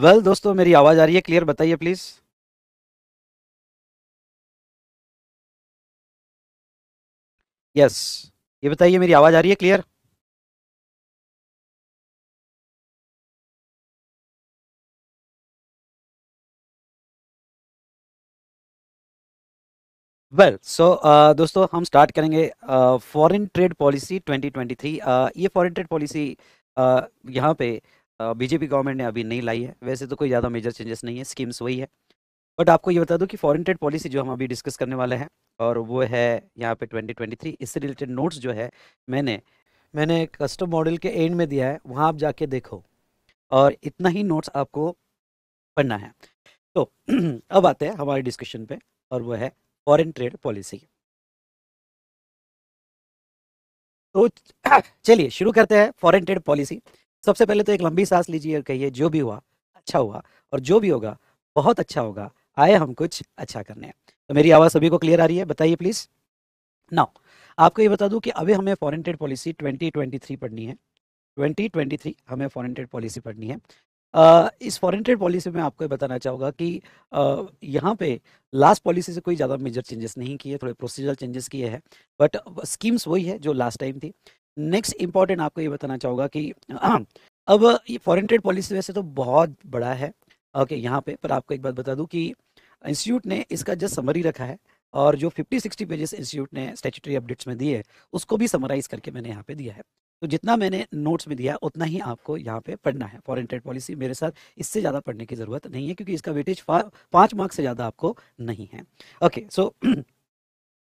Well दोस्तों मेरी आवाज़ आ रही है क्लियर बताइए प्लीज़ यस ये बताइए मेरी आवाज़ आ रही है clear well well, so so, uh, दोस्तों हम स्टार्ट करेंगे फॉरेन ट्रेड पॉलिसी 2023 uh, ये फॉरेन ट्रेड पॉलिसी यहाँ पे बीजेपी गवर्नमेंट ने अभी नहीं लाई है वैसे तो कोई ज़्यादा मेजर चेंजेस नहीं है स्कीम्स वही है बट आपको ये बता दूं कि फॉरेन ट्रेड पॉलिसी जो हम अभी डिस्कस करने वाले हैं और वो है यहाँ पे 2023 इससे रिलेटेड नोट्स जो है मैंने मैंने कस्टम मॉडल के एंड में दिया है वहाँ आप जाके देखो और इतना ही नोट्स आपको पढ़ना है तो अब आते हैं हमारे डिस्कशन पे और वो है फॉरेन ट्रेड पॉलिसी तो चलिए शुरू करते हैं फॉरेन ट्रेड पॉलिसी सबसे पहले तो एक लंबी सांस लीजिए और कहिए जो भी हुआ अच्छा हुआ और जो भी होगा बहुत अच्छा होगा आए हम कुछ अच्छा करने तो मेरी आवाज़ सभी को क्लियर आ रही है बताइए प्लीज़ नाउ आपको ये बता दूं कि अभी हमें फॉरेन ट्रेड पॉलिसी 2023 पढ़नी है 2023 हमें फॉरेन ट्रेड पॉलिसी पढ़नी है आ, इस फॉरेन ट्रेड पॉलिसी में आपको बताना चाहूँगा कि यहाँ पे लास्ट पॉलिसी से कोई ज़्यादा मेजर चेंजेस नहीं किए थोड़े प्रोसीजरल चेंजेस किए हैं बट स्कीम्स वही है जो लास्ट टाइम थी नेक्स्ट इंपॉर्टेंट आपको ये बताना चाहूँगा कि अब ये फॉरेन ट्रेड पॉलिसी वैसे तो बहुत बड़ा है ओके यहाँ पे पर आपको एक बात बता दूँ कि इंस्टीट्यूट ने इसका जस्ट समरी रखा है और जो 50-60 पेजेस इंस्टीट्यूट ने स्टेचुटरी अपडेट्स में दिए उसको भी समराइज करके मैंने यहाँ पे दिया है तो जितना मैंने नोट्स में दिया उतना ही आपको यहाँ पे पढ़ना है फॉरन ट्रेड पॉलिसी मेरे साथ इससे ज़्यादा पढ़ने की ज़रूरत नहीं है क्योंकि इसका वेटेज पाँच मार्क्स से ज़्यादा आपको नहीं है okay so so,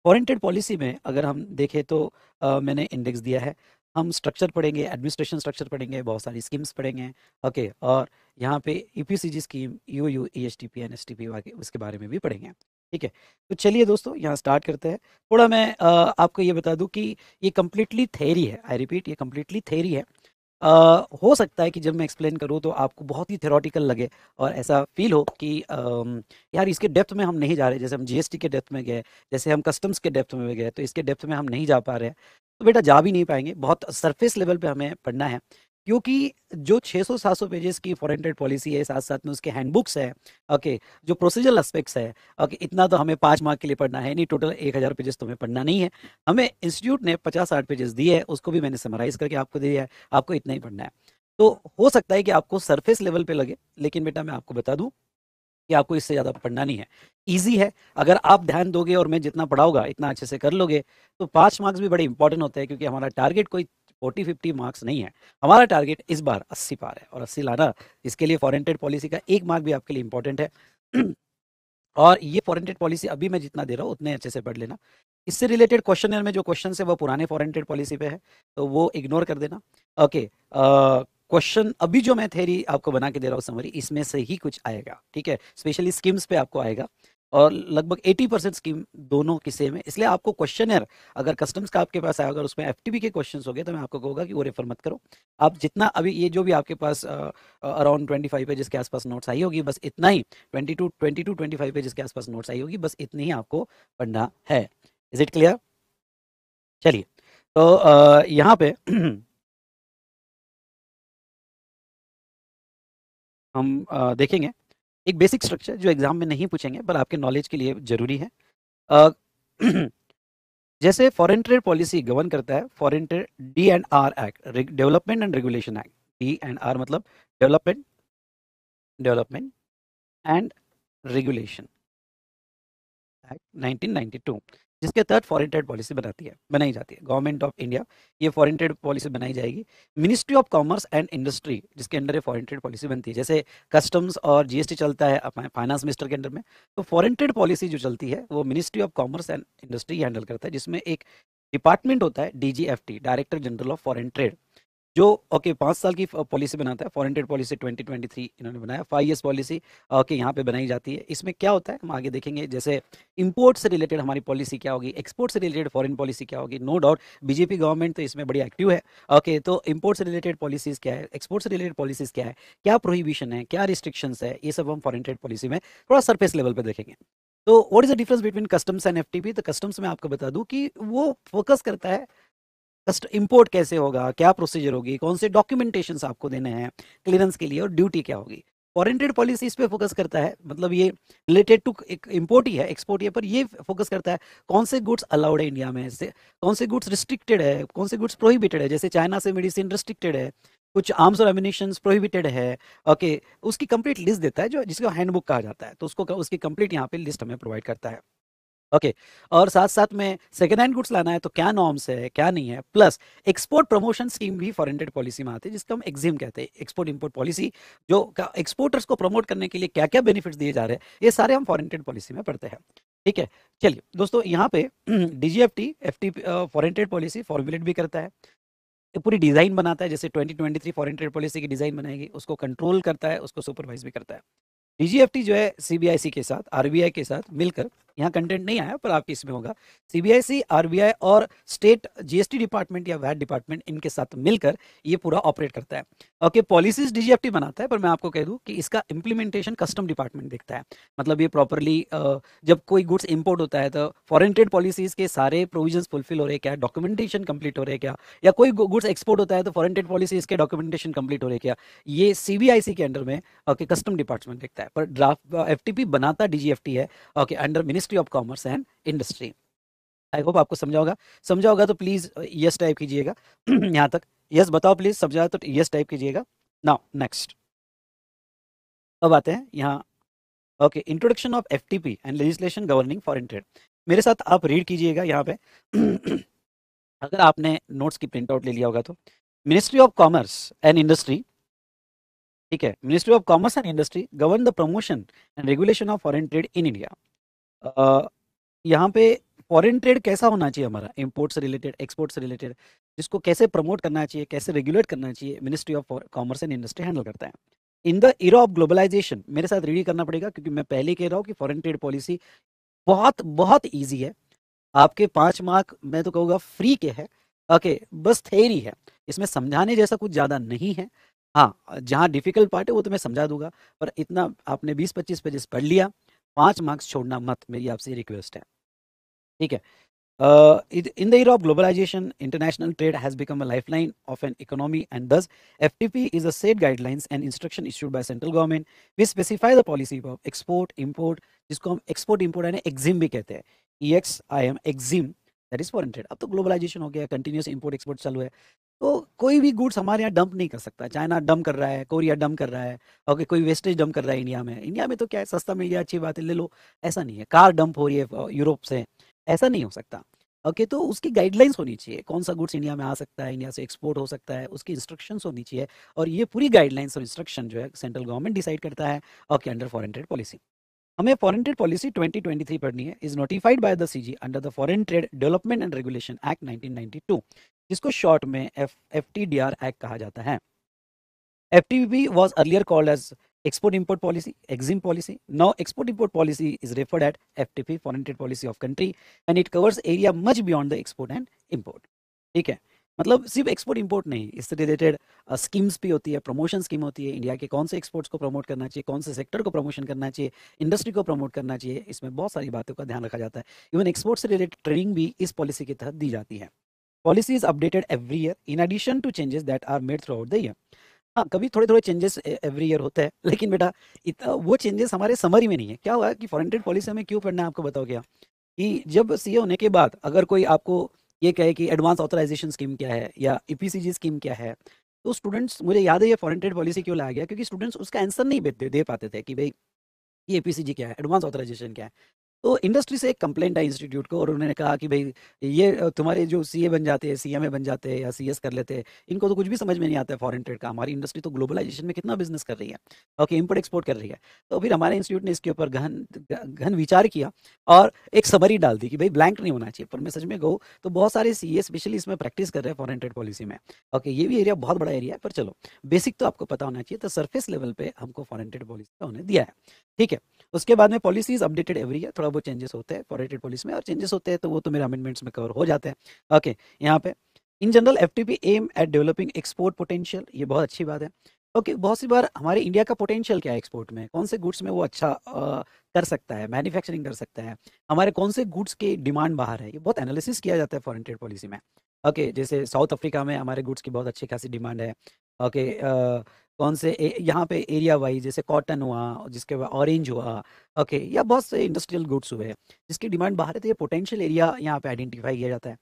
foreign trade policy में अगर हम देखें तो आ, मैंने इंडेक्स दिया है हम स्ट्रक्चर पढ़ेंगे एडमिनिस्ट्रेशन स्ट्रक्चर पढ़ेंगे बहुत सारी स्कीम्स पढ़ेंगे ओके और यहाँ पे E scheme U U E S T P N S T P उसके बारे में भी पढ़ेंगे ठीक है तो चलिए दोस्तों यहाँ स्टार्ट करते हैं थोड़ा मैं आ, आपको ये बता दूँ कि ये कम्प्लीटली थेरी है आई रिपीट ये कम्प्लीटली थेरी है आ, हो सकता है कि जब मैं एक्सप्लेन करूँ तो आपको बहुत ही थेरोटिकल लगे और ऐसा फील हो कि आ, यार इसके डेप्थ में हम नहीं जा रहे जैसे हम जीएसटी के डेप्थ में गए जैसे हम कस्टम्स के डेप्थ में गए तो इसके डेप्थ में हम नहीं जा पा रहे हैं तो बेटा जा भी नहीं पाएंगे बहुत सरफेस लेवल पर हमें पढ़ना है क्योंकि जो 600-700 पेजेस की फॉरेंटेड ट्रेड पॉलिसी है साथ साथ में उसके हैंडबुक्स है ओके जो प्रोसीजरल एस्पेक्ट्स है ओके इतना तो हमें पाँच मार्क के लिए पढ़ना है नहीं टोटल एक हज़ार पेजेस तो हमें पढ़ना नहीं है हमें इंस्टीट्यूट ने पचास साठ पेजेस दिए है उसको भी मैंने समराइज करके आपको दिया है आपको इतना ही पढ़ना है तो हो सकता है कि आपको सरफेस लेवल पर लगे लेकिन बेटा मैं आपको बता दूँ कि आपको इससे ज़्यादा पढ़ना नहीं है ईजी है अगर आप ध्यान दोगे और मैं जितना पढ़ाऊंगा इतना अच्छे से कर लोगे तो पाँच मार्क्स भी बड़े इंपॉर्टेंट होते हैं क्योंकि हमारा टारगेट कोई फोर्टी फिफ्टी मार्क्स नहीं है हमारा टारगेट इस बार अस्सी पार है और अस्सी लाना इसके लिए फॉरेंटेड पॉलिसी का एक मार्क भी आपके लिए इंपॉर्टेंट है और ये फॉरेंटेड पॉलिसी अभी मैं जितना दे रहा हूँ उतने अच्छे से पढ़ लेना इससे रिलेटेड क्वेश्चन में जो क्वेश्चन है वो पुराने फॉरेंटेड पॉलिसी पे है तो वो इग्नोर कर देना ओके क्वेश्चन अभी जो मैं थेरी आपको बना के दे रहा हूँ समरी इसमें से ही कुछ आएगा ठीक है स्पेशली स्कीम्स पे आपको आएगा और लगभग 80 परसेंट स्कीम दोनों किस्से में इसलिए आपको क्वेश्चनर अगर कस्टम्स का आपके पास आया अगर उसमें एफ के क्वेश्चन हो गए तो मैं आपको कहूँगा कि वो रेफर मत करो आप जितना अभी ये जो भी आपके पास अराउंड ट्वेंटी फाइव पेजेस के आसपास नोट्स आई होगी बस इतना ही twenty to twenty to twenty five pages के आसपास नोट्स आई होगी बस इतनी ही आपको पढ़ना है इज इट क्लियर चलिए तो यहाँ पे हम देखेंगे एक बेसिक स्ट्रक्चर जो एग्जाम में नहीं पूछेंगे पर आपके नॉलेज के लिए जरूरी है uh, जैसे फॉरेन ट्रेड पॉलिसी गवर्न करता है foreign trade D and R act development and regulation act D and R मतलब development development and regulation act 1992 जिसके तहत फॉरेन ट्रेड पॉलिसी बनाती है बनाई जाती है गवर्नमेंट ऑफ इंडिया ये फॉरेन ट्रेड पॉलिसी बनाई जाएगी ministry of commerce and industry जिसके अंडर ये फॉरेन ट्रेड पॉलिसी बनती है जैसे कस्टम्स और जीएसटी चलता है अपने फाइनेंस मिनिस्टर के अंडर में तो फॉरन ट्रेड पॉलिसी जो चलती है वो ministry of commerce and industry handle करता है जिसमें एक डिपार्टमेंट होता है D director general of foreign trade जो ओके okay, पाँच साल की पॉलिसी बनाता है foreign trade policy twenty twenty three इन्होंने बनाया फाइव ईयर्स पॉलिसी ओके यहाँ पे बनाई जाती है इसमें क्या होता है हम आगे देखेंगे जैसे इंपोर्ट से रिलेटेड हमारी पॉलिसी क्या होगी एक्सपोर्ट से रिलेटेड फॉरेन पॉलिसी क्या होगी नो डाउट बीजेपी गवर्नमेंट तो इसमें बड़ी एक्टिव है ओके okay, तो इम्पोर्ट से रिलेटेड पॉलिसीज क्या है एक्सपोर्ट से रिलेटेड पॉलिसीज क्या है क्या प्रोहिबिशन है क्या रिस्ट्रिक्शन है ये सब हम फॉरन ट्रेड पॉलिसी में थोड़ा सरफेस लेवल पर देखेंगे तो what is the difference between customs and FTP तो कस्टम्स में आपको बता दूं कि वो फोकस करता है कस्ट इम्पोर्ट कैसे होगा क्या प्रोसीजर होगी कौन से डॉक्यूमेंटेशन आपको देने हैं क्लियरेंस के लिए और ड्यूटी क्या होगी ऑरेंटेड पॉलिसी इस पर फोकस करता है मतलब ये रिलेटेड टू एक इम्पोर्ट ही है एक्सपोर्ट ही पर ये फोकस करता है कौन से गुड्स अलाउड है इंडिया में इससे कौन से गुड्स रिस्ट्रिक्टेड है कौन से गुड्स प्रोहिबिटेड है जैसे चाइना से मेडिसिन रिस्ट्रिक्टेड है कुछ आर्म्स और एमिनेशन प्रोहिबिटेड है ओके उसकी कंप्लीट लिस्ट देता है जो जिसको हैंडबुक कहा जाता है तो उसको उसकी कंप्लीट यहाँ पे लिस्ट हमें प्रोवाइड करता है ओके okay. और साथ साथ में सेकेंड हैंड गुड्स लाना है तो क्या नॉर्म्स है क्या नहीं है प्लस एक्सपोर्ट प्रमोशन स्कीम भी फॉरेन ट्रेड पॉलिसी में आती है जिसको हम एक्जिम कहते हैं एक्सपोर्ट इंपोर्ट पॉलिसी जो एक्सपोर्टर्स को प्रमोट करने के लिए क्या क्या बेनिफिट्स दिए जा रहे हैं ये सारे हम फॉरेन ट्रेड पॉलिसी में पढ़ते हैं ठीक है चलिए दोस्तों यहाँ पे D G F T F T trade policy formulate भी करता है पूरी डिजाइन बनाता है जैसे twenty twenty three trade policy की डिजाइन बनाएगी उसको कंट्रोल करता है उसको सुपरवाइज भी करता है डी जी एफ टी जो है सी बी आई सी के साथ आर बी आई के साथ मिलकर यहाँ कंटेंट नहीं आया पर आपके इसमें होगा सीबीआईसी आरबीआई और स्टेट जीएसटी डिपार्टमेंट या वैट डिपार्टमेंट इनके साथ मिलकर ये पूरा ऑपरेट करता है ओके पॉलिसीज डीजीएफटी बनाता है पर मैं आपको कह दूं कि इसका इम्प्लीमेंटेशन कस्टम डिपार्टमेंट देखता है मतलब ये प्रॉपरली जब कोई गुड्स इम्पोर्ट होता है तो फॉरन ट्रेड पॉलिसीज के सारे प्रोविजन फुलफिल हो रहे क्या डॉक्यूमेंटेशन कंप्लीट हो रहे क्या या कोई गुड्स एक्सपोर्ट होता है तो फॉरन ट्रेड पॉलिसीज के डॉक्यूमेंटेशन कंप्लीट हो रहे क्या ये सीबीआईसी के अंडर में ओके कस्टम डिपार्टमेंट देखता है पर ड्राफ्ट एफ बनाता डीजीएफटी है okay under minister ministry of commerce and industry I hope आपको समझा होगा समझा होगा तो प्लीज़ यस टाइप कीजिएगा यहाँ तक यस बताओ प्लीज़ समझा तो यस टाइप कीजिएगा नाउ नेक्स्ट अब आते हैं यहाँ okay introduction of F and legislation governing foreign trade मेरे साथ आप रीड कीजिएगा यहाँ पे अगर आपने नोट्स की प्रिंट आउट ले लिया होगा तो ministry of commerce and industry ठीक है ministry of commerce and industry govern the promotion and regulation of foreign trade in India यहाँ पे फॉरेन ट्रेड कैसा होना चाहिए हमारा इम्पोर्ट से रिलेटेड एक्सपोर्ट्स से रिलेटेड जिसको कैसे प्रमोट करना चाहिए कैसे रेगुलेट करना चाहिए ministry of commerce and industry handle करता है in the era of globalisation मेरे साथ रीड करना पड़ेगा क्योंकि मैं पहले कह रहा हूँ कि फॉरन ट्रेड पॉलिसी बहुत बहुत ईजी है आपके पाँच मार्क मैं तो कहूँगा फ्री के है ओके बस थेरी है इसमें समझाने जैसा कुछ ज़्यादा नहीं है हाँ जहाँ डिफिकल्ट पार्ट है वो तो मैं समझा दूंगा पर इतना आपने बीस पच्चीस पेजेस पढ़ लिया पांच मार्क्स छोड़ना मत मेरी आपसे रिक्वेस्ट है ठीक है in the year of globalisation international trade has become a lifeline of an economy and this F T P is a guidelines and instruction issued by central government we specify the policy of export import जिसको हम export import यानी EXIM भी कहते हैं E X I M EXIM that is warranted अब तो globalisation हो गया कंटिन्यूस इम्पोर्ट एक्सपोर्ट चालू है तो कोई भी गुड्स हमारे यहाँ डंप नहीं कर सकता चाइना डंप कर रहा है कोरिया डंप कर रहा है ओके कोई वेस्टेज डंप कर रहा है इंडिया में इंडिया में तो क्या है सस्ता मिल गया अच्छी बात है ले लो ऐसा नहीं है कार डंप हो रही है यूरोप से ऐसा नहीं हो सकता ओके okay, तो उसकी गाइडलाइंस होनी चाहिए कौन सा गुड्स इंडिया में आ सकता है इंडिया से एक्सपोर्ट हो सकता है उसकी इंस्ट्रक्शन होनी चाहिए और ये पूरी गाइडलाइंस और इंस्ट्रक्शन जो है सेंट्रल गवर्नमेंट डिसाइड करता है okay under foreign trade policy हमें फॉरन ट्रेड पॉलिसी 2023 पढ़नी है is notified by the CG under the foreign trade development and regulation act 1992 जिसको शॉर्ट में F F T D R act कहा जाता है F T B was earlier called as export import policy EXIM policy no export import policy is referred at F T P foreign trade policy of country and it covers area much beyond the export and import ठीक है मतलब सिर्फ export import नहीं इससे related schemes uh, भी होती है promotion scheme होती है इंडिया के कौन से एक्सपोर्ट्स को प्रमोट करना चाहिए कौन से सेक्टर को प्रमोशन करना चाहिए इंडस्ट्री को प्रमोट करना चाहिए इसमें बहुत सारी बातों का ध्यान रखा जाता है इवन एक्सपोर्ट से रिलेटेड ट्रेनिंग भी इस पॉलिसी के तहत दी जाती है policy is updated every year in addition to changes that are made throughout the year हाँ कभी थोड़े थोड़े चेंजेस एवरी ईयर होते हैं लेकिन बेटा वो चेंजेस हमारे समरी में नहीं है क्या हुआ कि फॉरन ट्रेड पॉलिसी हमें क्यों पढ़ना है आपको बताओ क्या कि जब सीए होने के बाद अगर कोई आपको ये कहे कि एडवांस ऑथराइजेशन स्कीम क्या है या ई e स्कीम क्या है तो स्टूडेंट्स मुझे याद है ये फॉरन ट्रेड पॉलिसी क्यों लाया गया क्योंकि स्टूडेंट्स उसका आंसर नहीं दे, दे पाते थे कि भाई ये ए e क्या है एडवांस ऑथराइजेशन क्या है तो इंडस्ट्री से एक कंप्लेंट आई इंस्टीट्यूट को और उन्होंने कहा कि भाई ये तुम्हारे जो सी बन जाते हैं सी बन जाते हैं या सी कर लेते हैं इनको तो कुछ भी समझ में नहीं आता है फॉरन ट्रेड का हमारी इंडस्ट्री तो ग्लोबलाइजेशन में कितना बिजनेस कर रही है ओके इम्पोर्ट एक्सपोर्ट कर रही है तो फिर हमारे इंस्टीट्यूट ने इसके ऊपर गहन गहन विचार किया और एक समरी डाल दी कि भाई ब्लैंक नहीं होना चाहिए पर मैं सच में गहूँ तो बहुत सारे सी स्पेशली इसमें प्रैक्टिस कर रहे हैं फॉरन ट्रेड पॉलिसी में ओके ये भी एरिया बहुत बड़ा एरिया है पर चलो बेसिक तो आपको पता होना चाहिए तो सर्फेस लेवल पर हमको फॉरन ट्रेड पॉलिसी का दिया है ठीक है उसके बाद में पॉलिसीज अपडेटेड एवरी ईयर थोड़ा बहुत चेंजेस होते हैं फॉरेटेड पॉलिसी में और चेंजेस होते हैं तो वो तो मेरे अमेंडमेंट्स में कवर हो जाते हैं ओके यहाँ पे in general F T P aim at developing export potential ये बहुत अच्छी बात है ओके okay, बहुत सी बार हमारे इंडिया का पोटेंशियल क्या है एक्सपोर्ट में कौन से गुड्स में वो अच्छा आ, कर सकता है मैन्युफैक्चरिंग कर सकता है हमारे कौन से गुड्स की डिमांड बाहर है ये बहुत एनालिसिस किया जाता है फॉरन ट्रेड पॉलिसी में ओके okay, जैसे साउथ अफ्रीका में हमारे गुड्स की बहुत अच्छी खासी डिमांड है ओके okay, कौन से यहाँ पे एरिया वाइज जैसे कॉटन हुआ जिसके ऑरेंज हुआ ओके या बहुत से इंडस्ट्रियल गुड्स हुए जिसकी डिमांड बाहर है तो ये पोटेंशियल एरिया यहाँ पे आइडेंटिफाई किया जाता है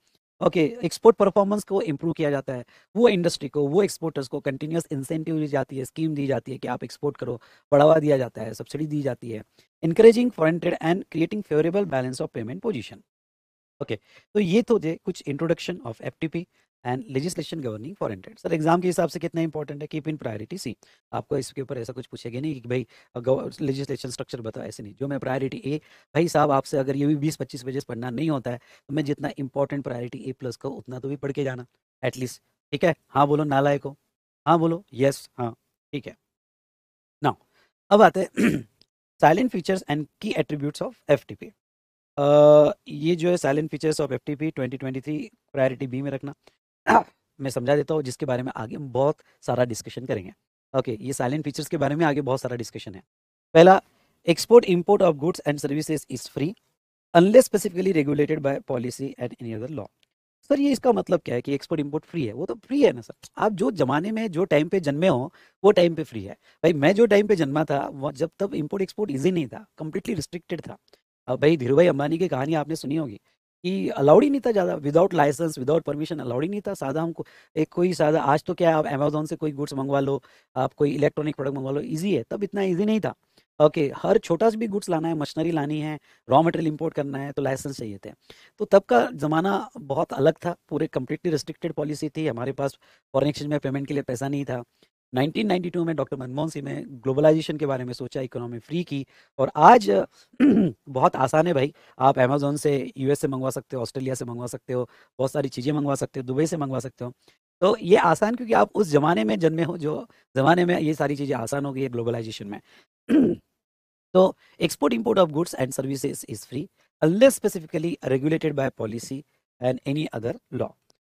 ओके एक्सपोर्ट परफॉर्मेंस को इम्प्रूव किया जाता है वो इंडस्ट्री को वो एक्सपोर्टर्स को कंटिन्यूस इंसेंटिव दी जाती है स्कीम दी जाती है कि आप एक्सपोर्ट करो बढ़ावा दिया जाता है सब्सिडी दी जाती है encouraging foreign trade and creating favourable balance of payment position okay तो ये तो थे कुछ introduction of F and legislation governing for एंटेड सर एग्जाम के हिसाब से कितना इंपॉर्टेंट है कीप इन प्रायोरिटी सी आपको इसके ऊपर ऐसा कुछ पूछेगा नहीं कि भाई लेजिस्लेशन स्ट्रक्चर बताओ ऐसे नहीं जो मैं प्रायोरिटी ए भाई साहब आपसे अगर ये भी बीस पच्चीस पेजेस पढ़ना नहीं होता है तो मैं जितना इंपॉर्टेंट प्रायोरिटी ए प्लस का उतना तो भी पढ़ के जाना एटलीस्ट ठीक है हाँ बोलो नालाय हो हाँ बोलो यस हाँ ठीक है ना अब आते हैं salient features and key attributes of F T P ये जो है salient features of F T P twenty twenty three priority B में रखना मैं समझा देता हूँ जिसके बारे में आगे हम बहुत सारा डिस्कशन करेंगे ओके ये साइलेंट फीचर्स के बारे में आगे बहुत सारा डिस्कशन है पहला export import of goods and services is free unless specifically regulated by policy and any other law sir ये इसका मतलब क्या है कि एक्सपोर्ट इम्पोर्ट फ्री है वो तो फ्री है ना सर आप जो जमाने में जो टाइम पे जन्मे हो वो टाइम पे फ्री है भाई मैं जो टाइम पे जन्मा था वो जब तब इम्पोर्ट एक्सपोर्ट इजी नहीं था कम्प्लीटली रिस्ट्रिक्टेड था अब भाई धीरू भाई अंबानी की कहानी आपने सुनी होगी कि अलाउड ही नहीं था ज़्यादा without licence without permission allowed ही नहीं था सादा हमको एक कोई सादा आज तो क्या आप अमेजोन से कोई गुड्स मंगवा लो आप कोई इलेक्ट्रॉनिक प्रोडक्ट मंगवा लो ईजी है तब इतना ईजी नहीं था ओके okay, हर छोटा सा भी गुड्स लाना है मशीनरी लानी है रॉ मटेरियल इंपोर्ट करना है तो लाइसेंस चाहिए थे तो तब का ज़माना बहुत अलग था पूरे कम्प्लीटली रिस्ट्रिक्टेड पॉलिसी थी हमारे पास फॉरन एक्सचेंज में पेमेंट के लिए पैसा नहीं था 1992 में डॉक्टर मनमोहन सिंह ने ग्लोबलाइजेशन के बारे में सोचा इकोनॉमी फ्री की और आज बहुत आसान है भाई आप अमेजोन से यूएस से मंगवा सकते हो ऑस्ट्रेलिया से मंगवा सकते हो बहुत सारी चीज़ें मंगवा सकते हो दुबई से मंगवा सकते हो तो ये आसान क्योंकि आप उस ज़माने में जन्मे हो जो ज़माने में ये सारी चीज़ें आसान हो गई है ग्लोबलाइजेशन में तो export import of goods and services is free unless specifically regulated by policy and any other law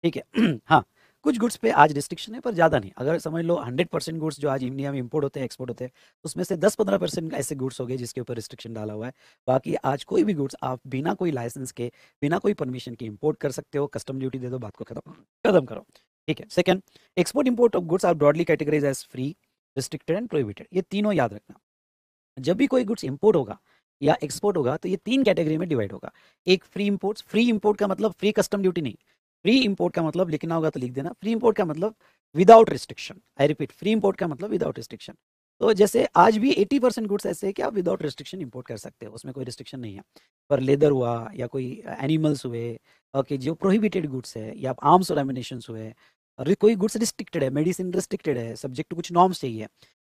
ठीक है हाँ कुछ गुड्स पे आज रिस्ट्रिक्शन है पर ज़्यादा नहीं अगर समझ लो हंड्रेड परसेंट गुड्स जो आज इंडिया में इम्पोर्ट होते हैं एक्सपोर्ट होते हैं तो उसमें से दस पंद्रह परसेंट ऐसे गुड्स हो गए जिसके ऊपर रिस्ट्रिक्शन डाला हुआ है बाकी आज कोई भी गुड्स आप बिना कोई लाइसेंस के बिना कोई परमिशन के इम्पोर्ट कर सकते हो कस्टम ड्यूटी दे दो बात को खत्म खत्म करो ठीक है second export import of goods are broadly categories as free restricted and prohibited ये तीनों याद रखना जब भी कोई गुड्स इम्पोर्ट होगा या एक्सपोर्ट होगा तो ये तीन कैटेगरी में डिवाइड होगा एक फ्री इम्पोर्ट फ्री इम्पोर्ट का मतलब फ्री कस्टम ड्यूटी नहीं फ्री इंपोर्ट का मतलब लिखना होगा तो लिख देना फ्री इंपोर्ट का मतलब without restriction I repeat free import का मतलब विदाउट रिस्ट्रिक्शन तो जैसे आज भी 80 परसेंट गुड्स ऐसे हैं कि आप विदाउट रिस्ट्रिक्शन इंपोर्ट कर सकते हो उसमें कोई रिस्ट्रिक्शन नहीं है पर लेदर हुआ या कोई एनिमल्स हुए ओके जो प्रोहिबिटेड गुड्स है या आर्म्स और एमिनेशन हुए और कोई गुड्स रिस्ट्रिक्टेड है मेडिसिन रिस्ट्रिक्टेड है सब्जेक्ट कुछ नॉर्म्स चाहिए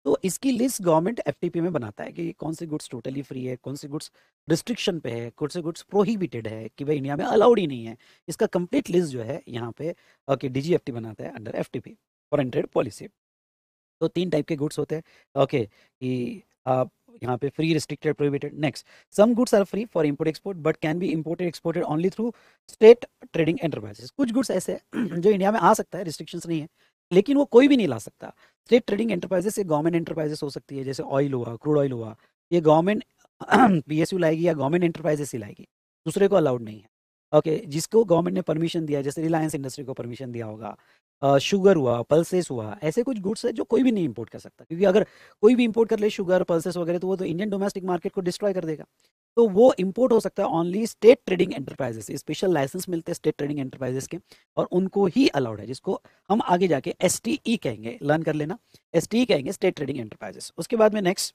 तो इसकी लिस्ट गवर्नमेंट एफ में बनाता है कि कौन से गुड्स टोटली फ्री है कौन से गुड्स रिस्ट्रिक्शन पे है कौन से गुड्स प्रोहिबिटेड है कि भाई इंडिया में अलाउड ही नहीं है इसका कंप्लीट लिस्ट जो है यहाँ पे ओके जी एफ बनाता है under F T P foreign trade policy तो तीन टाइप के गुड्स होते हैं ओके कि आप यहाँ पे free restricted prohibited next some goods are free for import export but can be imported exported only through state trading enterprises कुछ गुड्स ऐसे हैं जो इंडिया में आ सकता है रिस्ट्रिक्शंस नहीं है लेकिन वो कोई भी नहीं ला सकता स्टेट ट्रेडिंग एंटरप्राइजेस ये गवर्नमेंट एंटरप्राइजेस हो सकती है जैसे ऑयल हुआ क्रूड ऑयल हुआ ये गवर्नमेंट पी लाएगी या गवर्नमेंट एंटरप्राइजेस ही लाएगी दूसरे को अलाउड नहीं है ओके okay, जिसको गवर्नमेंट ने परमिशन दिया जैसे रिलायंस इंडस्ट्री को परमिशन दिया होगा शुगर हुआ पल्सेस हुआ ऐसे कुछ गुड्स है जो कोई भी नहीं इंपोर्ट कर सकता क्योंकि अगर कोई भी इंपोर्ट कर ले शुगर पल्सेस वगैरह तो वो तो इंडियन डोमेस्टिक मार्केट को डिस्ट्रॉय कर देगा तो वो इंपोर्ट हो सकता है only state trading enterprises special licence मिलते हैं स्टेट ट्रेडिंग एंटरप्राइजेस के और उनको ही अलाउड है जिसको हम आगे जाके एस e कहेंगे लर्न कर लेना एस e कहेंगे स्टेट ट्रेडिंग एंटरप्राइजेस उसके बाद में next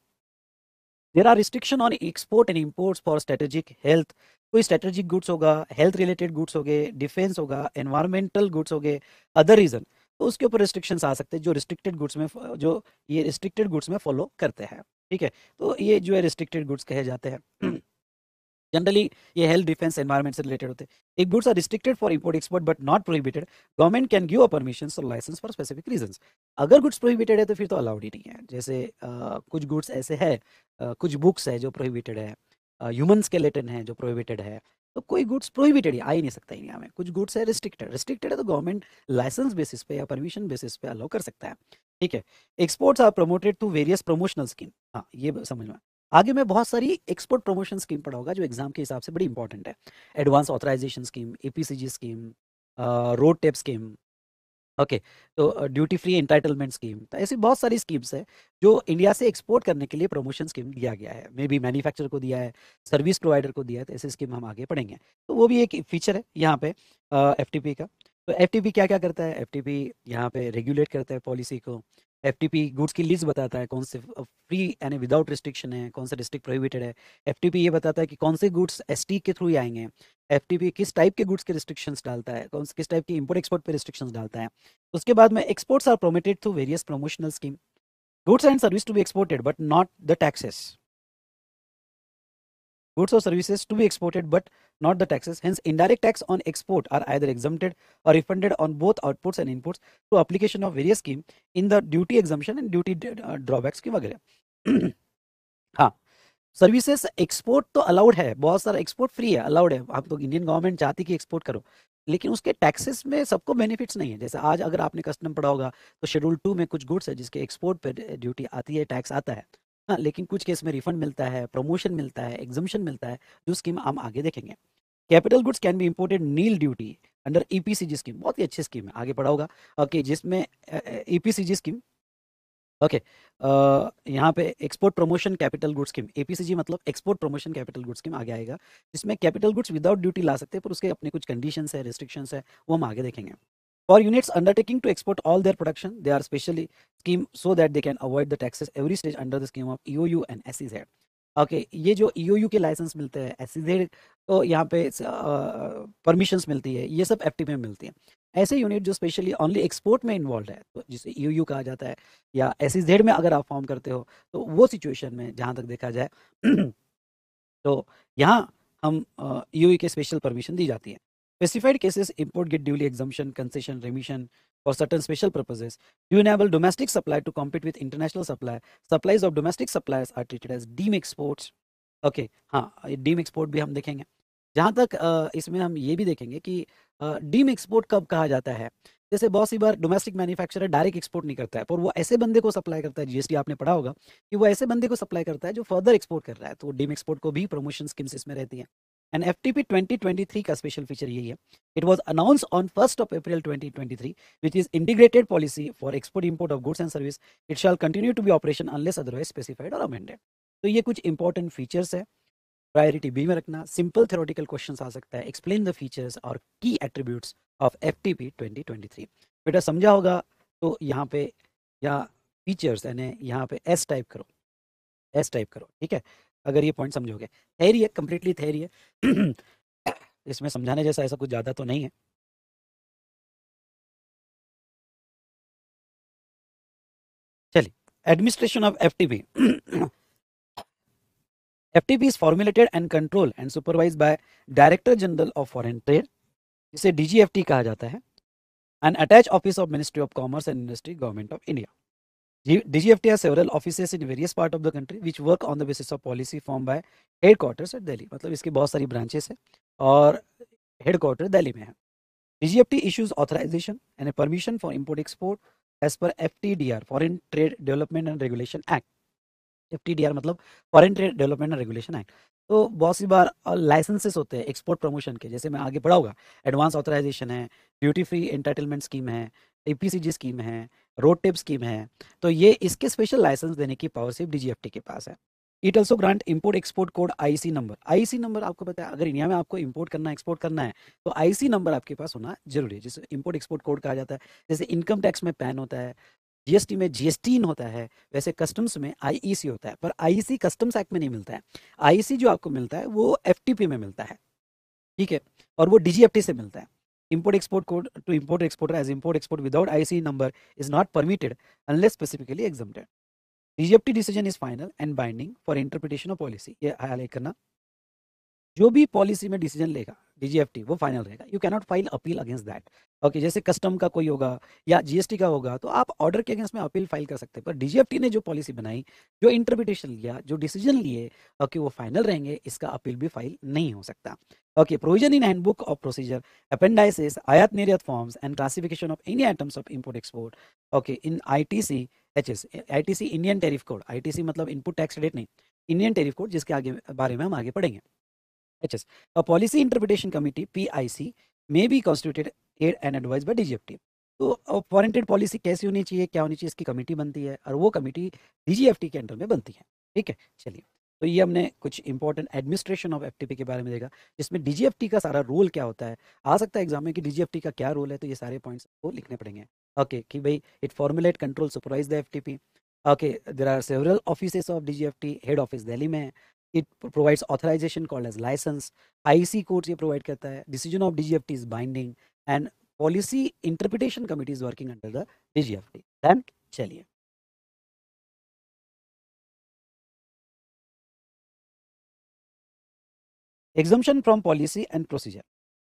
there are restriction on export and imports for strategic health कोई स्ट्रेटेजिक गुड्स होगा हेल्थ रिलेटेड गुड्स हो गए डिफेंस होगा एनवायरमेंटल गुड्स हो गए अदर रीजन तो उसके ऊपर रिस्ट्रिक्शन आ सकते हैं जो रिस्ट्रिक्टेड गुड्स में जो ये रिस्ट्रिक्टेड गुड्स में फॉलो करते हैं ठीक है तो ये जो है रिस्ट्रिक्टेड गुड्स कहे जाते हैं जनरली ये हेल्थ डिफेंस एनवायरमेंट से रिलेटेड होते हैं एक goods are restricted for import export but not prohibited government can give a permission और लाइसेंस फॉर स्पेसिफिक रीजन अगर गुड्स प्रोहिबिटेड है तो फिर तो अलाउड ही नहीं है जैसे आ, कुछ गुड्स ऐसे है आ, कुछ बुक्स है जो प्रोहिबिटेड है ह्यूमन स्केलेटन है जो प्रोहिबिटेड है तो कोई गुड्स प्रोहिबिटेड आ ही नहीं सकता इंडिया में कुछ गुड्स है रिस्ट्रिक्टेड रिस्ट्रिक्टेड है तो गवर्नमेंट लाइसेंस बेसिस पे या परमिशन बेसिस पे अलाउ कर सकता है ठीक है exports are promoted to various promotional scheme हाँ ये समझ में आगे मैं बहुत सारी एक्सपोर्ट प्रमोशन स्कीम पढ़ाऊंगा जो एग्जाम के हिसाब से बड़ी इंपॉर्टेंट है advance authorisation scheme APCG scheme RoDTEP scheme okay तो ड्यूटी फ्री इंटाइटलमेंट स्कीम तो ऐसी बहुत सारी स्कीम्स है जो इंडिया से एक्सपोर्ट करने के लिए प्रमोशन स्कीम दिया गया है मे बी मैन्युफैक्चर को दिया है सर्विस प्रोवाइडर को दिया है तो ऐसी स्कीम हम आगे पढ़ेंगे तो वो भी एक फीचर है यहाँ पे एफ का तो एफ क्या क्या करता है एफ टी यहाँ पे रेगुलेट करता है पॉलिसी को एफटीपी गुड्स की लिस्ट बताता है कौन से फ्री यानी विदाउट रिस्ट्रिक्शन है कौन से डिस्ट्रिक्ट प्रोहिबिटेड है एफ पी ये बताता है कि कौन से गुड्स एस टी के थ्रू ही आएंगे पी किस टाइप के गुड्स के रिस्ट्रिक्शंस डालता है कौन किस टाइप के इंपोर्ट एक्सपोर्ट पे रिस्ट्रिक्शंस डालता है उसके बाद में exports are promoted through various promotional scheme goods and service to be exported but not the taxes goods और services to be exported but not the taxes. Hence, indirect tax on export are either exempted or refunded on both outputs and inputs through application of various scheme in the duty exemption and duty drawbacks की वगैरह हाँ services export तो allowed है बहुत सारा export free है allowed है आप तो Indian government चाहती कि export करो लेकिन उसके टैक्सेस में सबको बेनिफिट्स नहीं है जैसे आज अगर आपने कस्टम पढ़ा होगा तो शेड्यूल टू में कुछ गुड्स है जिसके एक्सपोर्ट पर ड्यूटी आती है टैक्स आता है हाँ, लेकिन कुछ केस में रिफंड मिलता है प्रमोशन मिलता है एग्जामेशन मिलता है जो स्कीम हम आगे देखेंगे capital goods can be imported nil duty under EPCG e scheme बहुत ही अच्छी स्कीम है आगे पढ़ा होगा ओके जिसमें ईपीसीजी e स्कीम ओके यहाँ पे export promotion capital goods scheme APCG मतलब export promotion capital goods scheme आगे आएगा जिसमें कैपिटल गुड्स विदाउट ड्यूटी ला सकते हैं पर उसके अपने कुछ कंडीशंस है रिस्ट्रिक्शंस है वो हम आगे देखेंगे For units undertaking to export all their production, they are specially scheme so that they can avoid the taxes every stage under the scheme of EOU and SEZ. Okay okay, ये जो ई के licence मिलते हैं S तो यहाँ पे permission मिलती है ये सब एफ में मिलती है ऐसे यूनिट जो स्पेशली ओनली एक्सपोर्ट में इन्वॉल्व है तो जिसे ई कहा जाता है या एस में अगर आप फॉर्म करते हो तो वो सिचुएशन में जहाँ तक देखा जाए तो यहाँ हम यू के स्पेशल परमिशन दी जाती है Specified cases, import get duly exemption, concession, remission for certain special purposes. you enable domestic supply to compete with international supply, supplies of domestic suppliers are treated as deem exports. okay ha okay export bhi hum dekhenge jahan tak uh, isme hum ye bhi dekhenge ki uh, deem export kab kaha jata hai जैसे बहुत सी बार domestic manufacturer direct export नहीं करता है पर वो ऐसे बंदे को सप्लाई करता है जीएसटी आपने पढ़ा होगा कि वो ऐसे बंदे को सप्लाई करता है जो फर्दर एक्सपोर्ट कर रहा है तो डीम एक्सपोर्ट को भी प्रमोशन स्कीम्स इसमें रहती हैं and F T P twenty twenty three का स्पेशल फीचर यही है it was announce on first of April twenty twenty three which is integrated policy for export import of goods and service it shall continue to be operation unless otherwise specified और amended तो ये कुछ important features है priority B में रखना simple theoretical question आ सकता है explain the features और key attributes of F T P twenty twenty three बेटा समझा होगा तो यहाँ पे यहाँ फीचर्स यानी यहाँ पे एस टाइप करो एस टाइप करो ठीक है अगर ये पॉइंट समझोगे थेरी है कम्प्लीटली थेरी है इसमें समझाने जैसा ऐसा कुछ ज़्यादा तो नहीं है चलिए administration of F T F T P is formulated and control and supervise by director general of foreign trade जिसे डी कहा जाता है and attach office of ministry of commerce and industry government of India DGFT has several offices in various part of the country which work on the basis of policy formed by headquarters at Delhi. मतलब इसके बहुत सारी branches हैं और headquarters Delhi में है DGFT issues authorization and a permission for import export as per FTDR Foreign Trade Development and Regulation Act. FTDR मतलब Foreign Trade Development and Regulation Act. तो बहुत सी बार लाइसेंसेस होते हैं एक्सपोर्ट प्रमोशन के जैसे मैं आगे पढ़ाऊंगा एडवांस ऑथराइजेशन है ड्यूटी फ्री एंटाइटलमेंट स्कीम है एपीसीजी स्कीम है रोड टिप स्कीम है तो ये इसके स्पेशल लाइसेंस देने की पावर सिर्फ डीजीएफटी के पास है it also grant import export code IC number IC number आपको पता है अगर इंडिया में आपको इम्पोर्ट करना है एक्सपोर्ट करना है तो आईसी नंबर आपके पास होना जरूरी है जिसे इम्पोर्ट एक्सपोर्ट कोड कहा जाता है जैसे इनकम टैक्स में पैन होता है जीएसटी में जीएसटीन होता है वैसे कस्टम्स में आईईसी e होता है पर सी कस्टम्स एक्ट में नहीं मिलता है सी e जो आपको मिलता है वो एफटीपी में मिलता है ठीक है और वो डीजीएफटी से मिलता है import export code to import exporter as import export without IC number is not permitted unless specifically exempted. DGFT decision is final and binding for interpretation of policy. ये हाईलाइट करना जो भी policy में decision लेगा DGFT वो final रहेगा you cannot file appeal against that okay जैसे custom का कोई होगा या जीएसटी का होगा तो आप ऑर्डर के अगेंस्ट में अपील फाइल कर सकते हैं पर डीजीएफटी ने जो पॉलिसी बनाई जो इंटरप्रिटेशन लिया जो डिसीजन लिए ओके वो फाइनल रहेंगे इसका अपील भी फाइल नहीं हो सकता okay provision in handbook of procedure appendices आयात निर्यात forms and classification of any items of import export okay in I T C Indian tariff code I T C मतलब इनपुट टैक्स रेट नहीं Indian tariff code जिसके आगे बारे में हम आगे पढ़ेंगे HS. A policy interpretation committee PIC may be constituted aid and advised by DGFT. तो वारंटेड पॉलिसी कैसी होनी चाहिए क्या होनी चाहिए इसकी कमेटी बनती है और वो कमेटी डीजीएफटी के अंडर में बनती है ठीक है चलिए तो ये हमने कुछ इंपॉर्टेंट एडमिनिस्ट्रेशन ऑफ एफटीपी के बारे में देखा जिसमें डीजीएफटी का सारा रोल क्या होता है आ सकता है एग्जाम में कि डीजीएफटी का क्या रोल है तो ये सारे पॉइंट्स को लिखने पड़ेंगे ओके कि भाई it formulate control supervise the FTP okay there are several office of DGFT head office Delhi में it provides authorisation called as licence IC code ये प्रोवाइड करता है decision of DGFT is binding and policy interpretation committee is working under the DGFT then चलिए exemption from policy and procedure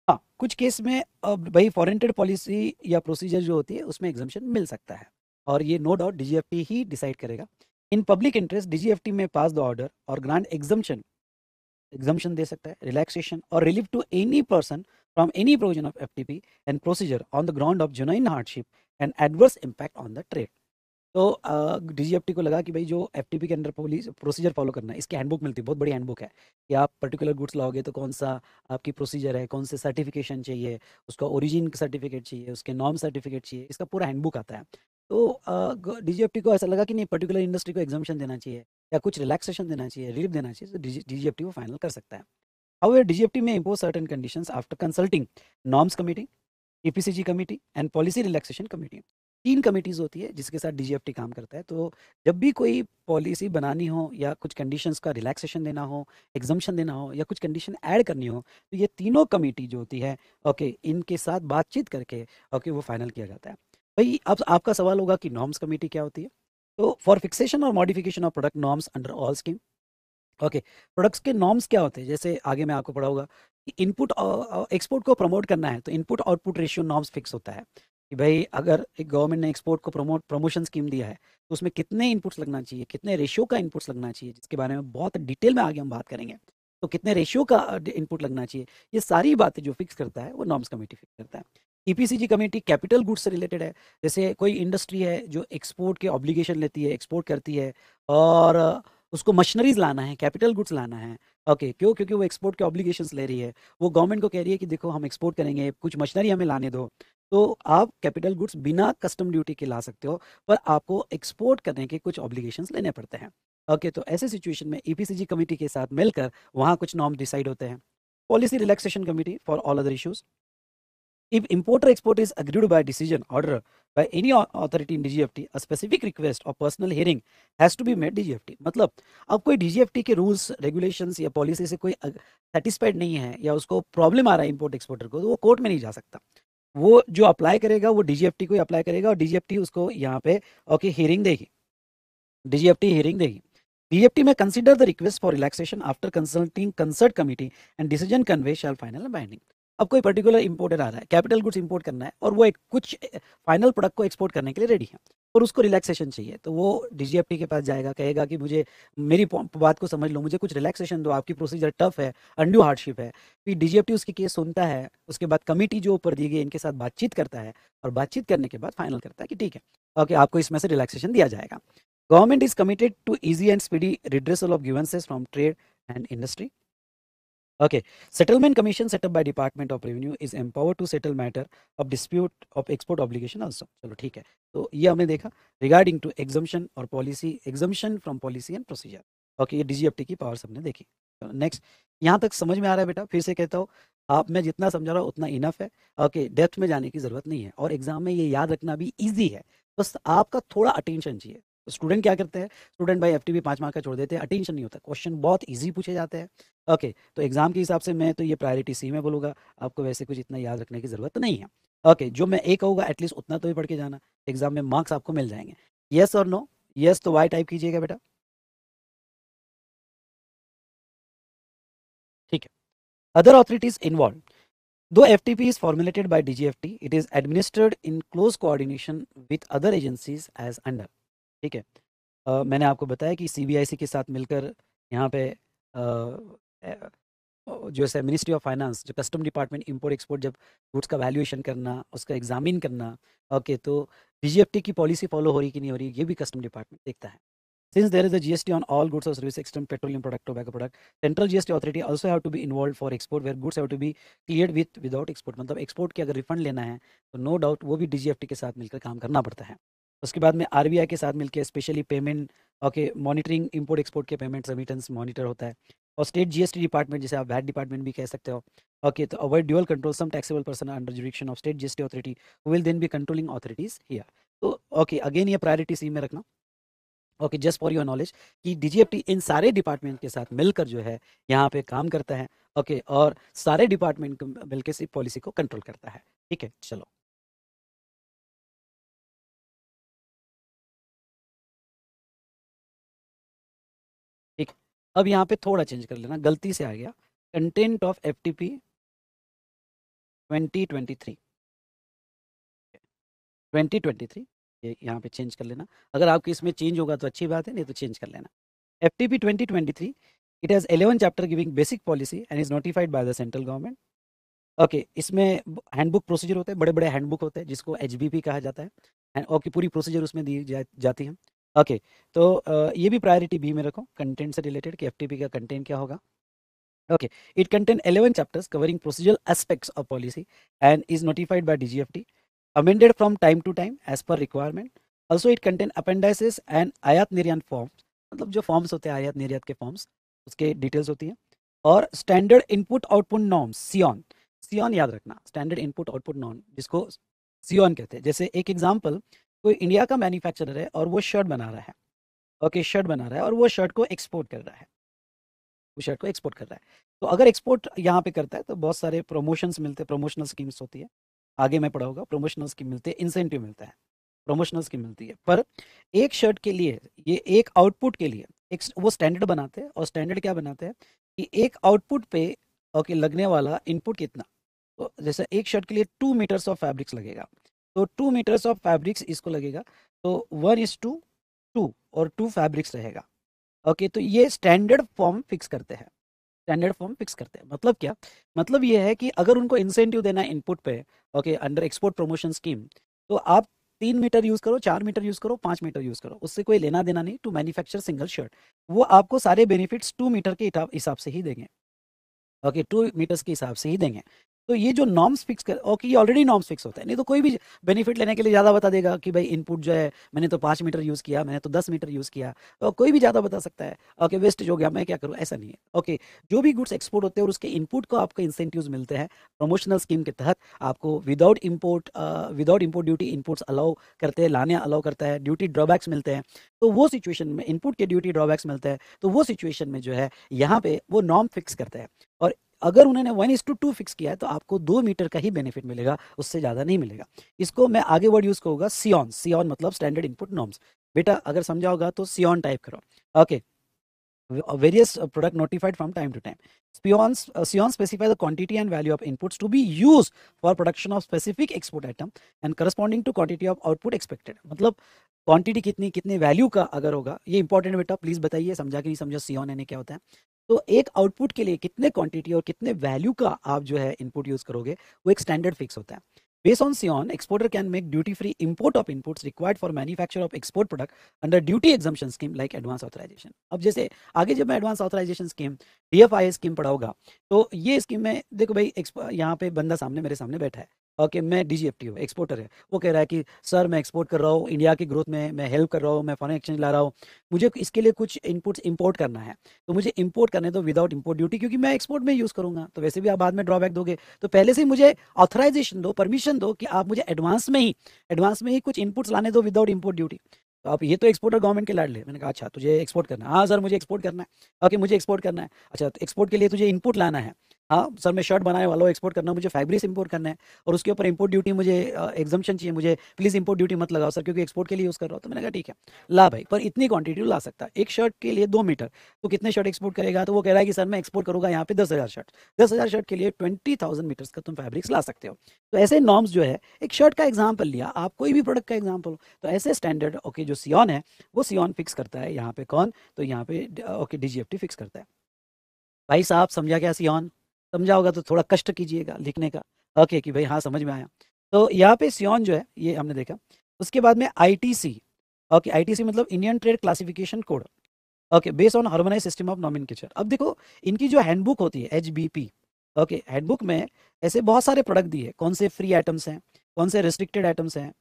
हाँ कुछ case में भाई फॉरेंटेड policy या procedure जो होती है उसमें एग्जम्पन मिल सकता है और ये नो डाउट डीजीएफटी ही डिसाइड करेगा in public interest DGFT may pass the order और ग्रांड एग्जम्पन एग्जम्पन दे सकता है रिलैक्सेशन और relief to any person from any provision of FTP and procedure on the ground of genuine hardship and adverse impact on the trade तो DGFT को लगा कि भाई जो एफटीपी के अंडर पॉलिस प्रोसीजर फॉलो करना है इसकी हैंडबुक मिलती है बहुत बड़ी हैंडबुक है कि आप पर्टिकुलर गुड्स लाओगे तो कौन सा आपकी प्रोसीजर है कौन से सर्टिफिकेशन चाहिए उसका ओरिजिन सर्टिफिकेट चाहिए उसके नॉम सर्टिफिकेट चाहिए इसका पूरा हैंडबुक आता है तो डीजीएफटी को ऐसा लगा कि नहीं पर्टिकुलर इंडस्ट्री को एग्जामेशन देना चाहिए या कुछ रिलैक्सेशन देना चाहिए रिलीफ देना चाहिए तो डीजीएफटी को फाइनल कर सकता है however DGFT may impose certain conditions after consulting norms committee EPCG committee and policy relaxation committee तीन कमेटीज होती है जिसके साथ डीजीएफटी काम करता है तो जब भी कोई पॉलिसी बनानी हो या कुछ कंडीशंस का रिलैक्सेशन देना हो एग्जम्पन देना हो या कुछ कंडीशन ऐड करनी हो तो ये तीनों कमेटी जो होती है ओके इनके साथ बातचीत करके ओके वो फाइनल किया जाता है भाई अब आपका सवाल होगा कि नॉर्म्स कमेटी क्या होती है तो फॉर फिक्सेशन और modification of product norms under all scheme okay products के नॉर्म्स क्या होते हैं जैसे आगे मैं आपको पढ़ा होगा कि इनपुट एक्सपोर्ट को प्रमोट करना है तो input output ratio norms fix होता है कि भाई अगर एक गवर्नमेंट ने एक्सपोर्ट को प्रमोट प्रमोशन स्कीम दिया है तो उसमें कितने इनपुट्स लगना चाहिए कितने रेशियो का इनपुट्स लगना चाहिए जिसके बारे में बहुत डिटेल में आगे हम बात करेंगे तो कितने रेशियो का इनपुट लगना चाहिए ये सारी बातें जो फिक्स करता है वो नॉर्म्स कमेटी फिक्स करता है ईपीसीजी कमेटी कैपिटल गुड्स से रिलेटेड है जैसे कोई इंडस्ट्री है जो एक्सपोर्ट के ऑब्लिगेशन लेती है एक्सपोर्ट करती है और उसको मशीनरीज लाना है कैपिटल गुड्स लाना है ओके okay, क्यों क्योंकि वो एक्सपोर्ट के ऑब्लिगेशन ले रही है वो गवर्नमेंट को कह रही है कि देखो हम एक्सपोर्ट करेंगे कुछ मशीनरी हमें लाने दो तो आप कैपिटल गुड्स बिना कस्टम ड्यूटी के ला सकते हो पर आपको एक्सपोर्ट करने के कुछ ऑब्लिगेशन लेने पड़ते हैं ओके okay, तो ऐसे सिचुएशन में ईपीसीजी e कमेटी के साथ मिलकर वहाँ कुछ नॉर्म डिसाइड होते हैं policy relaxation committee for all other issues If importer export is agreed by decision order by any authority in DGFT, a specific request or personal hearing has to be made DGFT. मतलब अब कोई DGFT के rules regulations या policy से कोई satisfied नहीं है या उसको प्रॉब्लम आ रहा है import एक्सपोर्टर को तो वो कोर्ट में नहीं जा सकता वो जो अप्लाई करेगा वो डीजीएफटी को अप्लाई करेगा और DGFT उसको यहाँ पे ओके hearing देगी DGFT हियरिंग देगी DGFT may consider the request for relaxation after consulting concerned committee and decision convey shall final binding अब कोई पर्टिकुलर इम्पोर्टर आ रहा है कैपिटल गुड्स इम्पोर्ट करना है और वो एक कुछ फाइनल प्रोडक्ट को एक्सपोर्ट करने के लिए रेडी है और उसको रिलैक्सेशन चाहिए तो वो डीजीएफटी के पास जाएगा कहेगा कि मुझे मेरी बात को समझ लो मुझे कुछ रिलैक्सेशन दो आपकी प्रोसीजर टफ है अंडू हार्डशिप है फिर डीजीएफटी उसके केस सुनता है उसके बाद कमेटी जो ऊपर दी गई इनके साथ बातचीत करता है और बातचीत करने के बाद फाइनल करता है कि ठीक है ओके तो आपको इसमें से रिलैक्सेशन दिया जाएगा government is committed to easy and speedy redressal of grievances from trade and industry Okay, settlement commission set up by Department of Revenue is empowered to settle matter of dispute of export obligation also. चलो ठीक है तो ये हमने देखा regarding to exemption और policy exemption from policy and procedure. Okay, ये DGFT की पावर्स हमने देखी नेक्स्ट यहाँ तक समझ में आ रहा है बेटा फिर से कहता हूँ आप मैं जितना समझा रहा हूँ उतना इनफ है ओके डेप्थ में जाने की जरूरत नहीं है और एग्जाम में ये याद रखना भी ईजी है बस आपका थोड़ा अटेंशन चाहिए स्टूडेंट क्या करते हैं स्टूडेंट भाई एफ टी पाँच मार्क का छोड़ देते हैं अटेंशन नहीं होता क्वेश्चन बहुत ईजी पूछे जाते हैं ओके तो एग्जाम के हिसाब से मैं तो ये प्रायोरिटी सी में बोलूँगा आपको वैसे कुछ इतना याद रखने की ज़रूरत नहीं है ओके जो मैं ए कहूँगा एटलीस्ट उतना तो भी पढ़ के जाना एग्जाम में मार्क्स आपको मिल जाएंगे येस और नो येस तो वाई टाइप कीजिएगा बेटा ठीक है other authorities involve formulated by D G F T it is administered in close coordination with other agencies as under ठीक है आ, मैंने आपको बताया कि सी के साथ मिलकर यहाँ पे आ, जो है मिनिस्ट्री ऑफ फाइनेंस जो कस्टम डिपार्टमेंट इंपोर्ट एक्सपोर्ट जब गुड्स का वैल्यूएशन करना उसका एग्जामिन करना ओके तो डी की पॉलिसी फॉलो हो रही कि नहीं हो रही ये भी कस्टम डिपार्टमेंट देखता है since there is S T on all goods और सर्विस एक्सटर्म पेट्रोलियम प्रोडक्ट और product central G S T authority also have to be involve for export where goods have to be clear with without export मतलब export की अगर refund लेना है तो no doubt वो भी डी के साथ मिलकर काम करना पड़ता है उसके बाद में आर के साथ मिलकर specially payment okay monitoring import export के पेमेंट रेमिटेंस मॉनिटर होता है और स्टेट जीएसटी डिपार्टमेंट जैसे आप वैट डिपार्टमेंट भी कह सकते हो ओके तो avoid dual control some taxable person under jurisdiction of state GST authority will then be controlling authorities here तो ओके अगेन ये प्रायोरिटी सी में रखना okay just for your knowledge कि डीजीएफटी इन सारे डिपार्टमेंट के साथ मिलकर जो है यहाँ पे काम करता है ओके okay, और सारे डिपार्टमेंट मिलकर इस पॉलिसी को कंट्रोल करता है ठीक है चलो अब यहाँ पे थोड़ा चेंज कर लेना गलती से आ गया content of F T P twenty twenty three twenty twenty three ये यहाँ पे चेंज कर लेना अगर आपके इसमें चेंज होगा तो अच्छी बात है नहीं तो चेंज कर लेना F T P twenty twenty three it has eleven chapter giving basic policy and is notified by the central government okay इसमें हैंडबुक प्रोसीजर होते हैं बड़े बड़े हैंडबुक होते हैं जिसको एच बी पी कहा जाता है ओके की पूरी प्रोसीजर उसमें दी जा, जाती है ओके तो ये भी प्रायोरिटी बी में रखो कंटेंट से रिलेटेड कि एफटीपी का कंटेंट क्या होगा okay it contain eleven chapters covering procedure aspects of policy and is notified by by DGFT amended from time to time as per requirement also it contain appendices and आयात निर्यात forms मतलब जो forms होते हैं आयात निर्यात के forms उसके डिटेल्स होती है और standard input output norms SION SION याद रखना स्टैंडर्ड इनपुट आउटपुट नॉर्म जिसको सीऑन कहते हैं जैसे एक एग्जांपल कोई इंडिया का मैन्युफैक्चरर है और वो शर्ट बना रहा है ओके शर्ट बना रहा है और वो शर्ट को एक्सपोर्ट कर रहा है वो शर्ट को एक्सपोर्ट कर रहा है तो अगर एक्सपोर्ट यहाँ पे करता है तो बहुत सारे प्रमोशंस मिलते हैं प्रमोशनल स्कीम्स होती है आगे मैं पढ़ाऊंगा प्रमोशनल स्कीम मिलती है इंसेंटिव मिलता है प्रमोशनल स्कीम मिलती है पर एक शर्ट के लिए ये एक आउटपुट के लिए एक वो स्टैंडर्ड बनाते हैं और स्टैंडर्ड क्या बनाते हैं कि एक आउटपुट पे ओके लगने वाला इनपुट कितना तो जैसे एक शर्ट के लिए टू मीटर्स ऑफ फैब्रिक्स लगेगा तो टू मीटर्स ऑफ फैब्रिक्स इसको लगेगा तो वन इज टू टू और टू फैब्रिक्स रहेगा ओके तो ये स्टैंडर्ड फॉर्म फिक्स करते हैं स्टैंडर्ड फॉर्म फिक्स करते हैं मतलब क्या मतलब ये है कि अगर उनको इंसेंटिव देना है इनपुट पे okay under export promotion scheme तो आप तीन मीटर यूज़ करो चार मीटर यूज़ करो पांच मीटर यूज़ करो उससे कोई लेना देना नहीं टू मैन्युफैक्चर सिंगल शर्ट वो आपको सारे बेनिफिट्स टू मीटर के हिसाब से ही देंगे ओके टू मीटर्स के हिसाब से ही देंगे तो ये जो नॉर्म्स फिक्स कर ओके ये ऑलरेडी नॉर्म्स फिक्स होता है नहीं तो कोई भी बेनिफिट लेने के लिए ज़्यादा बता देगा कि भाई इनपुट जो है मैंने तो पाँच मीटर यूज़ किया मैंने तो दस मीटर यूज़ किया तो कोई भी ज़्यादा बता सकता है ओके वेस्ट हो गया मैं क्या करूँ ऐसा नहीं है ओके जो भी गुड्स एक्सपोर्ट होते हैं और उसके इनपुट को आपको इंसेंटिव मिलते हैं प्रमोशनल स्कीम के तहत आपको without import without import duty inputs allow करते हैं लाने अलाउ करता है ड्यूटी ड्रॉबैक्स मिलते हैं तो वो सिचुएशन में इनपुट के ड्यूटी ड्रॉबैक्स मिलते हैं तो वो सिचुएशन में जो है यहाँ पे वो नॉर्म फिक्स करता है और अगर उन्होंने one is to two fix किया है तो आपको दो मीटर का ही बेनिफिट मिलेगा उससे ज़्यादा नहीं मिलेगा इसको मैं आगे वर्ड यूज़ करूंगा सियॉन सियॉन मतलब स्टैंडर्ड इनपुट नॉर्म्स बेटा अगर समझा होगा तो सियॉन टाइप करो okay various uh, product notified from time to time. Spions, uh, Sion specify the quantity and value of inputs to be used for production of specific export item and corresponding to quantity of output expected. मतलब quantity kitni कितने value का अगर होगा ये important बेटा please बताइए samjha कि नहीं samjha sion एन kya hota hai तो एक आउटपुट के लिए कितने क्वांटिटी और कितने वैल्यू का आप जो है इनपुट यूज करोगे वो एक स्टैंडर्ड फिक्स होता है Based on SION, exporter can make duty-free import of inputs required for manufacture of export product under duty exemption scheme like advance authorization. अब जैसे आगे जब मैं advance authorisation scheme D F I scheme पढ़ाऊंगा तो ये स्कीम में देखो भाई यहाँ पे बंदा सामने मेरे सामने बैठा है ओके okay, मैं डी हूँ एक्सपोर्टर है वो कह रहा है कि सर मैं एक्सपोर्ट कर रहा हूँ इंडिया की ग्रोथ में मैं हेल्प कर रहा हूँ मैं फॉरन एक्सचेंज ला रहा हूँ मुझे इसके लिए कुछ इनपुट्स इंपोर्ट करना है तो मुझे इंपोर्ट करने तो विदाउट इंपोर्ट ड्यूटी क्योंकि मैं एक्सपोर्ट में यूज़ करूँगा तो वैसे भी आप बाद में ड्रॉबैक दोगे तो पहले से मुझे ऑथराइजेशन दो परमिशन दो कि आप मुझे एडवांस में ही एडवांस में ही कुछ इनपुट्स लाने दो विदाउट इम्पोर्ट ड्यूटी तो आप ये तो एक्सपोर्टर गवर्नमेंट के लाड ले मैंने कहा अच्छा तुझे एक्सपोर्ट करना है हाँ सर मुझे एक्सपोर्ट करना है ओके मुझे एक्सपोर्ट करना है अच्छा तो एक्सपोर्ट के लिए तुझे इनपुट लाना है हाँ सर मैं शर्ट बनाने वाला हूँ एक्सपोर्ट करना मुझे फैब्रिक्स इंपोर्ट इम्पोर्ट करना है और उसके ऊपर इंपोर्ट ड्यूटी मुझे एग्जामेशन चाहिए मुझे प्लीज़ इम्पोर्ट ड्यूटी मत लगाओ सर क्योंकि एक्सपोर्ट के लिए यूज़ कर रहा हूँ तो मैंने कहा ठीक है ला भाई पर इतनी क्वांटिटी ला सकता है एक शर्ट के लिए दो मीटर तो कितने शर्ट एक्सपोर्ट करेगा तो वो कह रहा है कि सर मैं एक्सपोर्ट करूँगा यहाँ पे दस हज़ार शर्ट दस हज़ार शर्ट के लिए ट्वेंटी थाउजेंड मीटर्स का तुम फैब्रिक्स ला सकते हो तो ऐसे नॉर्म्स जो है एक शर्ट का एग्जाम्पल लिया आप कोई भी प्रोडक्ट का एग्जाम्पल हो तो ऐसे स्टैंडर्ड ओके जो सियन है वो सियन फिक्स करता है यहाँ पे कौन तो यहाँ पे ओके डी फिक्स करता है भाई साहब समझा क्या सियन समझा होगा तो थोड़ा कष्ट कीजिएगा लिखने का ओके कि भाई हाँ समझ में आया तो यहाँ पे सियोन जो है ये हमने देखा उसके बाद में आई ओके आई मतलब Indian trade classification code okay based on harmonise system of नॉमिन अब देखो इनकी जो हैंडबुक होती है एच ओके हैंडबुक में ऐसे बहुत सारे प्रोडक्ट दिए कौन से फ्री आइटम्स हैं कौन से रिस्ट्रिक्टेड आइटम्स हैं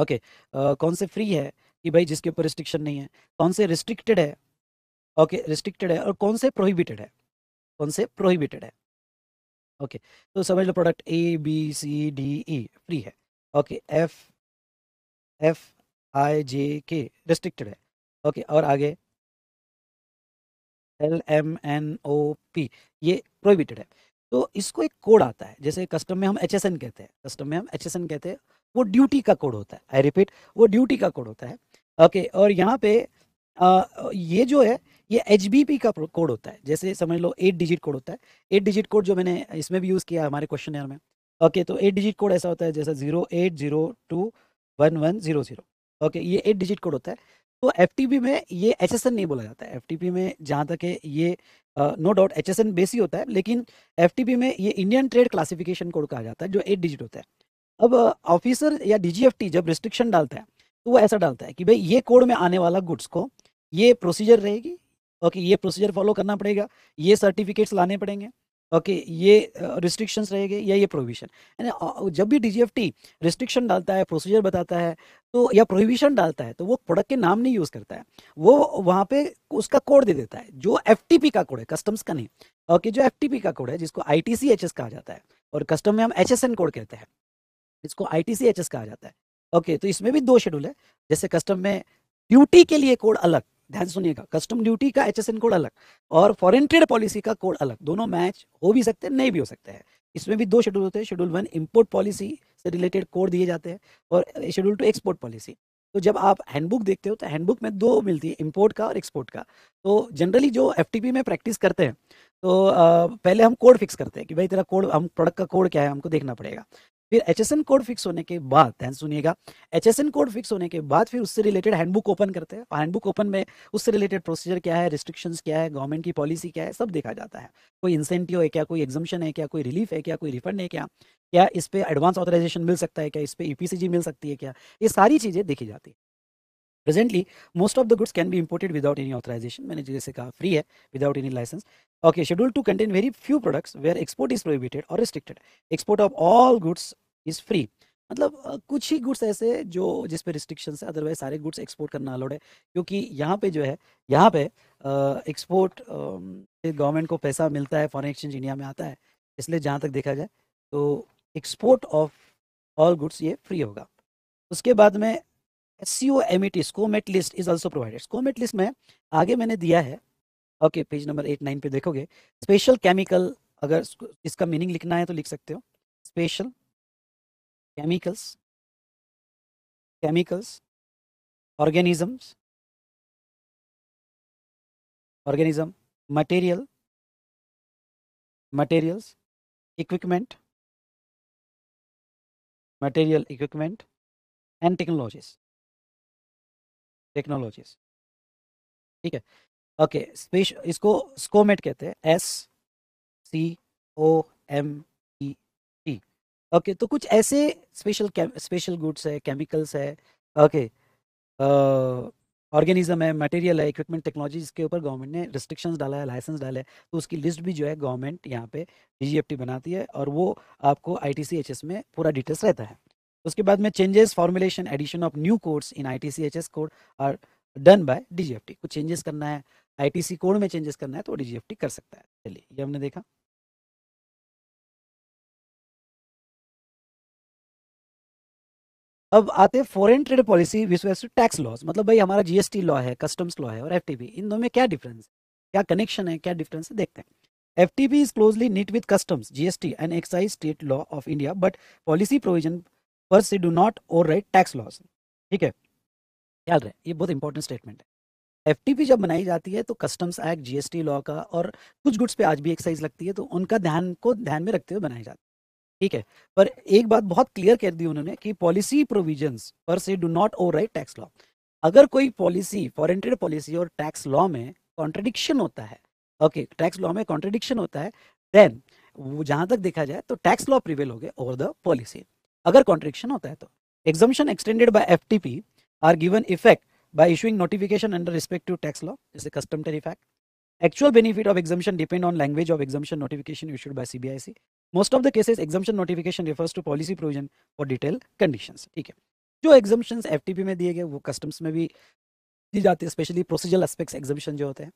ओके okay, uh, कौन से फ्री है कि भाई जिसके ऊपर रिस्ट्रिक्शन नहीं है कौन से रिस्ट्रिक्टेड है ओके okay, रिस्ट्रिक्टेड है और कौन से प्रोहिबिटेड है कौन से प्रोहिबिटेड है ओके तो समझ लो product A B C D E free है okay F F I J K restricted है ओके और आगे L M N O P ये प्रोहिबिटेड है तो इसको एक कोड आता है जैसे कस्टम में हम एच एस एन कहते हैं कस्टम में हम एच एस एन कहते हैं वो ड्यूटी का कोड होता है आई रिपीट वो ड्यूटी का कोड होता है ओके okay, और यहाँ पे आ, ये जो है ये एच का कोड होता है जैसे समझ लो एट डिजिट कोड होता है एट डिजिट कोड जो मैंने इसमें भी यूज़ किया हमारे क्वेश्चन में ओके तो एट डिजिट कोड ऐसा होता है जैसा zero eight zero two one one zero zero okay ये एट डिजिट कोड होता है तो एफ में ये एच नहीं बोला जाता है एफ में जहाँ तक है ये no doubt H S base ही होता है लेकिन एफ में ये इंडियन ट्रेड क्लासिफिकेशन कोड कहा जाता है जो एट डिजिट होता है अब ऑफिसर या डी जब रिस्ट्रिक्शन डालता है तो वो ऐसा डालता है कि भाई ये कोड में आने वाला गुड्स को ये प्रोसीजर रहेगी ओके ये प्रोसीजर फॉलो करना पड़ेगा ये सर्टिफिकेट्स लाने पड़ेंगे ओके okay, ये रिस्ट्रिक्शंस रहेंगे या ये प्रोविजन यानी जब भी डीजीएफटी रिस्ट्रिक्शन डालता है प्रोसीजर बताता है तो या प्रोविजन डालता है तो वो प्रोडक्ट के नाम नहीं यूज़ करता है वो वहाँ पे उसका कोड दे देता है जो एफटीपी का कोड है कस्टम्स का नहीं ओके okay, जो एफटीपी का कोड है जिसको आई टी कहा जाता है और कस्टम में हम एच कोड कहते हैं इसको आई टी कहा जाता है ओके okay, तो इसमें भी दो शेड्यूल है जैसे कस्टम में ड्यूटी के लिए कोड अलग ध्यान सुनिएगा कस्टम ड्यूटी का एच कोड अलग और फॉरन ट्रेड पॉलिसी का कोड अलग दोनों मैच हो भी सकते हैं नहीं भी हो सकते हैं इसमें भी दो शेड्यूल होते हैं शेड्यूल वन इम्पोर्ट पॉलिसी से रिलेटेड कोड दिए जाते हैं और शेड्यूल टू एक्सपोर्ट पॉलिसी तो जब आप हैंडबुक देखते हो तो हैंडबुक में दो मिलती है इम्पोर्ट का और एक्सपोर्ट का तो जनरली जो एफ में प्रैक्टिस करते हैं तो पहले हम कोड फिक्स करते हैं कि भाई तेरा कोड हम प्रोडक्ट का कोड क्या है हमको देखना पड़ेगा फिर एच कोड फिक्स होने के बाद ध्यान सुनिएगा एच कोड फिक्स होने के बाद फिर उससे रिलेटेड हैंडबुक ओपन करते हैं और हैंडबुक ओपन में उससे रिलेटेड प्रोसीजर क्या है रिस्ट्रिक्शंस क्या है गवर्नमेंट की पॉलिसी क्या है सब देखा जाता है कोई इंसेंटिव है क्या कोई एग्जामेशन है क्या कोई रिलीफ है क्या कोई रिफंड है क्या क्या इस पर एडवांस ऑथराइजेशन मिल सकता है क्या इस पर जी e मिल सकती है क्या ये सारी चीज़ें देखी जाती है presently most of the goods can be imported without any authorisation मैंने जैसे कहा फ्री है without any licence okay schedule two contain very few products where export is prohibited और restricted export of all goods is free मतलब कुछ ही goods ऐसे जो जिस पे रिस्ट्रिक्शंस है अदरवाइज सारे गुड्स एक्सपोर्ट करना अलाउड है क्योंकि यहाँ पे जो है यहाँ पे एक्सपोर्ट गवर्नमेंट को पैसा मिलता है फॉरेन एक्सचेंज इंडिया में आता है इसलिए जहाँ तक देखा जाए तो एक्सपोर्ट ऑफ ऑल गुड्स ये फ्री होगा उसके बाद में SCOMET SCOMET list is also provided SCOMET list में आगे मैंने दिया है okay page number eight nine पे देखोगे स्पेशल केमिकल अगर इसका मीनिंग लिखना है तो लिख सकते हो special chemicals chemicals organisms organism material materials equipment material equipment and technologies technologies ठीक है ओके स्पेश इसको स्कोमेट कहते हैं S C O M E T okay तो कुछ ऐसे स्पेशल स्पेशल गुड्स है केमिकल्स है ओके ऑर्गेनिज्म है मटेरियल है इक्विपमेंट टेक्नोलॉजी जिसके ऊपर गवर्नमेंट ने रिस्ट्रिक्शंस डाला है लाइसेंस डाला है तो उसकी लिस्ट भी जो है गवर्नमेंट यहाँ पे डी बनाती है और वो आपको आई टी में पूरा डिटेल्स रहता है उसके बाद में changes formulation addition of new codes in I code are done by D कुछ चेंजेस करना है आई कोड में चेंजेस करना है तो डी कर सकता है चलिए ये हमने देखा अब आते हैं foreign trade policy vis a vis tax laws मतलब भाई हमारा जीएसटी लॉ है कस्टम्स लॉ है और एफ इन दोनों में क्या डिफरेंस क्या कनेक्शन है क्या डिफरेंस है देखते हैं FTP is closely knit with customs GST and excise state law of India but policy provision per se do not over write tax laws ठीक है याद रहे ये बहुत इंपॉर्टेंट स्टेटमेंट है एफ जब बनाई जाती है तो कस्टम्स एक्ट जीएसटी लॉ का और कुछ गुड्स पे आज भी एक्साइज लगती है तो उनका ध्यान को ध्यान में रखते हुए बनाई जाती है ठीक है पर एक बात बहुत क्लियर कर दी उन्होंने कि policy provisions per se do not over write tax law अगर कोई पॉलिसी फॉरन ट्रेड पॉलिसी और टैक्स लॉ में कॉन्ट्रडिक्शन होता है ओके टैक्स लॉ में कॉन्ट्रडिक्शन होता है देन जहां तक देखा जाए तो टैक्स लॉ प्रिवेल हो गए ओवर द पॉलिसी अगर कॉन्ट्रेक्शन होता है तो exemption extended by F T P are given effect by issuing notification under to tax law जैसे custom tariff act actual benefit of exemption depend on language of exemption notification issued by C B I C most of the cases exemption notification refers to policy provision for detail condition ठीक है जो एग्जामेशन F T P में दिए गए वो customs में भी दी जाती है स्पेशली प्रोसीजर एस्पेक्ट्स एग्जामेशन जो होते हैं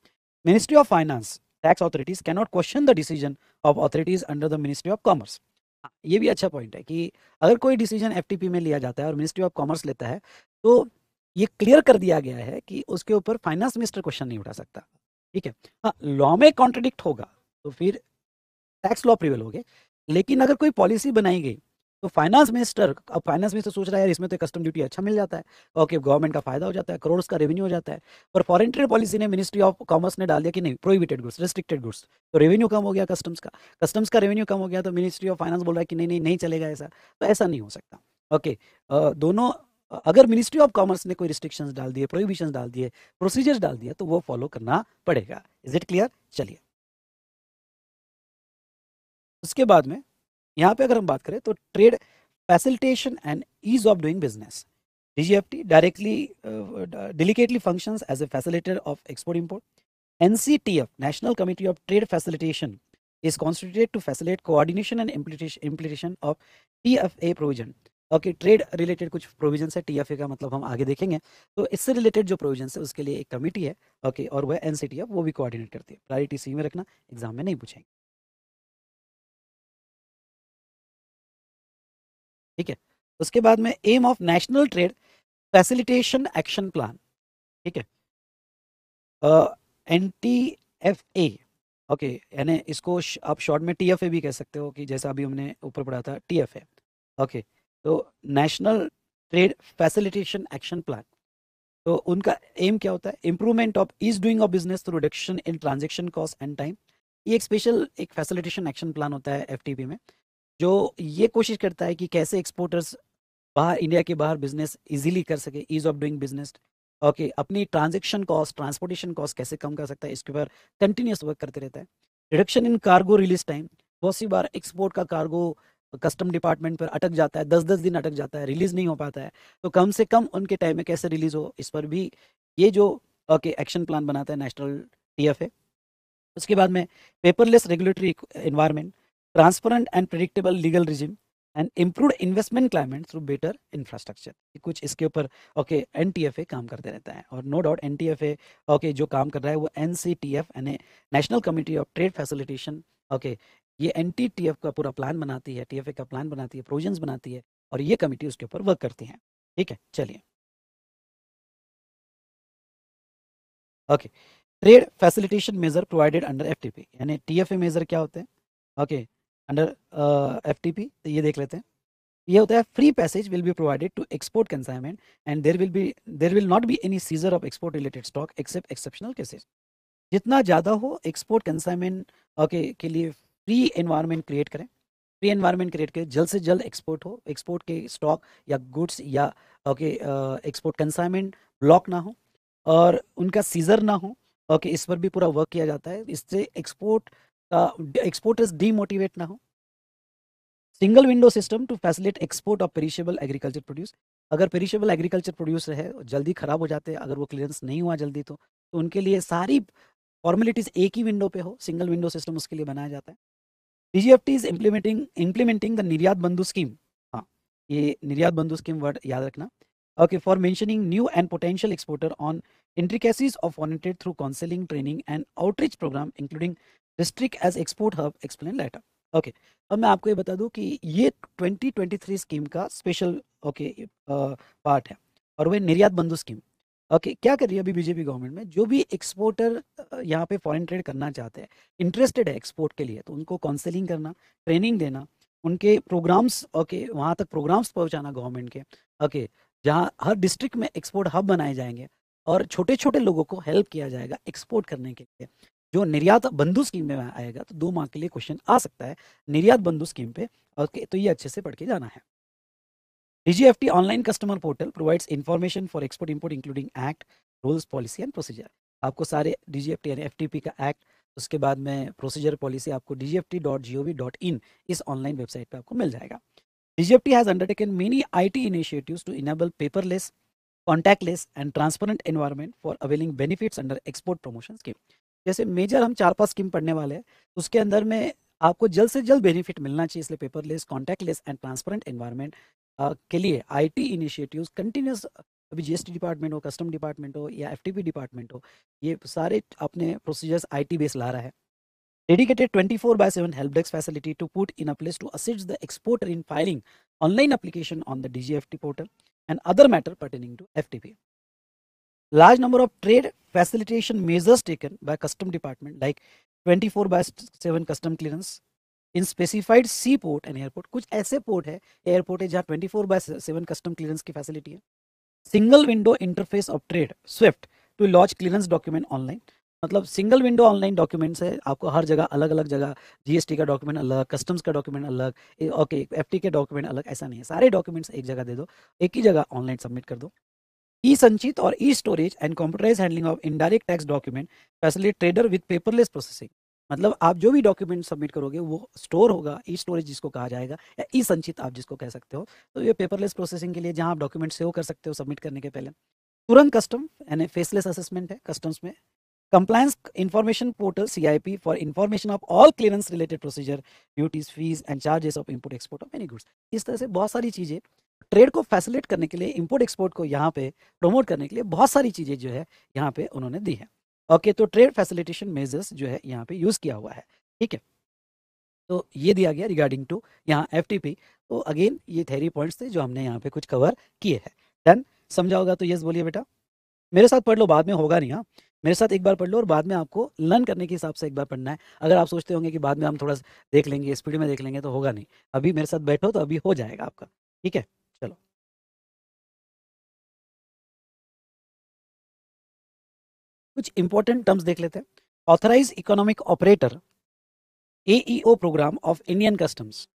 ministry of finance tax authorities cannot question the decision of authorities under the ministry of commerce हाँ, ये भी अच्छा पॉइंट है कि अगर कोई डिसीजन एफ में लिया जाता है और मिनिस्ट्री ऑफ कॉमर्स लेता है तो ये क्लियर कर दिया गया है कि उसके ऊपर फाइनेंस मिनिस्टर क्वेश्चन नहीं उठा सकता ठीक है हाँ लॉ में कॉन्ट्रडिक्ट होगा तो फिर टैक्स लॉ प्रिवेल हो गए लेकिन अगर कोई पॉलिसी बनाई गई तो फाइनेंस मिनिस्टर अब फाइनेंस मिनिस्टर सोच रहा है यार इसमें तो कस्टम ड्यूटी अच्छा मिल जाता है ओके गवर्नमेंट का फायदा हो जाता है करोड़ का रेवेन्यू हो जाता है पर फॉरन ट्रेड पॉलिसी ने मिनिस्ट्री ऑफ कॉमर्स ने डाल दिया कि नहीं प्रोहिबिटेड गुड्स रिस्ट्रिक्टेड गुड्स तो रेवेन्यू कम हो गया कस्टम्स का कस्टम्स का रेवेन्यू कम हो गया तो मिनिस्ट्री ऑफ फाइनेंस बोल रहा है कि नहीं नहीं नहीं चलेगा ऐसा तो ऐसा नहीं हो सकता ओके दोनों अगर मिनिस्ट्री ऑफ कॉमर्स ने कोई रिस्ट्रिक्शंस डाल दिए प्रोहिबिशंस डाल दिए प्रोसीजर्स डाल दिए तो वो फॉलो करना पड़ेगा इज इट क्लियर चलिए उसके बाद में यहाँ पे अगर हम बात करें तो trade facilitation and ease of doing business DGFT directly delicately function as a facilitator of export import an national committee of trade facilitation is constituted to facilitate coordination and implementation of T F A provision okay trade related कुछ provision है T F A का मतलब हम आगे देखेंगे तो इससे related जो प्रोविजन है उसके लिए एक कमिटी है ओके okay, और वह एन टी एफ वो भी कोऑर्डिनेट करती है प्रायरिटी सी में रखना एग्जाम में नहीं पूछेंगे ठीक है उसके बाद में aim of national trade facilitation action plan ठीक है N T F A okay यानी इसको आप शॉर्ट में टी एफ ए भी कह सकते हो कि जैसा अभी हमने ऊपर पढ़ा था टी एफ ए ओके तो national trade facilitation action plan तो उनका एम क्या होता है improvement of ease doing of business through reduction in transaction cost and time ये एक स्पेशल एक फैसिलिटेशन एक्शन प्लान होता है एफ में जो ये कोशिश करता है कि कैसे एक्सपोर्टर्स बाहर इंडिया के बाहर बिजनेस इजीली कर सके ease of doing business okay अपनी ट्रांजेक्शन कॉस्ट ट्रांसपोर्टेशन कॉस्ट कैसे कम कर सकता है इसके ऊपर कंटिन्यूस वर्क करते रहता है reduction in cargo release time बहुत सी बार एक्सपोर्ट का कार्गो कस्टम डिपार्टमेंट पर अटक जाता है दस दस दिन अटक जाता है रिलीज नहीं हो पाता है तो कम से कम उनके टाइम में कैसे रिलीज हो इस पर भी ये जो ओके एक्शन प्लान बनाता है नेशनल टी उसके बाद में paperless regulatory environment transparent and predictable legal regime and improve investment climate through better infrastructure कुछ इसके ऊपर ओके एन काम करते रहता है और no doubt N T okay जो काम कर रहा है वो एन सी टी एफ यानी national committee of trade facilitation okay ये एन टी टी एफ का पूरा प्लान बनाती है टी एफ ए का प्लान बनाती है प्रोविजन बनाती है और ये कमिटी उसके ऊपर वर्क करती है ठीक है चलिए okay trade facilitation measure provided under F T P यानी टी एफ ए मेजर क्या होते हैं okay okay. Under F T P ये देख लेते हैं ये होता है free passage will be provided to export consignment and there will be there will not be any seizure of export related stock except exceptional cases जितना ज़्यादा हो एक्सपोर्ट कंसाइनमेंट के, के लिए फ्री एनवायरमेंट क्रिएट करें फ्री एनवायरमेंट क्रिएट करें जल्द से जल्द एक्सपोर्ट हो एक्सपोर्ट के स्टॉक या गुड्स या ओके एक्सपोर्ट कंसाइनमेंट ब्लॉक ना हो और उनका सीजर ना हो ओके इस पर भी पूरा वर्क किया जाता है इससे एक्सपोर्ट एक्सपोर्टर्स डीमोटिवेट ना हो single window system to facilitate export of perishable agriculture produce अगर पेरिशेबल एग्रीकल्चर प्रोड्यूस रहे जल्दी खराब हो जाते हैं अगर वो क्लियरेंस नहीं हुआ जल्दी तो, तो उनके लिए सारी फॉर्मेलिटीज़ एक ही विंडो पे हो सिंगल विंडो सिस्टम उसके लिए बनाया जाता है D G F T is implementing implementing the Niryat Bandhu scheme हाँ ये निर्यात बंधु स्कीम वर्ड याद रखना okay for mentioning new and potential exporter on intricacies of foreign through counselling training and outreach programme including district as export hub explain later okay अब मैं आपको ये बता दूं कि ये 2023 स्कीम का स्पेशल ओके पार्ट है और वह निर्यात बंधु स्कीम ओके क्या कर रही है अभी बीजेपी गवर्नमेंट में जो भी एक्सपोर्टर यहाँ पे फॉरेन ट्रेड करना चाहते हैं इंटरेस्टेड है एक्सपोर्ट के लिए तो उनको काउंसलिंग करना ट्रेनिंग देना उनके प्रोग्राम्स ओके वहाँ तक प्रोग्राम्स पहुँचाना गवर्नमेंट के ओके जहाँ हर डिस्ट्रिक्ट में एक्सपोर्ट हब बनाए जाएंगे और छोटे छोटे लोगों को हेल्प किया जाएगा एक्सपोर्ट करने के लिए जो निर्यात बंधु स्कीम में आएगा तो दो माह के लिए क्वेश्चन आ सकता है निर्यात बंधु स्कीम पे ओके तो ये अच्छे से पढ़ के जाना है DGFT online customer portal provides information for export import including act rules policy and procedure आपको सारे डीजीएफटी टी पी का एक्ट उसके बाद में प्रोसीजर पॉलिसी आपको इन इस ऑनलाइन वेबसाइट पर आपको मिल जाएगा has undertaken many I T initiatives to enable paperless contactless and transparent environment for availing benefits under export promotion scheme जैसे मेजर हम चार पांच स्कीम पढ़ने वाले हैं उसके अंदर में आपको जल्द से जल्द बेनिफिट मिलना चाहिए इसलिए paperless contactless and transparent environment के लिए आईटी इनिशिएटिव्स कंटिन्यूस अभी जीएसटी डिपार्टमेंट हो कस्टम डिपार्टमेंट हो या एफटीपी डिपार्टमेंट हो ये सारे अपने प्रोसीजर्स टी बेस ला रहा है dedicated 24 by 7 help desk facility to put in a place to assist the exporter in filing online application on the DGFT portal and other matter pertaining to FTP. Large number of trade facilitation measures taken by custom department like 24 by 7 custom clearance in specified sea port and airport कुछ ऐसे port है airport है जहाँ 24 four by seven custom clearance की facility है single window interface of trade SWIFT to launch clearance document online मतलब single window online documents है आपको हर जगह अलग अलग जगह जीएसटी का डॉक्यूमेंट अलग कस्टम्स का डॉक्यूमेंट अलग ओके एफ के डॉक्यूमेंट अलग ऐसा नहीं है सारे डॉक्यूमेंट्स एक जगह दे दो एक ही जगह ऑनलाइन सबमिट कर दो ई संचित और e storage and computerise handling of indirect tax document facility trader with paperless processing मतलब आप जो भी डॉक्यूमेंट सबमिट करोगे वो स्टोर होगा ई स्टोरेज जिसको कहा जाएगा या ई संचित आप जिसको कह सकते हो तो ये पेपरलेस प्रोसेसिंग के लिए जहां आप डॉक्यूमेंट सेव कर सकते हो सबमिट करने के पहले तुरंत कस्टम यानी फेसलेस असेसमेंट है कस्टम्स में portal C I P for information of all clearance related procedure duties fees and charges of import export of many goods इस तरह से बहुत सारी चीजें ट्रेड को फैसिलेट करने के लिए इम्पोर्ट एक्सपोर्ट को यहाँ पे प्रमोट करने के लिए बहुत सारी चीज़ें जो है यहाँ पे उन्होंने दी है ओके तो ट्रेड फैसिलिटेशन मेजर्स जो है यहाँ पे यूज़ किया हुआ है ठीक है तो ये दिया गया रिगार्डिंग टू यहाँ एफ तो अगेन ये थेरी पॉइंट्स थे जो हमने यहाँ पे कुछ कवर किए हैं डन समझा होगा तो यस बोलिए बेटा मेरे साथ पढ़ लो बाद में होगा नहीं हाँ मेरे साथ एक बार पढ़ लो और बाद में आपको लर्न करने के हिसाब से एक बार पढ़ना है अगर आप सोचते होंगे कि बाद में हम थोड़ा देख लेंगे स्पीड में देख लेंगे तो होगा नहीं अभी मेरे साथ बैठो तो अभी हो जाएगा आपका ठीक है कुछ इंपॉर्टेंट टर्म्स देख लेते हैं authorise economic operator AEO programme of Indian customs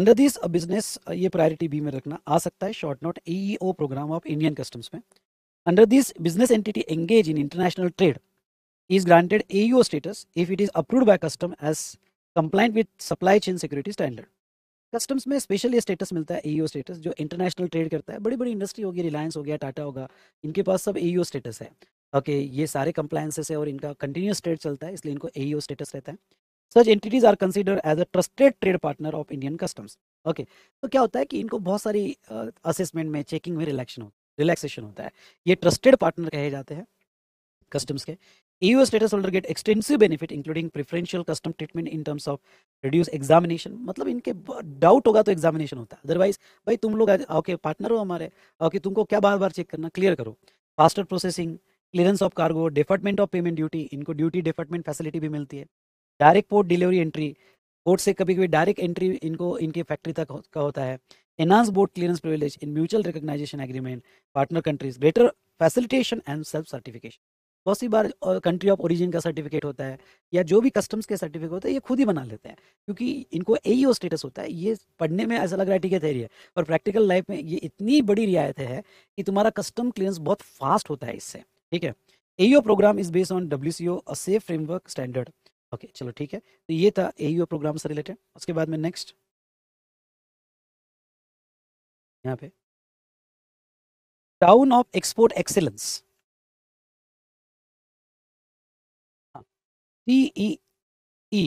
under this business ये प्रायोरिटी बी में रखना आ सकता है short note AEO programme of Indian customs में under this business entity engage in international trade is granted AEO status if it is approved by custom as compliant with supply chain security standard customs में special ये status मिलता है AEO status e जो international trade करता है बड़ी बड़ी industry होगी रिलायंस हो गया टाटा होगा इनके पास सब एईओ स्टेटस e है ओके okay, ये सारे कंप्लायंसेस है और इनका कंटिन्यूस ट्रेड चलता है इसलिए इनको ए स्टेटस e रहता है such entities are consider as a trusted trade partner of Indian customs okay तो क्या होता है कि इनको बहुत सारी असेसमेंट uh, में चेकिंग में रिलेक्शन रिलैक्सेशन होता है ये ट्रस्टेड पार्टनर कहे जाते हैं कस्टम्स के E status holder get extensive benefit including preferential custom treatment in terms of reduce examination मतलब इनके डाउट होगा तो एग्जामिनेशन होता है अदरवाइज भाई तुम लोग ओके पार्टनर हो हमारे ओके तुमको क्या बार बार चेक करना क्लियर करो faster processing clearance of cargo deferment of payment duty इनको ड्यूटी डिफर्टमेंट फैसिलिटी भी मिलती है direct port delivery entry port से कभी कभी डायरेक्ट एंट्री इनको इनके फैक्ट्री तक हो, का होता है enhance board clearance privilege in mutual recognition agreement partner countries greater facilitation and self certification बहुत सी बार कंट्री ऑफ ओरिजिन का सर्टिफिकेट होता है या जो भी कस्टम्स के सर्टिफिकेट होता है ये खुद ही बना लेते हैं क्योंकि इनको ए स्टेटस e होता है ये पढ़ने में ऐसा लग रहा है ठीक है थेरी है पर प्रैक्टिकल लाइफ में ये इतनी बड़ी रियायत है कि तुम्हारा कस्टम क्लियरेंस बहुत फास्ट होता है इससे ठीक है AEO programme is based on W C O a safe framework standard okay चलो ठीक है तो ये था एईओ प्रोग्राम से रिलेटेड उसके बाद में नेक्स्ट यहाँ पे town of export excellence TEE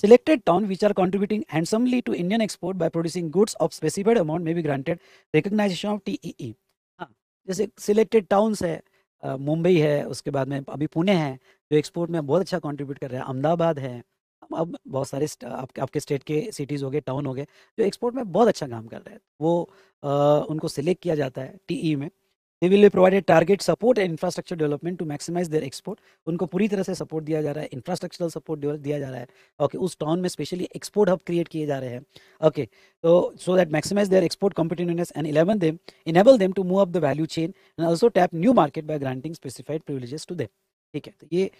selected town which are contributing handsomely to Indian export by producing goods of specified amount may be granted recognition of TEE हाँ जैसे selected towns है मुंबई है उसके बाद में अभी पुणे है जो एक्सपोर्ट में बहुत अच्छा कंट्रीब्यूट कर रहा है अहमदाबाद है अब बहुत सारे आपके आपके स्टेट के सिटीज़ हो गए टाउन हो गए जो एक्सपोर्ट में बहुत अच्छा काम कर रहे हैं वो आ, उनको सिलेक्ट किया जाता है टीई e में they will provide target support and infrastructure development to maximise their export उनको पूरी तरह से सपोर्ट दिया जा रहा है इंफ्रास्ट्रक्चरल सपोर्ट दिया जा रहा है ओके okay, उस टाउन में स्पेशली एक्सपोर्ट हब क्रिएट किए जा रहे हैं ओके तो so that maximise their export competitiveness and इलेवन them enable them to move up the value chain and also tap new market by granting specified privileges to them ठीक है तो ये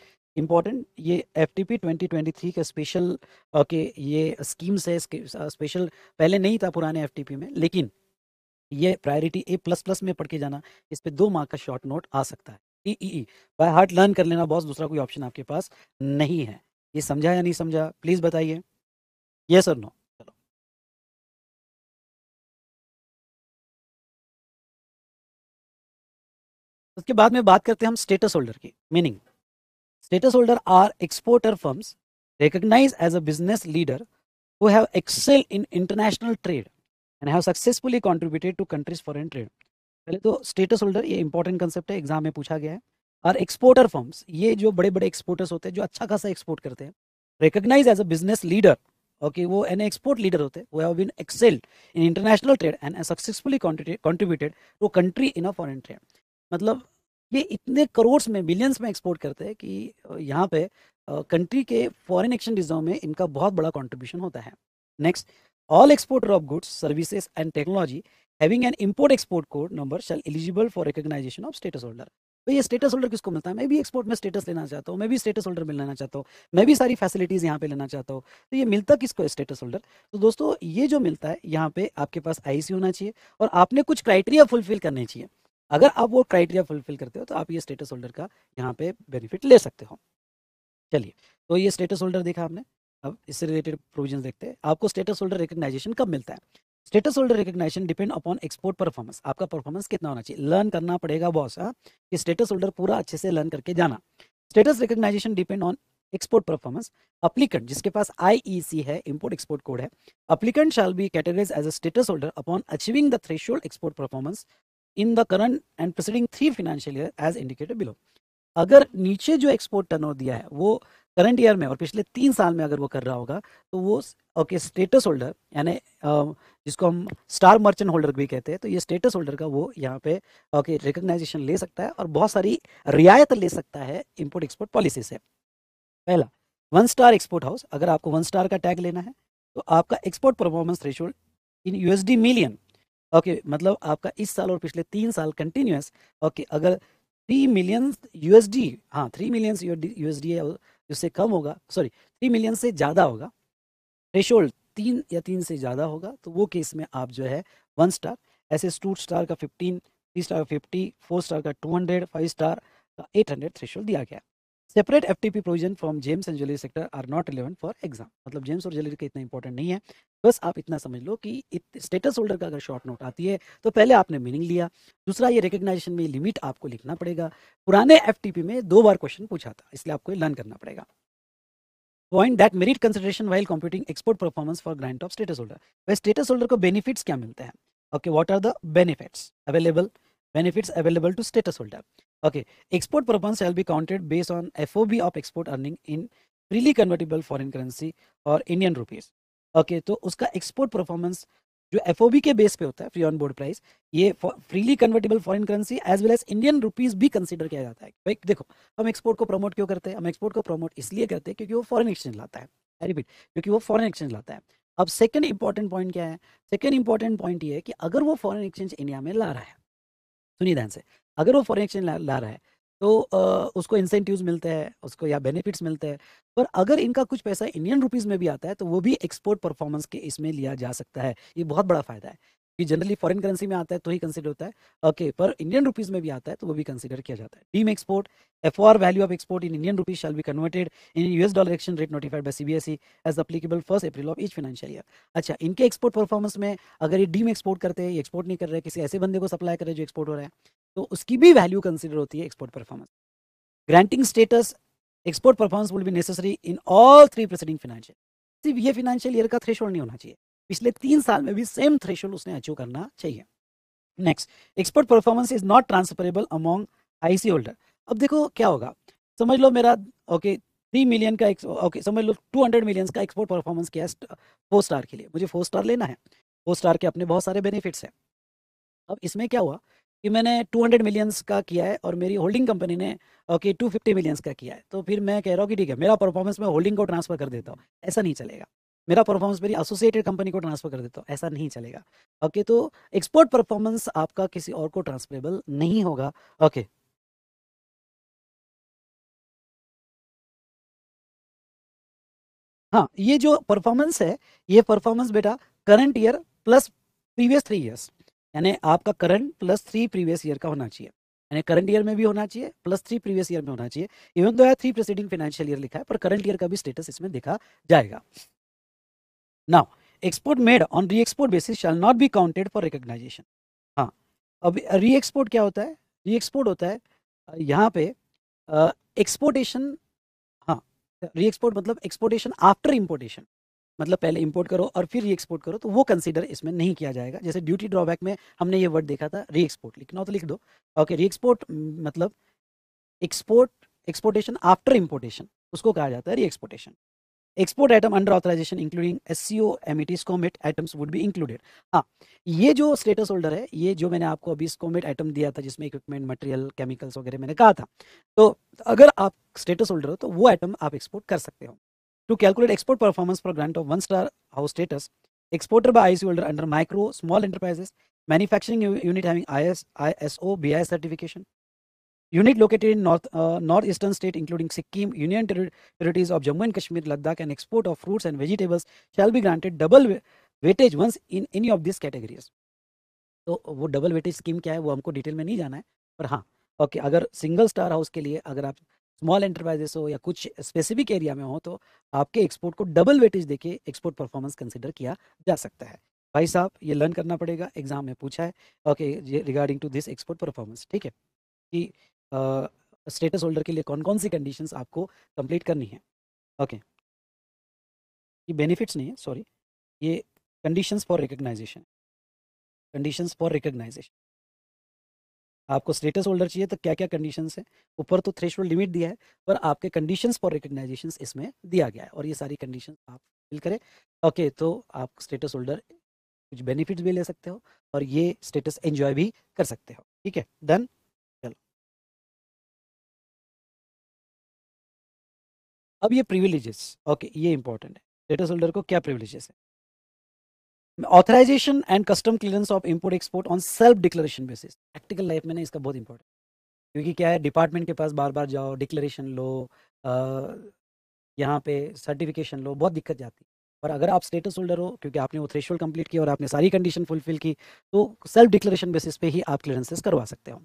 इंपॉर्टेंट ये F T P twenty twenty three का special okay ये schemes है special पहले नहीं था पुराने एफ टी पी में लेकिन ये प्रायोरिटी ए प्लस प्लस में पढ़ के जाना इस पर दो मार्क का शॉर्ट नोट आ सकता है E E E by heart learn कर लेना बॉस दूसरा कोई ऑप्शन आपके पास नहीं है ये समझा या नहीं समझा प्लीज़ बताइए ये सर नो चलो उसके बाद में बात करते हैं हम स्टेटस होल्डर की meaning status holder are exporter firms recognise as a business leader who have excel in international trade and have successfully contributed to country's foreign trade पहले तो स्टेटस होल्डर ये इंपॉर्टेंट कंसेप्ट है exam में पूछा गया है और एक्सपोर्टर फर्म्स ये जो बड़े बड़े एक्सपोर्टर्स होते हैं जो अच्छा खासा एक्सपोर्ट करते हैं recognise as a business leader okay वो एन एक्सपोर्ट लीडर होते हैं वो have been excelled in international trade and successfully contributed to country in a foreign trade मतलब ये इतने करोड़ में बिलियंस में एक्सपोर्ट करते हैं कि यहाँ पे कंट्री के फॉरेन एक्शन रिजर्व में इनका बहुत बड़ा कंट्रीब्यूशन होता है next All exporter of goods, services and technology having an import-export code number shall eligible for recognition of status holder. तो ये स्टेटस होल्डर किसको मिलता है मैं भी एक्सपोर्ट में स्टेटस लेना चाहता हूँ मैं भी स्टेटस होल्डर में लेना चाहता हूँ मैं भी सारी फैसिलिटीज़ यहाँ पे लेना चाहता हूँ तो ये मिलता किसको स्टेटस होल्डर तो दोस्तों ये जो मिलता है यहाँ पे आपके पास आईसी होना चाहिए और आपने कुछ क्राइटेरिया फुलफिल करने चाहिए अगर आप वो क्राइटेरिया फुलफिल करते हो तो आप ये स्टेटस होल्डर का यहाँ पे बेनिफिट ले सकते हो चलिए तो ये स्टेटस होल्डर देखा आपने अब इससे रिलेटेड प्रोविजन देखते हैं आपको स्टेटस होल्डर रिकग्नाइजेशन कब मिलता है status holder recognition depend upon export performance आपका परफॉर्मेंस कितना होना चाहिए लर्न करना पड़ेगा बॉस हाँ कि स्टेटस होल्डर पूरा अच्छे से लर्न करके जाना status recognition depend on export performance applicant जिसके पास आई e है इम्पोर्ट एक्सपोर्ट कोड है applicant shall be categorise as a status holder upon achieving the thresh export performance in the current and proceeding three financial year as indicated below अगर नीचे जो export turnover दिया है वो current year में और पिछले तीन साल में अगर वो कर रहा होगा तो वो ओके स्टेटस होल्डर यानी जिसको हम स्टार मर्चेंट होल्डर भी कहते हैं तो ये स्टेटस होल्डर का वो यहाँ पे ओके रिकग्नाइजेशन ले सकता है और बहुत सारी रियायत ले सकता है इम्पोर्ट एक्सपोर्ट पॉलिसी से पहला वन स्टार एक्सपोर्ट हाउस अगर आपको वन स्टार का टैग लेना है तो आपका export performance threshold in U million okay मतलब आपका इस साल और पिछले तीन साल कंटिन्यूस ओके अगर थ्री मिलियंस यूएसडी हाँ थ्री एस यूएसडी उससे कम होगा सॉरी थ्री मिलियन से ज़्यादा होगा थ्रेशोल्ड तीन या तीन से ज़्यादा होगा तो वो केस में आप जो है वन स्टार ऐसे टू स्टार का फिफ्टीन थ्री स्टार का फिफ्टी फोर स्टार का टू हंड्रेड फाइव स्टार का एट हंड्रेड थ्रेशोल्ड दिया गया separate F provision from gems and jewellery sector are not relevant for exam मतलब जेम्स और jewellery का इतना इंपॉर्टेंट नहीं है बस आप इतना समझ लो कि स्टेटस होल्डर का अगर शॉर्ट नोट आती है तो पहले आपने मीनिंग लिया दूसरा ये रिकग्नाइजेशन में लिमिट आपको लिखना पड़ेगा पुराने एफ में दो बार क्वेश्चन पूछा था इसलिए आपको लर्न करना पड़ेगा point that merit consideration while computing export performance for grant of status holder वह स्टेटस होल्डर को बेनिफिट्स क्या मिलते हैं okay what are the benefits available benefits available to status holder Okay, export proponents shall be counted based on FOB of export earning in freely convertible foreign currency और Indian rupees okay तो उसका export performance जो F के base पे होता है free on board price ये freely convertible foreign currency as well as Indian rupees भी कंसिडर किया जाता है भाई देखो हम एक्सपोर्ट को प्रमोट क्यों करते हैं हम एक्सपोर्ट को प्रमोट इसलिए करते हैं क्योंकि वो फॉरन एक्सचेंज लाता है रिपीट क्योंकि वो फॉरन एक्सचेंज लाता है अब सेकंड इंपॉर्टेंट पॉइंट क्या है सेकेंड इंपॉर्टेंट पॉइंट ये है कि अगर वो फॉरन एक्सचेंज इंडिया में ला रहा है सुनिए ध्यान से अगर वो फॉरन एक्सचेंज ला, ला रहा है तो आ, उसको इंसेंटिव मिलते हैं उसको या बेनिफिट्स मिलते हैं पर अगर इनका कुछ पैसा इंडियन रुपीज़ में भी आता है तो वो भी एक्सपोर्ट परफॉर्मेंस के इसमें लिया जा सकता है ये बहुत बड़ा फ़ायदा है कि जनरली फॉरेन करेंसी में आता है तो ही कंसिडर होता है ओके okay, पर इंडियन रुपीज में भी आता है तो वो भी कंसिडर किया जाता है deem export F R value of export in Indian rupees shall be converted in US dollar exchange rate notified by CBSE as applicable first April of each financial year अच्छा इनके एक्सपोर्ट परफॉर्मेंस में अगर ये deem export करते हैं export नहीं कर रहे किसी ऐसे बंदे को सप्लाई कर रहे जो एक्सपोर्ट हो रहा है तो उसकी भी वैल्यू कंसिडर होती है export performance granting status export performance will be necessary in all three preceding financial सिर्फ ये फाइनेंशियल ईयर का थ्रेशोल्ड नहीं होना चाहिए पिछले तीन साल में भी सेम थ्रेशोल्ड उसने अचीव करना चाहिए next export performance is not transferable among IC holder अब देखो क्या होगा समझ लो मेरा ओके थ्री मिलियन का ओके समझ लो टू हंड्रेड मिलियन का एक्सपोर्ट परफॉर्मेंस किया फोर स्टार के लिए मुझे फोर स्टार लेना है फोर स्टार के अपने बहुत सारे बेनिफिट्स हैं अब इसमें क्या हुआ कि मैंने 200 मिलियंस का किया है और मेरी होल्डिंग कंपनी ने ओके टू फिफ्टी मिलियंस का किया है तो फिर मैं कह रहा हूँ कि ठीक है मेरा परफॉर्मेंस मैं होल्डिंग को ट्रांसफर कर देता हूँ ऐसा नहीं चलेगा मेरा परफॉर्मेंस मेरी एसोसिएटेड कंपनी को ट्रांसफर कर देता हूँ ऐसा नहीं चलेगा ओके तो एक्सपोर्ट परफॉर्मेंस आपका किसी और को ट्रांसफरेबल नहीं होगा ओके हाँ ये जो परफॉर्मेंस है ये परफॉर्मेंस बेटा current year plus previous three years यानी आपका current plus three previous year का होना चाहिए यानी करंट ईयर में भी होना चाहिए प्लस थ्री प्रीवियस ईयर में होना चाहिए इवन तो है थ्री प्रेसिडिंग फाइनेंशियल ईयर लिखा है पर करंट ईयर का भी स्टेटस इसमें देखा जाएगा now export made on re export basis shall not be counted for recognition हाँ अब री एक्सपोर्ट क्या होता है री एक्सपोर्ट होता है यहाँ पे एक्सपोर्टेशन हाँ री एक्सपोर्ट मतलब एक्सपोर्टेशन आफ्टर इम्पोर्टेशन मतलब पहले इंपोर्ट करो और फिर री एक्सपोर्ट करो तो वो कंसीडर इसमें नहीं किया जाएगा जैसे ड्यूटी ड्रॉबैक में हमने ये वर्ड देखा था री एक्सपोर्ट लिखना तो लिख दो ओके री एक्सपोर्ट मतलब एक्सपोर्ट एक्सपोर्टेशन आफ्टर इम्पोर्टेशन उसको कहा जाता है re exportation export item under authorisation including S C O it comet items would भी इंक्लूडेड हाँ ये जो स्टेटस होल्डर है ये जो मैंने आपको अभी स्कोमेट आइटम दिया था जिसमें इक्विपमेंट मटेरियल केमिकल्स वगैरह मैंने कहा था तो अगर आप स्टेटस होल्डर हो तो वो आइटम आप एक्सपोर्ट कर सकते हो To calculate export performance for grant of one-star house status, exported by ISO holder under micro, small enterprises, manufacturing unit having IS, ISO, BIS certification, unit located in north uh, northeastern state including Sikkim, Union territories of Jammu and Kashmir, Ladakh, and export of fruits and vegetables shall be granted double weightage once in any of these categories. तो वो double weightage scheme क्या है वो हमको detail में नहीं जाना है पर हाँ ओके okay, अगर सिंगल स्टार हाउस के लिए अगर आप स्मॉल एंटरप्राइजेस हो या कुछ स्पेसिफिक एरिया में हो तो आपके एक्सपोर्ट को डबल वेटेज देके एक्सपोर्ट परफॉर्मेंस कंसिडर किया जा सकता है भाई साहब ये लर्न करना पड़ेगा एग्जाम में पूछा है okay regarding to this export performance ठीक है कि स्टेटस होल्डर के लिए कौन कौन सी कंडीशन आपको कंप्लीट करनी है ओके okay. ये बेनिफिट्स नहीं है सॉरी ये condition for recognition condition for recognition आपको स्टेटस होल्डर चाहिए तो क्या क्या कंडीशन है ऊपर तो थ्रेश लिमिट दिया है पर आपके कंडीशन फॉर रिकोगनाइजेशन इसमें दिया गया है और ये सारी कंडीशन आप फिल करें ओके तो आप स्टेटस होल्डर कुछ बेनिफिट्स भी ले सकते हो और ये स्टेटस एंजॉय भी कर सकते हो ठीक है डन चलो अब ये प्रिविलेजेस ओके ये इंपॉर्टेंट है स्टेटस होल्डर को क्या प्रिविलेजेस है authorisation and custom clearance of import export on self declaration basis practical life में ना इसका बहुत इंपॉर्टेंट क्योंकि क्या है डिपार्टमेंट के पास बार बार जाओ डिक्लेरेशन लो यहाँ पे सर्टिफिकेशन लो बहुत दिक्कत जाती है और अगर आप स्टेटस होल्डर हो क्योंकि आपने वो थ्रेशोल्ड कंप्लीट किया और आपने सारी कंडीशन फुलफिल की तो सेल्फ डिक्लेरेशन बेसिस पे ही आप क्लियरेंसेस करवा सकते हो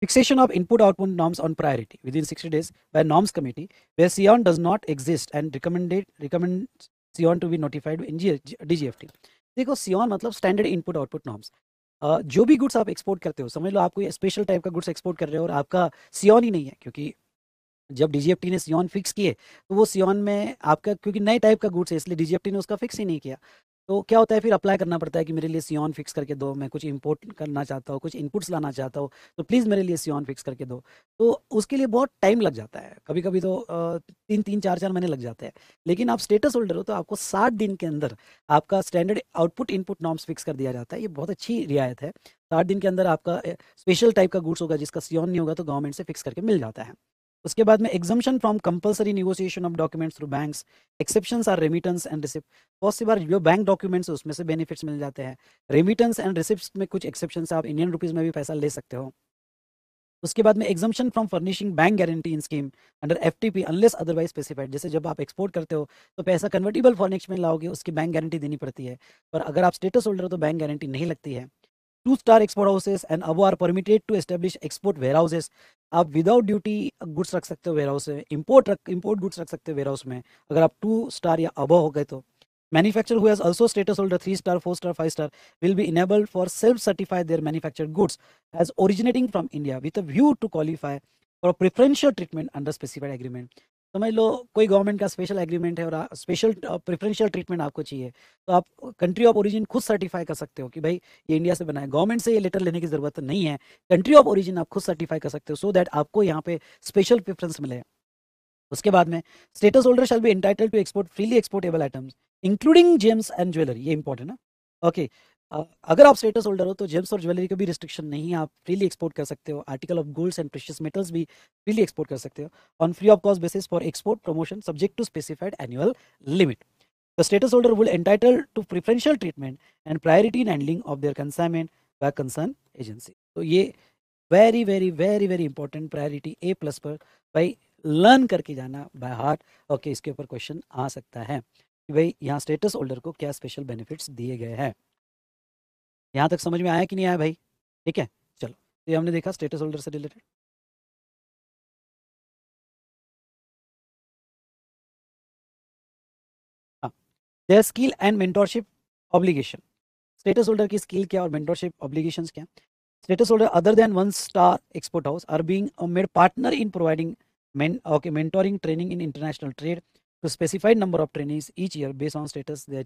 fixation of input output norms on priority within sixty days by norms committee where SION does not exist and recommended recommend on to be notified in D G F T देखो SION मतलब standard input output norms जो भी goods आप export करते हो समझ लो आप कोई स्पेशल टाइप का गुड्स एक्सपोर्ट कर रहे हो और आपका सीओन ही नहीं है क्योंकि जब डीजीएफटी ने सीओन फिक्स किए तो वो सीओन में आपका क्योंकि नए टाइप का गुड्स है इसलिए डीजीएफटी ने उसका फिक्स ही नहीं किया तो क्या होता है फिर अप्लाई करना पड़ता है कि मेरे लिए ऑन फिक्स करके दो मैं कुछ इंपोर्ट करना चाहता हूँ कुछ इनपुट्स लाना चाहता हूँ तो प्लीज़ मेरे लिए ऑन फिक्स करके दो तो उसके लिए बहुत टाइम लग जाता है कभी कभी तो तीन तीन चार चार महीने लग जाते हैं लेकिन आप स्टेटस होल्डर हो तो आपको साठ दिन के अंदर आपका standard output input norms fix कर दिया जाता है ये बहुत अच्छी रियायत है साठ दिन के अंदर आपका स्पेशल टाइप का गुड्स होगा जिसका ऑन नहीं होगा तो गवर्नमेंट से फिक्स करके मिल जाता है उसके बाद में exemption from compulsory negotiation of documents through banks exception are remittance and receipt बहुत सी बार जो बैंक डॉक्यूमेंट्स है उसमें से बेनिफिट्स मिल जाते हैं रेमिटेंस एंड रिसिप्ट में कुछ एक्सेप्शन आप इंडियन रुपीज़ में भी पैसा ले सकते हो उसके बाद में exemption from furnishing bank guarantee in scheme under F T P unless otherwise specified जैसे जब आप एक्सपोर्ट करते हो तो पैसा कन्वर्टेबल फॉरन एक्सचेंज लाओगे उसकी बैंक गारंटी देनी पड़ती है पर अगर आप स्टेटस होल्डर हो तो बैंक गारंटी नहीं लगती है two star export houses and and are permitted to establish export warehouses आप विदाउट ड्यूटी गुड्स रख सकते हो वेयर हाउस में इम्पोर्ट रख इम्पोर्ट गुड्स रख सकते हो वेयर हाउस में अगर आप टू स्टार या अबो हो गए तो मैन्युफैक्चर हुए also status holder three star four star five star will be enable for self certified their manufactured goods as originating from India with a view to qualify for preferential treatment under specified agreement समझ लो कोई government का special agreement है और special preferential treatment आपको चाहिए तो आप कंट्री ऑफ ओरिजिन खुद सर्टिफाई कर सकते हो कि भाई ये इंडिया से बना है गवर्नमेंट से ये लेटर लेने की ज़रूरत नहीं है कंट्री ऑफ ओरिजिन आप खुद सर्टिफाई कर सकते हो सो दैट आपको यहाँ पे स्पेशल प्रेफरेंस मिले उसके बाद में status holder shall be entitle to export freely exportable items including gems and jewellery ये इंपॉर्टेंट है ओके अगर आप स्टेटस होल्डर हो तो जेम्स और ज्वेलरी का भी रिस्ट्रिक्शन नहीं है आप फ्रीली एक्सपोर्ट कर सकते हो article of golds and precious metals भी फ्रीली एक्सपोर्ट कर सकते हो on free of cost basis for export promotion subject to specified annual limit the status holder will entitle to preferential treatment and priority in handling of their consignment by concern agency तो ये very very very very important priority A plus पर भाई learn करके जाना by heart okay इसके ऊपर question आ सकता है कि भाई यहाँ स्टेटस होल्डर को क्या स्पेशल बेनिफिट्स दिए गए हैं यहाँ तक समझ में आया कि नहीं आया भाई ठीक है चलो तो ये हमने देखा स्टेटस होल्डर से related their skill and mentorship obligation status holder की स्किल क्या और मेंटोरशिप ऑब्लिगेशंस क्या status holder other than one star export house are being made partner in providing men okay mentoring training in international trade to specified number of trainees each year based on status they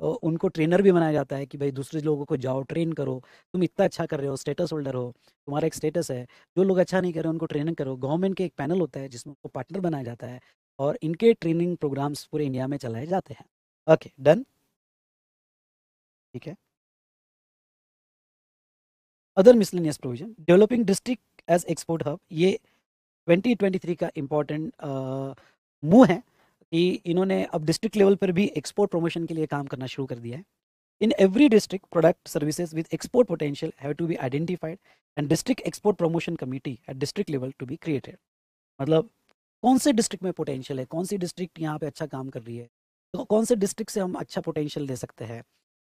तो उनको trainer भी बनाया जाता है कि भाई दूसरे लोगों को जाओ ट्रेन करो तुम इतना अच्छा कर रहे हो स्टेटस होल्डर हो तुम्हारा एक स्टेटस है जो लोग अच्छा नहीं कर रहे उनको ट्रेनिंग करो गवर्नमेंट के एक पैनल होता है जिसमें उनको पार्टनर बनाया जाता है और इनके ट्रेनिंग प्रोग्राम्स पूरे इंडिया में चलाए जाते हैं ओके डन ठीक है other miscellaneous provision developing district as export hub ये 2023 का इम्पोर्टेंट मूव है कि इन्होंने अब डिस्ट्रिक्ट लेवल पर भी एक्सपोर्ट प्रमोशन के लिए काम करना शुरू कर दिया है in every district product services with export potential have to be identified and district export promotion committee at district level to be created मतलब कौन से डिस्ट्रिक्ट में पोटेंशियल है कौन सी डिस्ट्रिक्ट यहाँ पे अच्छा काम कर रही है तो कौन से डिस्ट्रिक्ट से हम अच्छा पोटेंशियल दे सकते हैं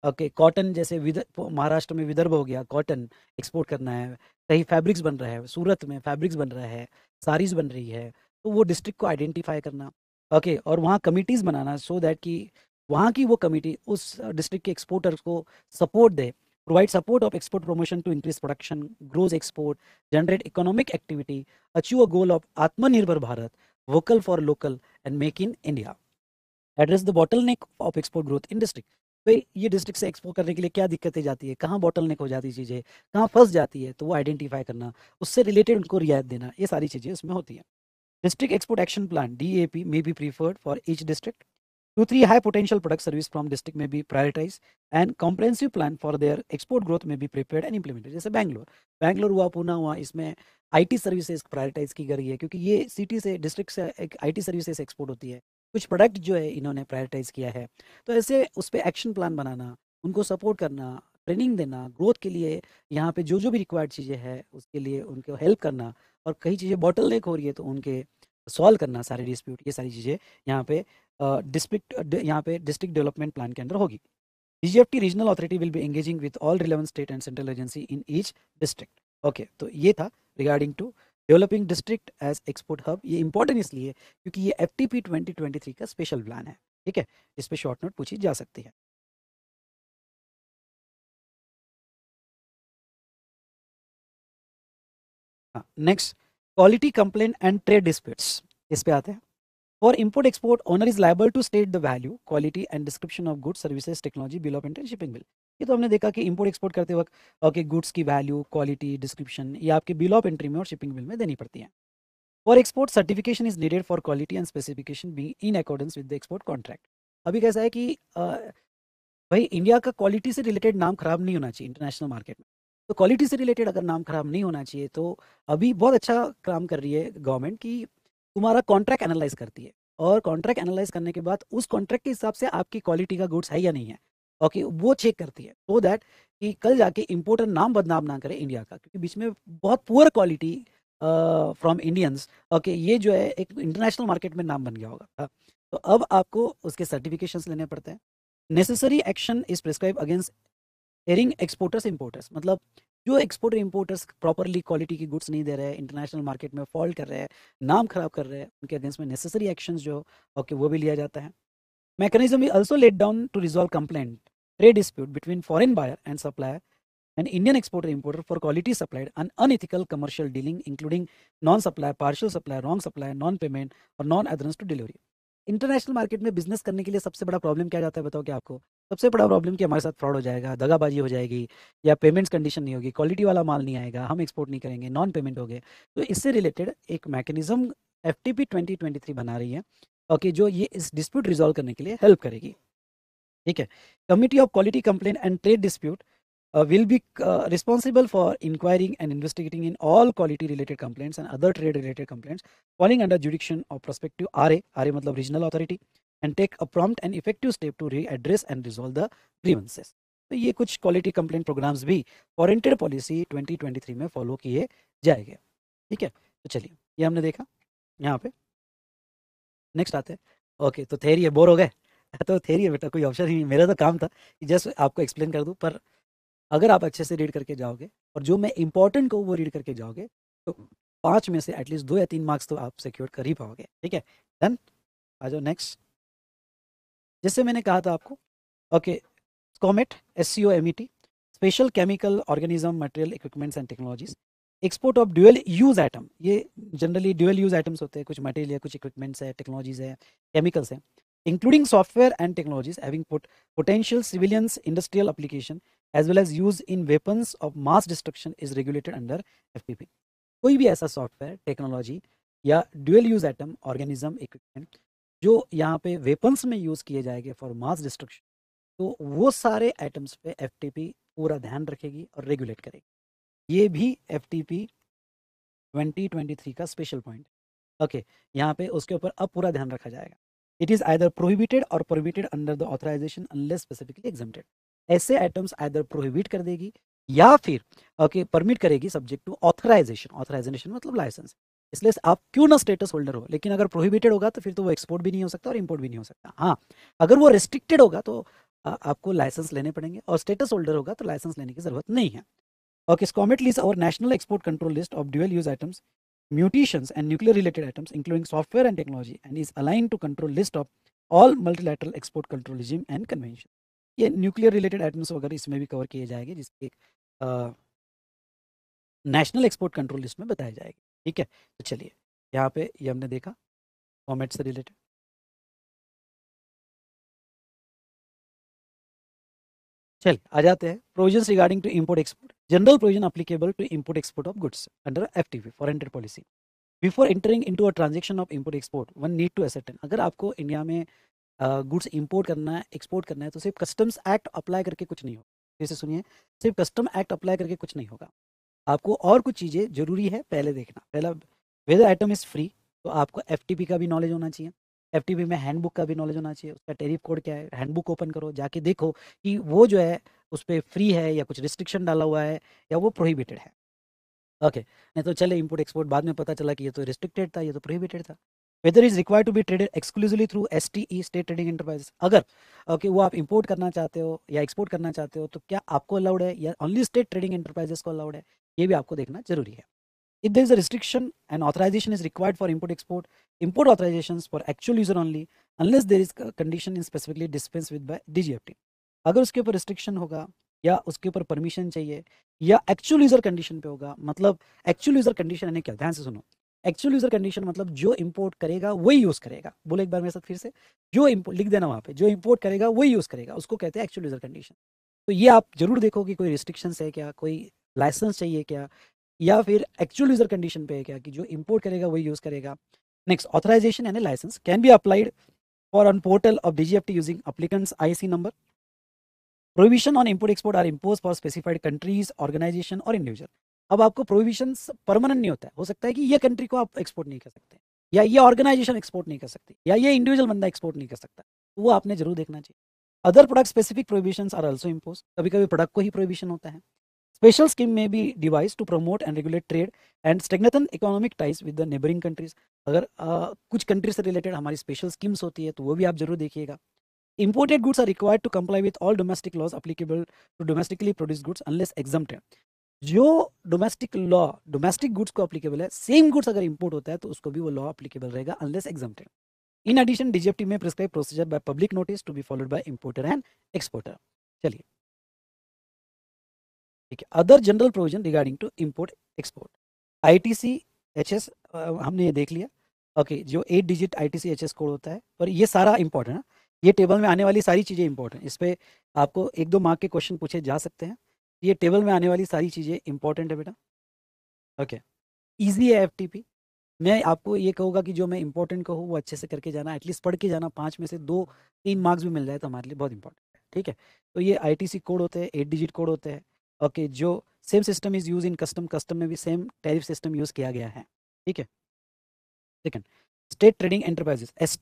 ओके कॉटन जैसे महाराष्ट्र में विदर्भ हो गया कॉटन एक्सपोर्ट करना है कहीं फैब्रिक्स बन रहा है सूरत में फैब्रिक्स बन रहा है साड़ीज बन रही है तो वो डिस्ट्रिक्ट को आइडेंटिफाई करना ओके और वहाँ कमिटीज़ बनाना सो so दैट कि वहाँ की वो कमेटी उस डिस्ट्रिक्ट के एक्सपोर्टर को सपोर्ट दे provide support of export promotion to increase production grows export generate economic activity achieve a goal of Atmanirbhar Bharat vocal for local and make in India address the bottleneck of export growth in district भाई ये district से export करने के लिए क्या दिक्कतें जाती है कहाँ बॉटल नेक हो जाती चीज़ें कहाँ फंस जाती है तो वो आइडेंटिफाई करना उससे रिलेटेड उनको रियायत देना ये सारी चीज़ें उसमें होती हैं District Export Action Plan DAP may be preferred for each district. Two, three high potential product service from district may be prioritized and comprehensive plan for their export growth may be prepared and implemented. जैसे बैंगलोर बैंगलोर हुआ पूना हुआ इसमें IT services prioritise की गई है क्योंकि ये city से डिस्ट्रिक्ट से एक आईटी सर्विसेज एक्सपोर्ट होती है कुछ प्रोडक्ट जो है इन्होंने प्रायोरिटाइज किया है तो ऐसे उस पर एक्शन प्लान बनाना उनको सपोर्ट करना ट्रेनिंग देना ग्रोथ के लिए यहाँ पे जो जो भी रिक्वायर्ड चीज़ें हैं उसके लिए उनको हेल्प करना और कई चीज़ें बॉटल नेक हो रही है तो उनके सॉल्व करना सारे डिस्प्यूट ये सारी चीज़ें यहाँ पे डिस्ट्रिक्ट यहाँ पे डिस्ट्रिक्ट डेवलपमेंट प्लान के अंदर होगी DGFT regional authority will be engaging with all relevant state and central agency in each district okay तो ये था regarding to developing district as export hub ये इंपॉर्टेंट इसलिए क्योंकि ये F T P twenty twenty three का special plan है ठीक है इस पर शॉर्ट नोट पूछी जा सकती है next quality complain and trade disputes इस पे आते हैं for import export owner is liable to state the value quality and description of goods services technology bill of entry shipping bill ये तो हमने देखा कि इम्पोर्ट एक्सपोर्ट करते वक्त ओके गुड्स की वैल्यू क्वालिटी डिस्क्रिप्शन ये आपके बिल ऑफ एंट्री में और शिपिंग बिल में देनी पड़ती है for export certification is needed for quality and specification be in accordance with the export contract अभी कैसा है कि आ, भाई इंडिया का क्वालिटी से रिलेटेड नाम खराब नहीं होना चाहिए इंटरनेशनल मार्केट में तो क्वालिटी से रिलेटेड अगर नाम खराब नहीं होना चाहिए तो अभी बहुत अच्छा काम कर रही है गवर्नमेंट कि तुम्हारा कॉन्ट्रैक्ट एनालाइज करती है और कॉन्ट्रैक्ट एनालाइज करने के बाद उस कॉन्ट्रैक्ट के हिसाब से आपकी क्वालिटी का गुड्स है या नहीं है ओके वो चेक करती है सो दैट कि कल जाके इम्पोर्टर नाम बदनाम ना करे इंडिया का क्योंकि बीच में बहुत poor quality from Indians okay ये जो है एक इंटरनेशनल मार्केट में नाम बन गया होगा हाँ, तो अब आपको उसके सर्टिफिकेशंस लेने पड़ते हैं necessary action is prescribe against erring exporters importers मतलब जो एक्सपोर्टर इम्पोर्टर्स प्रॉपरली क्वालिटी की गुड्स नहीं दे रहे हैं इंटरनेशनल मार्केट में फॉल्ट कर रहे हैं नाम खराब कर रहे हैं उनके अगेंस्ट में नेसेसरी एक्शन जो ओके okay, वो भी लिया जाता है mechanism also laid down to resolve complaint trade dispute between foreign buyer and supplier and Indian exporter importer for quality supplied and unethical commercial dealing including non supply partial supply wrong supply non payment और non adherence to delivery international market में business करने के लिए सबसे बड़ा problem क्या जाता है बताओ क्या आपको सबसे बड़ा प्रॉब्लम कि हमारे साथ फ्रॉड हो जाएगा दगाबाजी हो जाएगी या पेमेंट्स कंडीशन नहीं होगी क्वालिटी वाला माल नहीं आएगा हम एक्सपोर्ट नहीं करेंगे नॉन पेमेंट हो गए तो इससे रिलेटेड एक mechanism F T P twenty twenty three बना रही है ओके जो ये इस डिस्प्यूट रिजोल्व करने के लिए हेल्प करेगी ठीक है committee of quality complain and trade dispute will be uh, for inquiring and investigating in all quality related related and other trade related related complaints under under jurisdiction of R RA RA मतलब regional authority and take a prompt and effective step to re-address and resolve the grievances. तो ये कुछ quality complaint programmes भी फॉरेंटेड policy 2023 में follow किए जाएंगे ठीक है तो चलिए ये हमने देखा यहाँ पे नेक्स्ट आते हैं ओके तो थेरी है बोर हो गए तो थेरी है बेटा कोई ऑप्शन ही नहीं मेरा तो काम था कि जस्ट आपको एक्सप्लेन कर दूँ पर अगर आप अच्छे से रीड करके जाओगे और जो मैं इंपॉर्टेंट कहूँ वो रीड करके जाओगे तो पाँच में से एटलीस्ट दो या तीन मार्क्स तो आप सिक्योर कर ही पाओगे ठीक है डन आ जाओ नेक्स्ट जैसे मैंने कहा था आपको okay comet S C O M E T special chemical organism material equipments and technologies export of dual use item ये जनरली ड्यूअल यूज आइटम्स होते हैं कुछ मटेरियल कुछ इक्विपमेंट्स है टेक्नोलॉजीज है केमिकल्स हैं including software and technologies potential civilians industrial application as well as use in weapons of mass destruction is regulated under F P P कोई भी ऐसा सॉफ्टवेयर टेक्नोलॉजी या dual use item organism equipment जो यहाँ पे weapons में use किए जाएंगे फॉर मास डिस्ट्रक्शन तो वो सारे आइटम्स पे एफ पूरा ध्यान रखेगी और रेगुलेट करेगी ये भी F T P twenty twenty three का स्पेशल पॉइंट है ओके यहाँ पे उसके ऊपर अब पूरा ध्यान रखा जाएगा इट इज़ आइदर प्रोहिबिटेड और prohibited under the authorisation unless specifically exempted ऐसे आइटम्स आइदर प्रोहिबिट कर देगी या फिर ओके okay, परमिट करेगी सब्जेक्ट टू ऑथराइजेशन ऑथराइजेशन मतलब लाइसेंस इसलिए आप क्यों ना स्टेटस होल्डर हो लेकिन अगर प्रोहिबिटेड होगा तो फिर तो वो एक्सपोर्ट भी नहीं हो सकता और इम्पोर्ट भी नहीं हो सकता हाँ अगर वो रिस्ट्रिक्टेड होगा तो आपको लाइसेंस लेने पड़ेंगे और स्टेटस होल्डर होगा तो लाइसेंस लेने की जरूरत नहीं है ओके कॉमेट लिस्ट और national export control list of dual use items mutations and nuclear related items including software and technology and is align to control list of all multilateral export control regime and ये nuclear related items वगैरह इसमें भी cover किए जाएंगे जिसके national export control list में बताया जाएगा ठीक है तो चलिए यहाँ पे ये यह हमने देखा फॉर्मेट से रिलेटेड चल आ जाते हैं provision regarding to import export general provision applicable to import export of goods under F T foreign trade policy before entering to a transaction of import export one need to ascertain अगर आपको India में goods uh, import करना है export करना है तो सिर्फ customs act apply करके कुछ नहीं होगा जैसे सुनिए सिर्फ कस्टम एक्ट अप्लाई करके कुछ नहीं होगा आपको और कुछ चीज़ें जरूरी है पहले देखना पहला वेदर आइटम इज़ फ्री तो आपको एफ का भी नॉलेज होना चाहिए एफ में हैंडबुक का भी नॉलेज होना चाहिए उसका टेरिफ कोड क्या है हैंडबुक ओपन करो जाके देखो कि वो जो है उस पर फ्री है या कुछ रिस्ट्रिक्शन डाला हुआ है या वो प्रोहिबिटेड है ओके okay. नहीं तो चले इंपोर्ट एक्सपोर्ट बाद में पता चला कि ये तो रिस्ट्रिक्टेड था ये तो प्रोहिबिटेड था whether is required to be traded exclusively through S T E state trading enterprises अगर ओके okay, वो आप इंपोर्ट करना चाहते हो या एक्सपोर्ट करना चाहते हो तो क्या आपको अलाउड है या ओनली स्टेट ट्रेडिंग एंटरप्राइजेस को अलाउड है ये भी आपको देखना जरूरी है if a restriction and authorization is required for import export import authorization for actual user only unless there is condition in specifically dispense with by D G F T अगर उसके ऊपर रिस्ट्रिक्शन होगा या उसके ऊपर परमिशन चाहिए या actual user condition पे होगा मतलब एक्चुअल यूजर कंडीशन यानी क्या ध्यान से सुनो एक्चुअल यूजर कंडीशन मतलब जो इम्पोर्ट करेगा वही यूज करेगा बोले एक बार मेरे साथ फिर से जो इम्पोर्ट लिख देना वहाँ पे जो इम्पोर्ट करेगा वही यूज करेगा उसको कहते हैं एक्चुअल यूजर कंडीशन तो ये आप जरूर देखो कि कोई रिस्ट्रिक्शंस है क्या कोई लाइसेंस चाहिए क्या या फिर एक्चुअल यूजर कंडीशन पे है क्या कि जो इम्पोर्ट करेगा वही यूज करेगा next authorization and licence can be applied for on portal of DGFT using applicants IEC number provision on import export are impose for specified countries organization और individual अब आपको प्रोविशन परमानेंट नहीं होता है हो सकता है कि ये कंट्री को आप एक्सपोर्ट नहीं कर सकते या ये ऑर्गेनाइजेशन एक्सपोर्ट नहीं कर सकते या ये इंडिविजुअल बंदा एक्सपोर्ट नहीं कर सकता वो आपने जरूर देखना चाहिए other product specific provision are also impose कभी कभी प्रोडक्ट को ही प्रोविशन होता है स्पेशल स्कीम में भी devise to promote and regulate trade and strengthen economic ties with the neighbouring countries अगर आ, कुछ कंट्रीज से रिलेटेड हमारी स्पेशल स्कीम्स होती है तो वो भी आप जरूर देखिएगा imported goods are required to comply with all domestic laws applicable to domestically produce goods unless exempt जो डोमेस्टिक लॉ डोमेस्टिक गुड्स को अपलीकेबल है सेम गुड्स अगर इम्पोर्ट होता है तो उसको भी वो लॉ अपलीकेबल रहेगा unless exempt in addition DGFT में prescribe procedure by public notice to be followed by importer and exporter चलिए ठीक है other general provision regarding to import export I T C H S हमने ये देख लिया okay जो eight digit I T C H S code होता है पर ये सारा इंपॉर्टेंट है ये टेबल में आने वाली सारी चीज़ें इंपॉर्टेंट इस पर आपको एक दो मार्क के क्वेश्चन पूछे जा सकते हैं ये टेबल में आने वाली सारी चीज़ें इंपॉर्टेंट है बेटा ओके ईजी है एफ टी पी मैं आपको ये कहूँगा कि जो मैं इंपॉर्टेंट कहूँ वो अच्छे से करके जाना एटलीस्ट पढ़ के जाना पाँच में से दो तीन मार्क्स भी मिल जाए तो हमारे लिए बहुत इंपॉर्टेंट है ठीक है तो ये आई टी सी कोड होते हैं एट डिजिट कोड होते हैं ओके जो same system is use in custom custom में भी सेम टैरिफ सिस्टम यूज़ किया गया है ठीक है second state trading enterprises S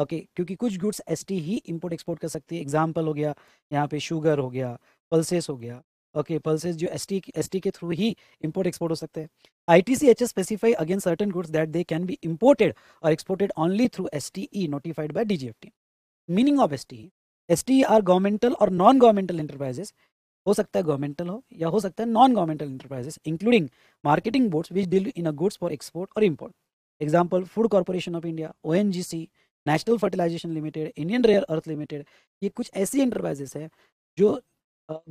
okay क्योंकि कुछ गुड्स एस e ही इंपोर्ट एक्सपोर्ट कर सकती है एग्जाम्पल हो गया यहाँ पे शुगर हो गया पल्सेस हो गया ओके okay, पल्सेस जो एस टी e, e के थ्रू ही इम्पोर्ट एक्सपोर्ट हो सकते हैं I T C H S specify again certain goods that they can be imported और exported only through S T E notified by D G F T meaning of S T S T are governmental और non governmental enterprises हो सकता है governmental हो या हो सकता है non governmental enterprises including marketing boards which deal in a goods for export और import example Food Corporation of India or National Fertilization Limited Indian Rare Earth Limited ये कुछ ऐसी इंटरप्राइजेस है जो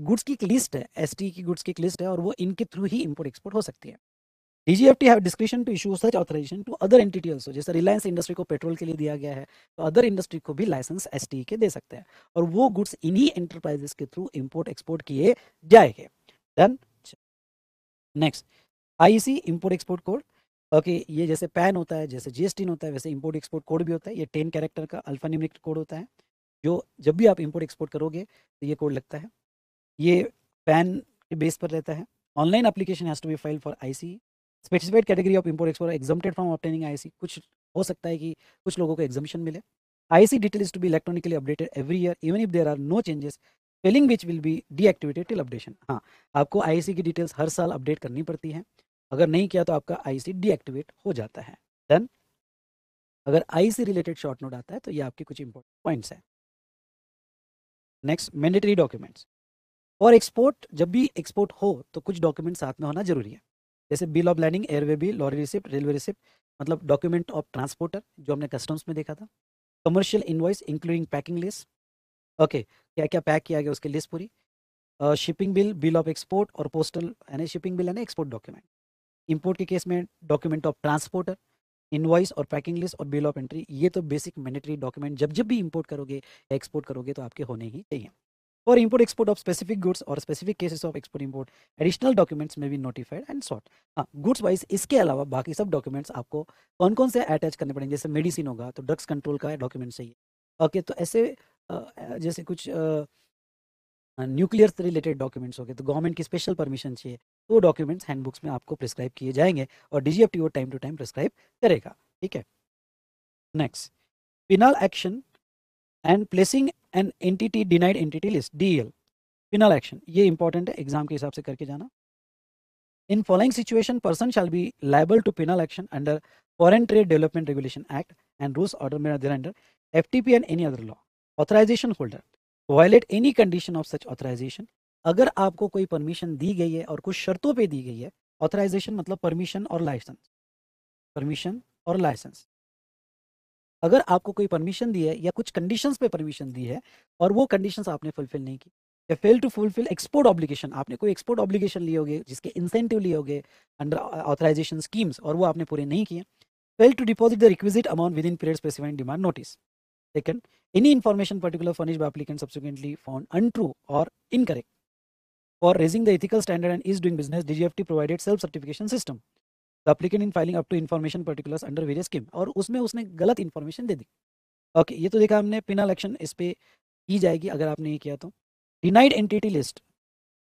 गुड्स की एक लिस्ट है एस e की गुड्स की एक लिस्ट है और वो इनके थ्रू ही इम्पोर्ट एक्सपोर्ट हो सकती है DGFT have description to issue such authorization to other entity also जैसे रिलायंस इंडस्ट्री को पेट्रोल के लिए दिया गया है तो अदर इंडस्ट्री को भी लाइसेंस एस के दे सकते हैं और वो गुड्स इन्हीं एंटरप्राइजेस के थ्रू इम्पोर्ट एक्सपोर्ट किए जाएंगे then next IEC import export code okay ये जैसे पैन होता है जैसे जीएसटी होता है वैसे इम्पोर्ट एक्सपोर्ट कोड भी होता है ये टेन कैरेक्टर का अल्फानिमिक कोड होता है जो जब भी आप इम्पोर्ट एक्सपोर्ट करोगे तो ये कोड लगता है ये पैन के बेस पर रहता है online application has to be filed for ICE specified category of import export exempted from obtaining IEC कुछ हो सकता है कि कुछ लोगों को एग्जामेशन मिले IEC detail is to be electronically updated every year even if there are no changes failing which will be deactivated till updation हाँ आपको आईसी की डिटेल्स हर साल अपडेट करनी पड़ती है अगर नहीं किया तो आपका आईसी डीएक्टिवेट हो जाता है डन अगर I C related short note आता है तो ये आपके कुछ इंपॉर्टेंट पॉइंट्स हैं नेक्स्ट मैंडेटरी डॉक्यूमेंट्स और एक्सपोर्ट जब भी एक्सपोर्ट हो तो कुछ डॉक्यूमेंट साथ में होना जरूरी है जैसे bill of landing airway bill lorry receipt railway receipt मतलब डॉक्यूमेंट ऑफ ट्रांसपोर्टर जो हमने कस्टम्स में देखा था commercial invoice including packing list okay क्या क्या पैक किया गया उसकी लिस्ट पूरी shipping bill bill of export और पोस्टल यानी शिपिंग बिल यानी एक्सपोर्ट डॉक्यूमेंट इम्पोर्ट के केस में डॉक्यूमेंट ऑफ ट्रांसपोर्टर इन्वाइस और पैकिंग लिस्ट और बिल ऑफ एंट्री ये तो बेसिक मैंडेटरी डॉक्यूमेंट जब जब भी इम्पोर्ट करोगे या एक्सपोर्ट करोगे तो आपके होने ही चाहिए for import export of specific goods or specific cases of export import additional documents may be notified and sort हाँ गुड्स वाइज इसके अलावा बाकी सब डॉक्यूमेंट्स आपको कौन कौन से अटैच करने पड़ेंगे जैसे मेडिसिन होगा तो ड्रग्स कंट्रोल का डॉक्यूमेंट चाहिए ओके तो ऐसे जैसे कुछ न्यूक्लियर से रिलेटेड डॉक्यूमेंट्स हो गए तो गवर्नमेंट की स्पेशल परमिशन चाहिए तो वो डॉक्यूमेंट्स हैंडबुक्स में आपको प्रिस्क्राइब किए जाएंगे और टी वो टाइम टू टाइम प्रिस्क्राइब करेगा ठीक है next penal action and placing an entity denied entity list DL penal action ये इंपॉर्टेंट है एग्जाम के हिसाब से करके जाना in following situation person shall be liable to penal action under foreign trade development regulation act and rules order there under P and any other law authorization holder violate any condition of such authorization अगर आपको कोई permission दी गई है और कुछ शर्तों पर दी गई है ऑथराइजेशन मतलब परमिशन और लाइसेंस परमिशन और लाइसेंस अगर आपको कोई परमिशन दी है या कुछ कंडीशंस पे परमिशन दी है और वो कंडीशंस आपने फुलफिल नहीं की या fail to fulfil export obligation आपने कोई एक्सपोर्ट ऑब्लिगेशन लिए होगे जिसके इंसेंटिव लिए होगे अंडर ऑथराइजेशन स्कीम्स और वो आपने पूरे नहीं किए fail to deposit the requisite amount within period specified demand notice second any information particular furnished by applicant subsequently found untrue or incorrect for raising the ethical standard and D doing business dgft provided self certification system the applicant in filing up to information particulars under various scheme और उसमें उसने गलत information दे दी okay ये तो देखा हमने penal action इस पर की जाएगी अगर आपने ये किया तो डिनाइड एंटिटी लिस्ट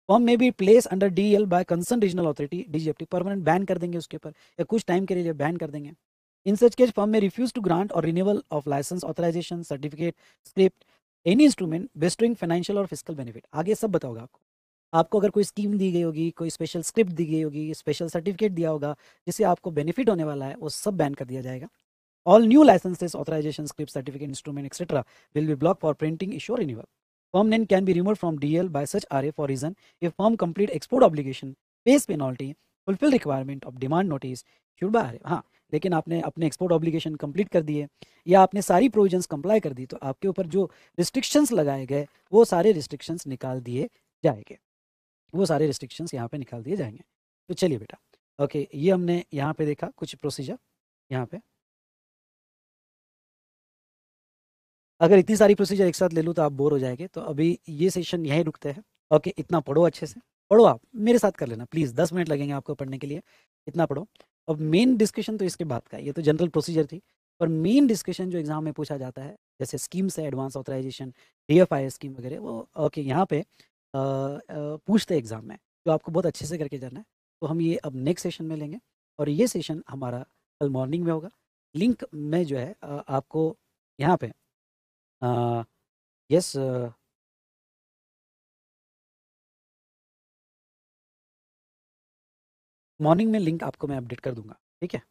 फॉर्म में be place under D L by concern regional authority DGFT permanent ban कर देंगे उसके ऊपर या कुछ टाइम के लिए बैन कर देंगे इन सच केस फॉर्म में रिफ्यूज टू ग्रांट और renewal of licence authorization certificate scrip any instrument vesting financial और फिजिकल बेनिफिट आगे सब बताओगे आपको आपको अगर कोई स्कीम दी गई होगी कोई स्पेशल स्क्रिप्ट दी गई होगी स्पेशल सर्टिफिकेट दिया होगा जिससे आपको बेनिफिट होने वाला है वो सब बैन कर दिया जाएगा all new licences authorization scrip certificate instrument etcetera will be block for printing issue renewal firm can be remove from from DL such are RA for reason if firm complete export obligation, pays penalty, fulfill requirement of demand notice, should by RA. हाँ लेकिन आपने अपने export obligation complete कर दिए या आपने सारी provision comply कर दी तो आपके ऊपर जो रिस्ट्रिक्शंस लगाए गए वो सारे रिस्ट्रिक्शंस निकाल दिए जाएंगे वो सारे रिस्ट्रिक्शंस यहाँ पे निकाल दिए जाएंगे तो चलिए बेटा ओके ये हमने यहाँ पे देखा कुछ प्रोसीजर यहाँ पे अगर इतनी सारी प्रोसीजर एक साथ ले लूँ तो आप बोर हो जाएंगे तो अभी ये सेशन यहीं रुकते हैं ओके इतना पढ़ो अच्छे से पढ़ो आप मेरे साथ कर लेना प्लीज़ दस मिनट लगेंगे आपको पढ़ने के लिए इतना पढ़ो अब मेन डिस्कशन तो इसके बाद का ये तो जनरल प्रोसीजर थी पर मेन डिस्कशन जो एग्जाम में पूछा जाता है जैसे स्कीम्स है advance authorization D F I scheme वगैरह वो ओके यहाँ पे पूछते एग्ज़ाम में, जो आपको बहुत अच्छे से करके जाना है। तो हम ये अब नेक्स्ट सेशन में लेंगे और ये सेशन हमारा कल मॉर्निंग में होगा। लिंक में जो है आपको यहाँ पे यस मॉर्निंग में लिंक आपको मैं अपडेट कर दूंगा ठीक है?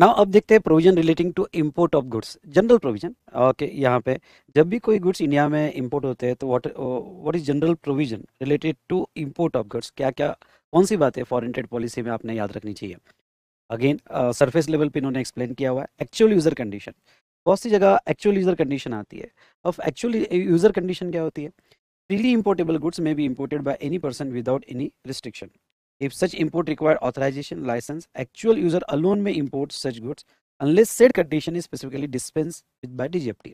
नाउ अब देखते हैं provision relating to import of goods general provision okay यहाँ पे जब भी कोई गुड्स इंडिया में इंपोर्ट होते हैं तो what what is general provision related to import of goods क्या क्या कौन सी बातें फॉरन ट्रेड पॉलिसी में आपने याद रखनी चाहिए अगेन सरफेस लेवल पर इन्होंने एक्सप्लेन किया हुआ है एक्चुअल यूज़र कंडीशन बहुत सी जगह एक्चुअल यूज़र कंडीशन आती है अब एक्चुअल यूज़र कंडीशन क्या होती है फ्रीली इम्पोर्टेबल गुड्स में भी imported by any person without any restriction If such import require authorization license, actual user alone may import such goods unless said condition is specifically dispensed with by DGFT.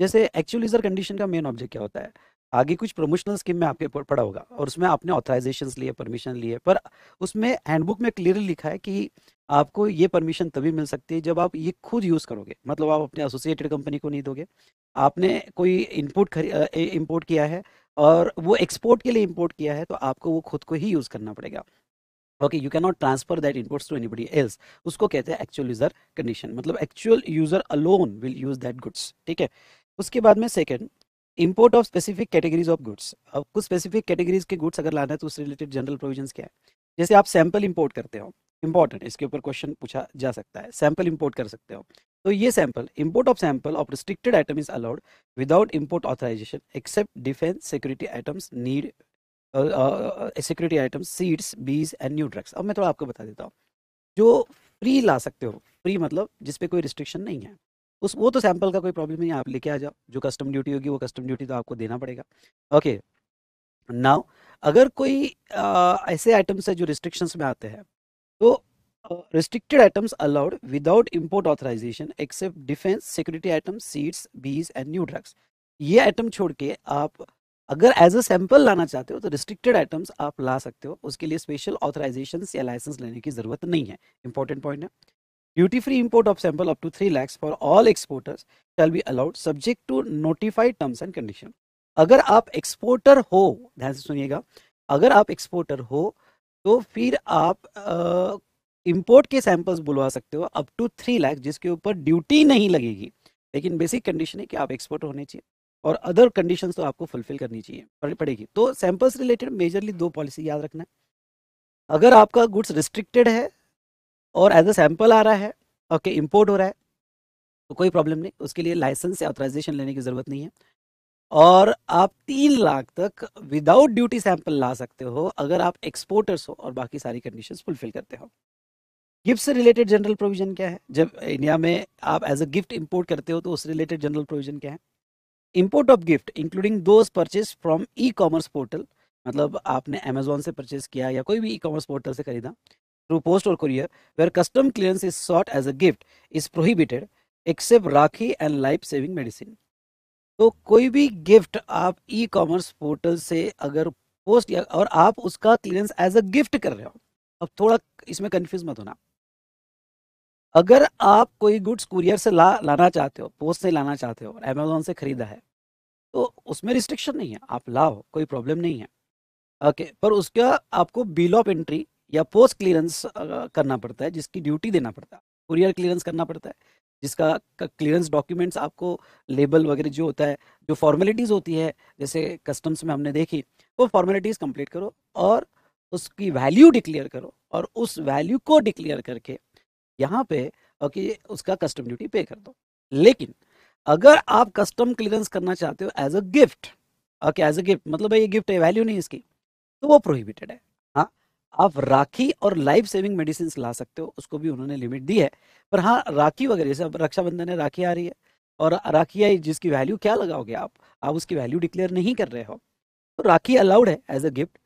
जैसे actual user condition का main object क्या होता है आगे कुछ promotional scheme में आपके ऊपर पड़ा होगा और उसमें आपने ऑथराइजेशन लिए परमिशन लिए पर उसमें हैंडबुक में क्लियरली लिखा है कि आपको ये परमिशन तभी मिल सकती है जब आप ये खुद यूज़ करोगे मतलब आप अपने एसोसिएटेड कंपनी को नहीं दोगे आपने कोई इनपुट इम्पोर्ट किया है और वो एक्सपोर्ट के लिए इम्पोर्ट किया है तो आपको वो खुद को ही यूज़ करना पड़ेगा okay you can not transfer that inputs to anybody else उसको कहते हैं एक्चुअल यूजर कंडीशन मतलब actual user alone will use that goods ठीक है उसके बाद में second import of specific categories of goods अब कुछ स्पेसिफिक कैटेगरीज के गुड्स अगर लाना है तो उससे रिलेटेड जनरल प्रोविजन क्या है जैसे आप सैंपल इम्पोर्ट करते हो इंपॉर्टेंट इसके ऊपर क्वेश्चन पूछा जा सकता है सैंपल इंपोर्ट कर सकते हो तो ये sample import of sample of restricted item is allowed without import authorization except defence security items need security items seeds बीज एंड न्यू ड्रग्स अब मैं थोड़ा आपको बता देता हूँ जो फ्री ला सकते हो फ्री मतलब जिसपे कोई रिस्ट्रिक्शन नहीं है उस वो तो सैंपल का कोई प्रॉब्लम नहीं है आप लेके आ जाओ जो कस्टम ड्यूटी होगी वो कस्टम ड्यूटी तो आपको देना पड़ेगा ओके okay. नाउ अगर कोई आ, ऐसे आइटम्स है जो रिस्ट्रिक्शंस में आते हैं तो restricted items allowed without import authorization except defence security security seeds बीज एंड न्यू ड्रग्स ये आइटम छोड़ के आप अगर एज अ सैंपल लाना चाहते हो तो रिस्ट्रिक्टेड आइटम्स आप ला सकते हो उसके लिए स्पेशल ऑथराइजेशन या लाइसेंस लेने की जरूरत नहीं है इंपॉर्टेंट पॉइंट है duty free import of sample up to three lakhs for all exporters shall be allowed subject to notified terms and condition अगर आप एक्सपोर्टर हो ध्यान से सुनिएगा अगर आप एक्सपोर्टर हो तो फिर आप इम्पोर्ट के सैंपल्स बुलवा सकते हो अप टू थ्री लाख जिसके ऊपर ड्यूटी नहीं लगेगी लेकिन बेसिक कंडीशन है कि आप एक्सपोर्ट होने चाहिए और अदर कंडीशन तो आपको फुलफिल करनी चाहिए पड़ेगी तो सैंपल्स रिलेटेड मेजरली दो पॉलिसी याद रखना है अगर आपका गुड्स रिस्ट्रिक्टेड है और एज अ सैंपल आ रहा है ओके okay, इम्पोर्ट हो रहा है तो कोई प्रॉब्लम नहीं उसके लिए लाइसेंस या ऑथराइजेशन लेने की ज़रूरत नहीं है और आप तीन लाख तक विदाउट ड्यूटी सैंपल ला सकते हो अगर आप एक्सपोर्टर्स हो और बाकी सारी कंडीशन फुलफिल करते हो गिफ्ट से रिलेटेड जनरल प्रोविजन क्या है जब इंडिया में आप एज अ गिफ्ट इंपोर्ट करते हो तो उस रिलेटेड जनरल प्रोविजन क्या है import of gift including those purchase from e commerce portal मतलब आपने अमेजोन से परचेज किया या कोई भी ई कॉमर्स पोर्टल से खरीदा थ्रू पोस्ट और courier where custom clearance is sought as a gift is prohibited except rakhi and life saving medicine तो कोई भी गिफ्ट आप ई कॉमर्स पोर्टल से अगर पोस्ट या और आप उसका क्लियरेंस एज अ गिफ्ट कर रहे हो अब थोड़ा इसमें कन्फ्यूज मत होना अगर आप कोई गुड्स कुरियर से ला लाना चाहते हो पोस्ट से लाना चाहते हो और अमेजोन से खरीदा है तो उसमें रिस्ट्रिक्शन नहीं है आप लाओ कोई प्रॉब्लम नहीं है ओके okay, पर उसका आपको बिल ऑफ एंट्री या पोस्ट क्लियरेंस करना पड़ता है जिसकी ड्यूटी देना पड़ता है कुरियर क्लियरेंस करना पड़ता है जिसका क्लियरेंस डॉक्यूमेंट्स आपको लेबल वगैरह जो होता है जो फॉर्मेलिटीज़ होती है जैसे कस्टम्स में हमने देखी वो फॉर्मेलिटीज़ कंप्लीट करो और उसकी वैल्यू डिक्लेयर करो और उस वैल्यू को डिक्लेयर करके यहाँ पे ओके उसका कस्टम ड्यूटी पे कर दो लेकिन अगर आप कस्टम क्लियरेंस करना चाहते हो as a gift okay as a gift मतलब ये गिफ्ट है वैल्यू नहीं इसकी तो वो प्रोहिबिटेड है आप राखी और लाइफ सेविंग मेडिसिन ला सकते हो उसको भी उन्होंने लिमिट दी है पर हाँ राखी वगैरह जैसे अब रक्षाबंधन है राखी आ रही है और राखी आई जिसकी वैल्यू क्या लगाओगे आप आप उसकी वैल्यू डिक्लेयर नहीं कर रहे हो तो राखी अलाउड है एज अ गिफ्ट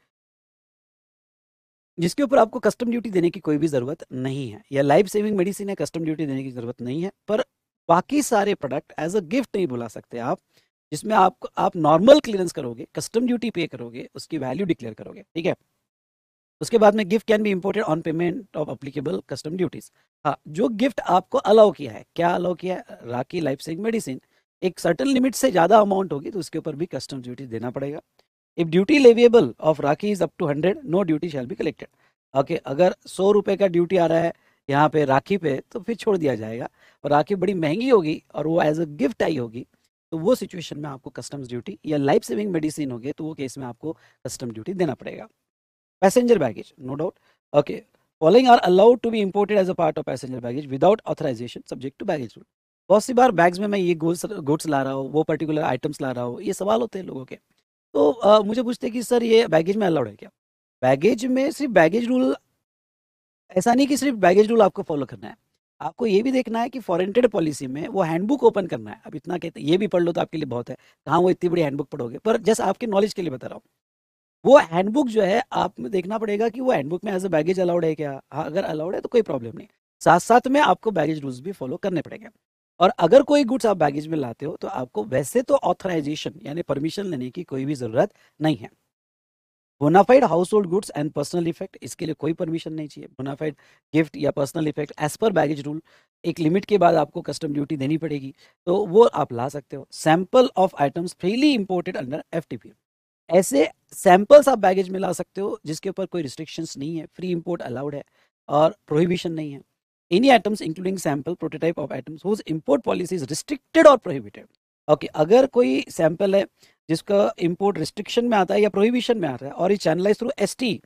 जिसके ऊपर आपको कस्टम ड्यूटी देने की कोई भी ज़रूरत नहीं है या लाइफ सेविंग मेडिसिन है कस्टम ड्यूटी देने की ज़रूरत नहीं है पर बाकी सारे प्रोडक्ट एज अ गिफ्ट नहीं बुला सकते आप जिसमें आप आप नॉर्मल क्लियरेंस करोगे कस्टम ड्यूटी पे करोगे उसकी वैल्यू डिक्लेयर करोगे ठीक है उसके बाद में gift can be imported on payment of applicable custom duties हाँ जो गिफ्ट आपको अलाउ किया है क्या अलाउ किया है राखी लाइफ सेविंग मेडिसिन एक सर्टन लिमिट से ज़्यादा अमाउंट होगी तो उसके ऊपर भी कस्टम ड्यूटी देना पड़ेगा if duty leviable of rakhi is up to hundred no duty shall be collected okay अगर सौ रुपये का ड्यूटी आ रहा है यहाँ पे राखी पे तो फिर छोड़ दिया जाएगा और राखी बड़ी महंगी होगी और वो एज अ गिफ्ट आई होगी तो वो सिचुएशन में आपको कस्टम्स ड्यूटी या लाइफ सेविंग मेडिसिन होगी तो वो केस में आपको कस्टम ड्यूटी देना पड़ेगा Passenger baggage, no doubt. Okay. Following are allowed to be imported as a part of passenger baggage without authorization subject to baggage rule. बहुत सी बार बैग्स में मैं ये गुड्स गुड्स ला रहा हूँ वो पर्टिकुलर आइटम्स ला रहा हूँ ये सवाल होते हैं लोगों के तो आ, मुझे पूछते हैं कि सर ये बैगेज में अलाउड है क्या बैगेज में सिर्फ बैगेज रूल ऐसा नहीं कि सिर्फ बैगेज रूल आपको फॉलो करना है आपको ये भी देखना है कि फॉरेंटेड पॉलिसी में वो हैंडबुक ओपन करना है अब इतना कहते ये भी पढ़ लो तो आपके लिए बहुत है कहाँ वो इतनी बड़ी हैंडबुक पढ़ोगे पर जस्ट आपके नॉलेज के लिए बता रहा हूँ वो हैंडबुक जो है आप में देखना पड़ेगा कि वो हैंडबुक में एज अ बैगेज अलाउड है क्या हाँ अगर अलाउड है तो कोई प्रॉब्लम नहीं साथ साथ में आपको बैगेज रूल्स भी फॉलो करने पड़ेंगे और अगर कोई गुड्स आप बैगेज में लाते हो तो आपको वैसे तो ऑथराइजेशन यानी परमिशन लेने की कोई भी ज़रूरत नहीं है bonafide household goods and personal effect इसके लिए कोई परमिशन नहीं चाहिए बोनाफाइड गिफ्ट या personal effect as per baggage rule एक लिमिट के बाद आपको कस्टम ड्यूटी देनी पड़ेगी तो वो आप ला सकते हो sample of items freely imported under F T P ऐसे सैंपल्स आप बैगेज में ला सकते हो जिसके ऊपर कोई रिस्ट्रिक्शंस नहीं है फ्री इंपोर्ट अलाउड है और प्रोहिबिशन नहीं है any items including sample prototype of items whose import policy is restricted और प्रोहिबिटेड ओके अगर कोई सैंपल है जिसका इंपोर्ट रिस्ट्रिक्शन में आता है या प्रोहिबिशन में आता है और ये channelise through S T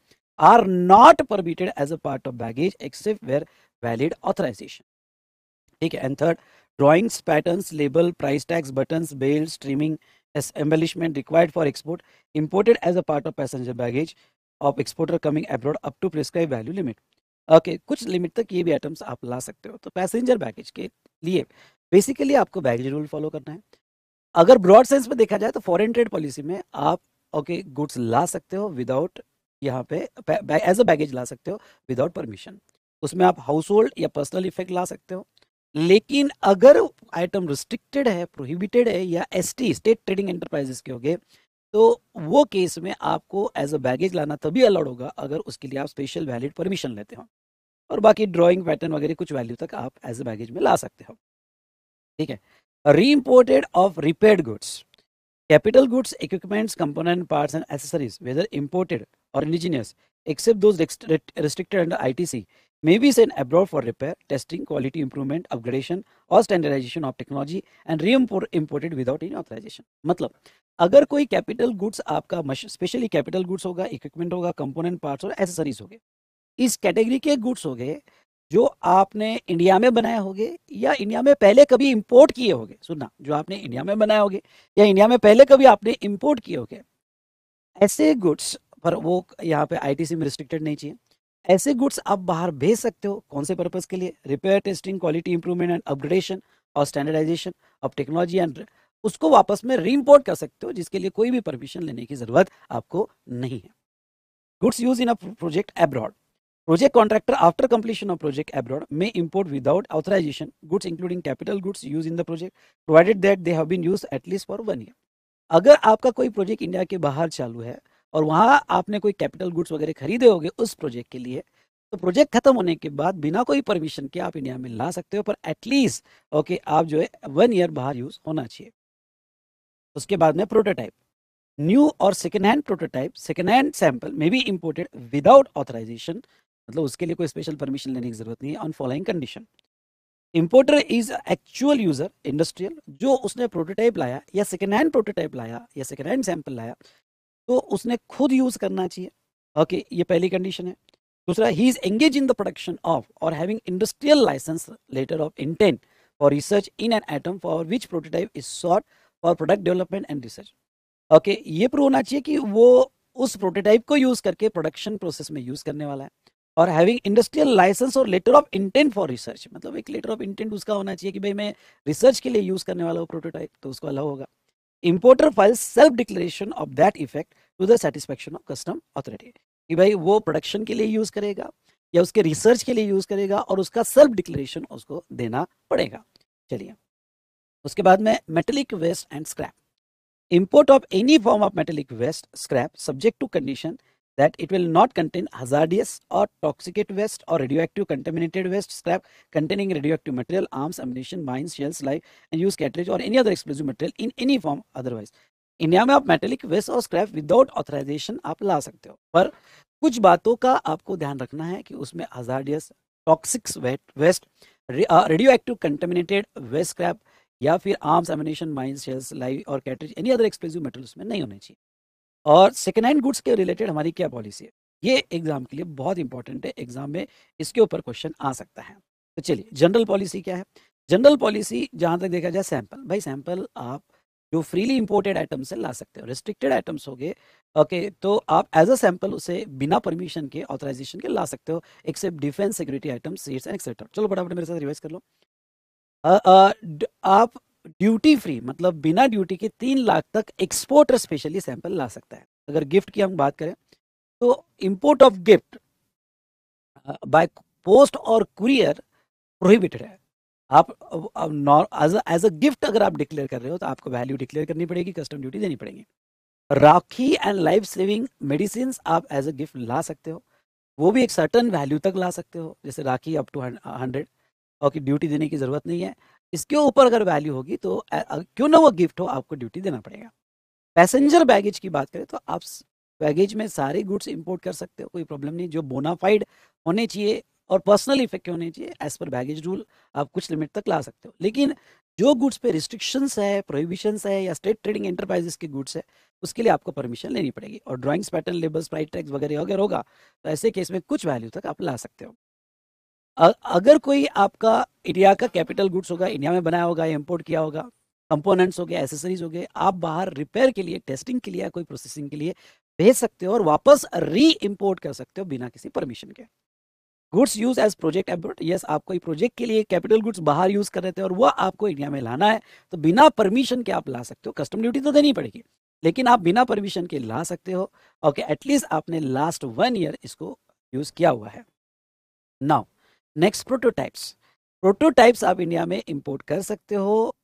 R not permitted as a part of baggage except where valid authorisation ठीक है and third drawings patterns label price tags buttons belt trimming as embellishment required for export imported as a part of passenger baggage of exporter coming abroad up to prescribed value limit okay okay, कुछ limit तक ये भी items आप ला सकते हो तो passenger baggage के लिए बेसिकली आपको बैगेज रूल फॉलो करना है अगर ब्रॉड सेंस में देखा जाए तो फॉरेन ट्रेड पॉलिसी में आप ओके okay, गुड्स ला सकते हो विदाउट यहाँ पे एज अ बैगेज ला सकते हो विदाउट परमिशन उसमें आप हाउस होल्ड या पर्सनल इफेक्ट ला सकते हो लेकिन अगर आइटम रिस्ट्रिक्टेड है प्रोहिबिटेड है या एसटी स्टेट ट्रेडिंग एंटरप्राइजेस के हो गए तो वो केस में आपको एज अ बैगेज लाना तभी अलाउड होगा अगर उसके लिए आप स्पेशल वैलिड परमिशन लेते हो और बाकी ड्राइंग पैटर्न वगैरह कुछ वैल्यू तक आप एज अ बैगेज में ला सकते हो ठीक है reimported of repaired goods capital goods equipments component parts and accessories whether imported और indigenous except those restricted under ITC may be sent abroad for repair, testing, quality improvement, upgradation और standardization of technology and re-imported without any authorization. मतलब अगर कोई capital goods आपका specially capital goods होगा equipment होगा component parts और accessories गए इस कैटेगरी के गुड्स गए जो आपने इंडिया में बनाए होंगे या इंडिया में पहले कभी इंपोर्ट किए होंगे सुनना जो आपने इंडिया में बनाए होंगे या इंडिया में पहले कभी आपने इंपोर्ट किए गए ऐसे गुड्स पर वो यहाँ पे आईटीसी में रिस्ट्रिक्टेड नहीं चाहिए ऐसे गुड्स आप बाहर भेज सकते हो कौन से पर्पज के लिए repair testing quality improvement and upgradation और स्टैंडर्डाइजेशन ऑफ टेक्नोलॉजी एंड उसको वापस में रिम्पोर्ट कर सकते हो जिसके लिए कोई भी परमिशन लेने की जरूरत आपको नहीं है goods used in a project abroad project contractor after completion of project abroad may import without authorisation goods including capital goods used in the project provided that they have been used at least for one year अगर आपका कोई project India के बाहर चालू है और वहाँ आपने कोई कैपिटल गुड्स वगैरह खरीदे होंगे उस प्रोजेक्ट के लिए तो प्रोजेक्ट खत्म होने के बाद बिना कोई परमिशन के आप इंडिया में ला सकते हो पर एटलीस्ट ओके आप जो है वन ईयर बाहर यूज़ होना चाहिए उसके बाद में प्रोटोटाइप न्यू और second hand prototype second hand sample may be imported without authorisation मतलब उसके लिए कोई स्पेशल परमिशन लेने की जरूरत नहीं है on following condition importer is actual user industrial जो उसने प्रोटोटाइप लाया या सेकेंड हैंड प्रोटोटाइप लाया या सेकेंड हैंड सैंपल लाया तो उसने खुद यूज़ करना चाहिए ओके okay, ये पहली कंडीशन है दूसरा he is engaged in the production of और having industrial licence letter of intent for research in an item for which prototype is sought for product development and research okay ये prove होना चाहिए कि वो उस prototype को use करके production process में यूज़ करने वाला है और हैविंग इंडस्ट्रियल लाइसेंस और letter of intent for research मतलब एक लेटर ऑफ इंटेंट उसका होना चाहिए कि भाई मैं रिसर्च के लिए यूज़ करने वाला हूँ प्रोटोटाइप तो उसको अलाउ होगा importer file self declaration of that effect to the satisfaction of custom authority कि भाई वो प्रोडक्शन के लिए यूज करेगा या उसके रिसर्च के लिए यूज करेगा और उसका सेल्फ डिक्लेरेशन उसको देना पड़ेगा चलिए उसके बाद में metallic waste and scrap import of any form of metallic waste scrap subject to condition that it will not contain hazardous or toxicate waste or radioactive contaminated waste scrap containing radioactive material, arms, ammunition, mines, shells, live and used cartridge or any other explosive material in any form otherwise. India में आप metallic waste और scrap without authorisation आप ला सकते हो पर कुछ बातों का आपको ध्यान रखना है कि उसमें hazardous toxics waste radioactive contaminated waste scrap या फिर आर्म्स एमिनेशन माइंस लाइव और cartridge any other explosive material उसमें नहीं होने चाहिए और सेकेंड हैंड गुड्स के रिलेटेड हमारी क्या पॉलिसी है ये एग्जाम के लिए बहुत इंपॉर्टेंट है एग्जाम में इसके ऊपर क्वेश्चन आ सकता है तो चलिए जनरल पॉलिसी क्या है जनरल पॉलिसी जहाँ तक देखा जाए सैंपल भाई सैंपल आप जो फ्रीली इंपोर्टेड आइटम्स है ला सकते हो रिस्ट्रिक्टेड आइटम्स हो गए ओके तो आप एज अ सैंपल उसे बिना परमिशन के ऑथराइजेशन के ला सकते हो except defence security items and etcetera चलो बड़ा बड़ा मेरे साथ रिवाइज कर लो आ, आ, आप ड्यूटी फ्री मतलब बिना ड्यूटी के तीन लाख तक एक्सपोर्टर स्पेशली सैंपल ला सकता है अगर गिफ्ट की हम बात करें तो import of gift by post और कुरियर प्रोहिबिटेड है आप एज अ गिफ्ट अगर आप डिक्लेयर कर रहे हो तो आपको वैल्यू डिक्लेयर करनी पड़ेगी कस्टम ड्यूटी देनी पड़ेगी Rakhi and life saving medicine आप एज अ गिफ्ट ला सकते हो वो भी एक सर्टन वैल्यू तक ला सकते हो जैसे राखी अप टू हंड्रेड और ड्यूटी देने की ज़रूरत नहीं है इसके ऊपर अगर वैल्यू होगी तो क्यों ना वो गिफ्ट हो आपको ड्यूटी देना पड़ेगा पैसेंजर बैगेज की बात करें तो आप बैगेज में सारे गुड्स इंपोर्ट कर सकते हो कोई प्रॉब्लम नहीं जो बोनाफाइड होने चाहिए और पर्सनल इफेक्ट होने चाहिए एज पर बैगेज रूल आप कुछ लिमिट तक ला सकते हो लेकिन जो गुड्स पे रिस्ट्रिक्शंस है प्रोहिबिशंस है या स्टेट ट्रेडिंग एंटरप्राइजेस के गुड्स है उसके लिए आपको परमिशन लेनी पड़ेगी और drawings pattern labels price tags वगैरह वगैरह होगा तो ऐसे केस में कुछ वैल्यू तक आप ला सकते हो अगर कोई आपका इंडिया का कैपिटल गुड्स होगा इंडिया में बनाया होगा या इम्पोर्ट किया होगा कंपोनेंट्स हो गए एसेसरीज हो गए आप बाहर रिपेयर के लिए टेस्टिंग के लिए या कोई प्रोसेसिंग के लिए भेज सकते हो और वापस री इम्पोर्ट कर सकते हो बिना किसी परमिशन के goods used as project abroad yes आप कोई प्रोजेक्ट के लिए कैपिटल गुड्स बाहर यूज कर रहे थे और वह आपको इंडिया में लाना है तो बिना परमिशन के आप ला सकते हो कस्टम ड्यूटी तो देनी पड़ेगी लेकिन आप बिना परमिशन के ला सकते हो ओके एटलीस्ट आपने लास्ट वन ईयर इसको यूज किया हुआ है नाउ नेक्स्ट प्रोटोटाइप्स प्रोटोटाइप्स आप इंडिया में इंपोर्ट कर सकते हो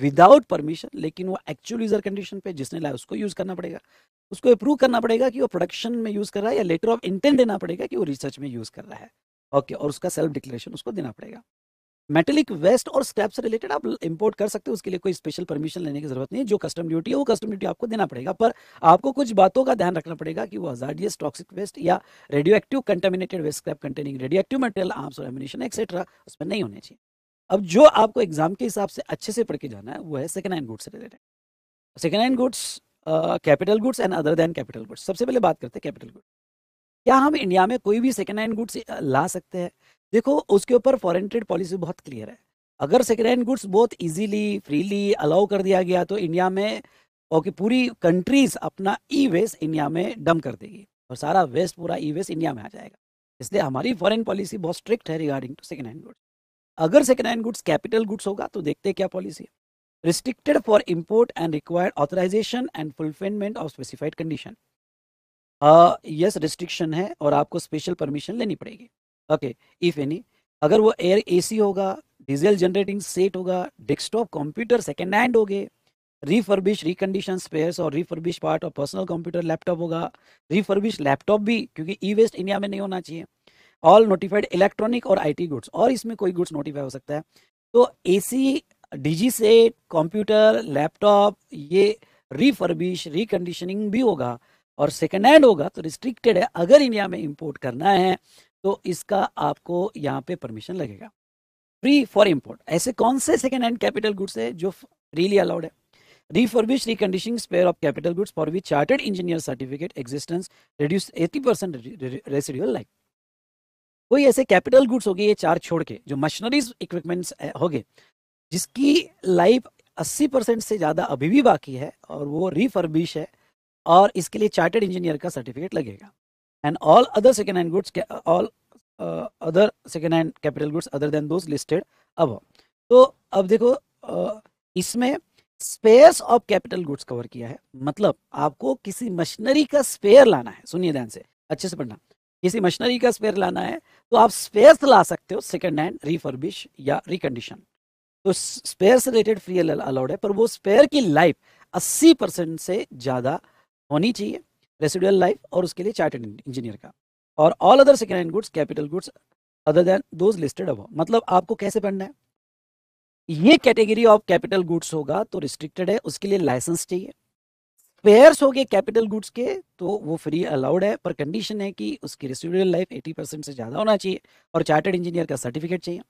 विदाउट uh, परमिशन लेकिन वो एक्चुअल यूजर कंडीशन पे जिसने लाया उसको यूज करना पड़ेगा उसको अप्रूव करना पड़ेगा कि वो प्रोडक्शन में यूज कर रहा है या लेटर ऑफ इंटेंट देना पड़ेगा कि वो रिसर्च में यूज कर रहा है ओके okay, और उसका सेल्फ डिक्लेरेशन उसको देना पड़ेगा मेटेलिक वेस्ट और स्टेप से रिलेटेड आप इंपोर्ट कर सकते हो उसके लिए कोई स्पेशल परमिशन लेने की जरूरत नहीं है जो कस्टम ड्यूटी है वो कस्टम ड्यूटी आपको देना पड़ेगा पर आपको कुछ बातों का ध्यान रखना पड़ेगा कि वो हजार्डियस टॉक्सिक वेस्ट या radioactive contaminated waste scrap containing radioactive material arms और एमिनेशन एक्सेट्रा उसमें नहीं होने चाहिए अब जो आपको एग्जाम के हिसाब से अच्छे से पढ़ के जाना है वो है सेकेंड हैंड गुड्स से related second hand goods capital goods and other than capital goods सबसे पहले बात करते हैं कैपिटल गुड्स क्या हम इंडिया में कोई भी सेकेंड हैंड गुड्स ला सकते हैं देखो उसके ऊपर फॉरेन ट्रेड पॉलिसी बहुत क्लियर है अगर सेकेंड हैंड गुड्स बहुत इजीली फ्रीली अलाउ कर दिया गया तो इंडिया में ओके पूरी कंट्रीज अपना ई वेस्ट इंडिया में डम कर देगी और सारा वेस्ट पूरा ई वेस्ट इंडिया में आ जाएगा इसलिए हमारी फॉरेन पॉलिसी बहुत स्ट्रिक्ट है regarding to second hand goods अगर second hand goods capital goods होगा तो देखते क्या पॉलिसी है restricted for import and required authorisation and fulfilment of specified condition yes restriction है और आपको स्पेशल परमिशन लेनी पड़ेगी ओके इफ एनी अगर वो एयर एसी होगा डीजल जनरेटिंग सेट होगा डेस्कटॉप कंप्यूटर सेकेंड हैंड हो गए रिफर्बिश रिकंडीशन स्पेयर्स और रिफर्बिश पार्ट और पर्सनल कंप्यूटर लैपटॉप होगा रिफर्बिश लैपटॉप भी क्योंकि ई वेस्ट इंडिया में नहीं होना चाहिए ऑल नोटिफाइड इलेक्ट्रॉनिक और आईटी गुड्स और इसमें कोई गुड्स नोटिफाई हो सकता है तो AC DG set computer laptop ये रिफर्बिश रिकंडीशनिंग भी होगा और सेकेंड हैंड होगा तो रिस्ट्रिक्टेड है अगर इंडिया में इंपोर्ट करना है तो इसका आपको यहाँ पे परमिशन लगेगा फ्री फॉर इम्पोर्ट ऐसे कौन से सेकेंड हैंड कैपिटल गुड्स है जो फ्रीली अलाउड है refurbish reconditioning spare of capital goods for which chartered engineer certificate existence reduce eighty percent residual like कोई ऐसे कैपिटल गुड्स हो गए ये चार छोड़ के जो मशीनरीज इक्विपमेंट्स हो गए जिसकी लाइफ 80 परसेंट से ज़्यादा अभी भी बाकी है और वो रिफर्बिश है और इसके लिए चार्टर्ड इंजीनियर का सर्टिफिकेट लगेगा and all other second hand goods all uh, other second hand capital goods other than those listed above so ab dekho uh, isme spares of capital goods cover किया है मतलब आपको किसी machinery का spare लाना है सुनिए ध्यान से अच्छे से पढ़ना किसी मशीनरी का स्पेयर लाना है तो आप स्पेयर्स ला सकते हो सेकंड हैंड रिफर्बिश या रिकंडीशन तो स्पेयर से रिलेटेड फ्री अलाउड है पर वो स्पेयर की लाइफ 80 परसेंट से ज़्यादा होनी चाहिए रेसिडुअल लाइफ और उसके लिए चार्ट इंजीनियर का और all other second hand goods capital goods other than those listed अब मतलब आपको कैसे पढ़ना है ये कैटेगरी ऑफ कैपिटल गुड्स होगा तो रिस्ट्रिक्टेड है उसके लिए लाइसेंस चाहिए स्पेयर्स हो गए कैपिटल गुड्स के तो वो फ्री अलाउड है पर कंडीशन है कि उसकी रेसिडुअल लाइफ 80 परसेंट से ज़्यादा होना चाहिए और चार्टर्ड इंजीनियर का सर्टिफिकेट चाहिए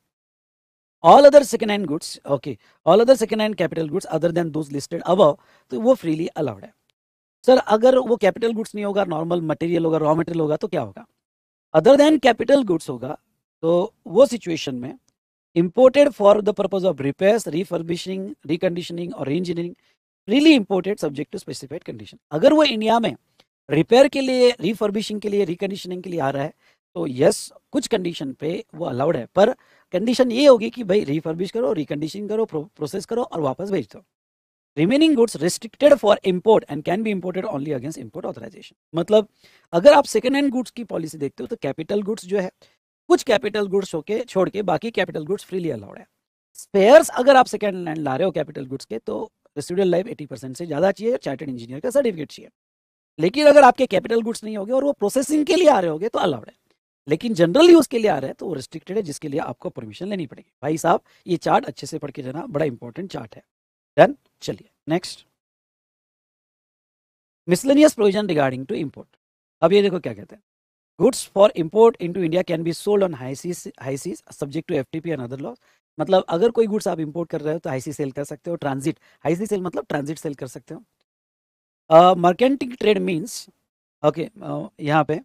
all other second hand goods okay all other second hand capital goods other than those listed अब तो वो फ्रीली अलाउड है सर अगर वो कैपिटल गुड्स नहीं होगा नॉर्मल मटेरियल होगा रॉ मटेरियल होगा तो क्या होगा अदर देन कैपिटल गुड्स होगा तो वो सिचुएशन में for the purpose of repair repairs, reconditioning और reengineering really imported subject to specified condition अगर वो इंडिया में रिपेयर के लिए रिफर्बिशिंग के लिए रिकंडीशनिंग के लिए आ रहा है तो यस कुछ कंडीशन पे वो अलाउड है पर कंडीशन ये होगी कि भाई रिफर्बिश करो रिकंडीशन करो प्रोसेस करो और वापस भेज दो remaining goods restricted for import and can be imported only against import authorisation मतलब अगर आप सेकेंड हैंड गुड्स की पॉलिसी देखते हो तो कैपिटल गुड्स जो है कुछ कैपिटल गुड्स होके छोड़ के बाकी कैपिटल गुड्स फ्रीली अलाउड है स्पेयर्स अगर आप सेकेंड हैंड ला रहे हो कैपिटल गुड्स के तो रेसिडुअल लाइफ एटी परसेंट से ज़्यादा चाहिए चार्टेड इंजीनियर का सर्टिफिकेट चाहिए लेकिन अगर आपके कैपिटल गुड्स नहीं होगे और वो प्रोसेसिंग के लिए आ रहे होगे तो अलाउड है लेकिन जनरल यूज के लिए आ रहे हैं तो वो रिस्ट्रिक्टेड है जिसके लिए आपको परमिशन लेनी पड़ेगी भाई साहब ये चार्ट अच्छे से पढ़ के जाना बड़ा इंपॉर्टेंट चार्ट है देन चलिए next miscellaneous provision regarding to import अब ये देखो क्या कहते हैं goods for import into India can be sold on high seas high seas subject to FTP and other laws मतलब अगर कोई गुड्स आप इंपोर्ट कर रहे हो तो हाईसी सेल कर सकते हो ट्रांजिट हाईसी सेल मतलब ट्रांजिट सेल कर सकते हो मर्केंटिंग ट्रेड मीन्स ओके यहाँ पे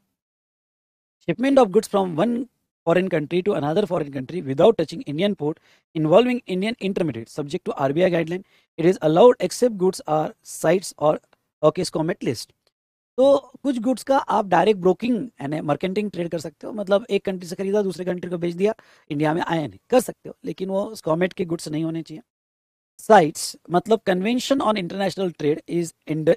shipment of goods from one foreign country to another foreign country without touching Indian port involving Indian intermediate subject to RBI guideline it is allowed except goods are CITES और okay comet list तो कुछ goods का आप direct broking यानी marketing trade कर सकते हो मतलब एक कंट्री से खरीदा दूसरे कंट्री को बेच दिया इंडिया में आया नहीं कर सकते हो लेकिन वो स्कॉमेट के गुड्स नहीं होने चाहिए साइट्स मतलब convention on international trade is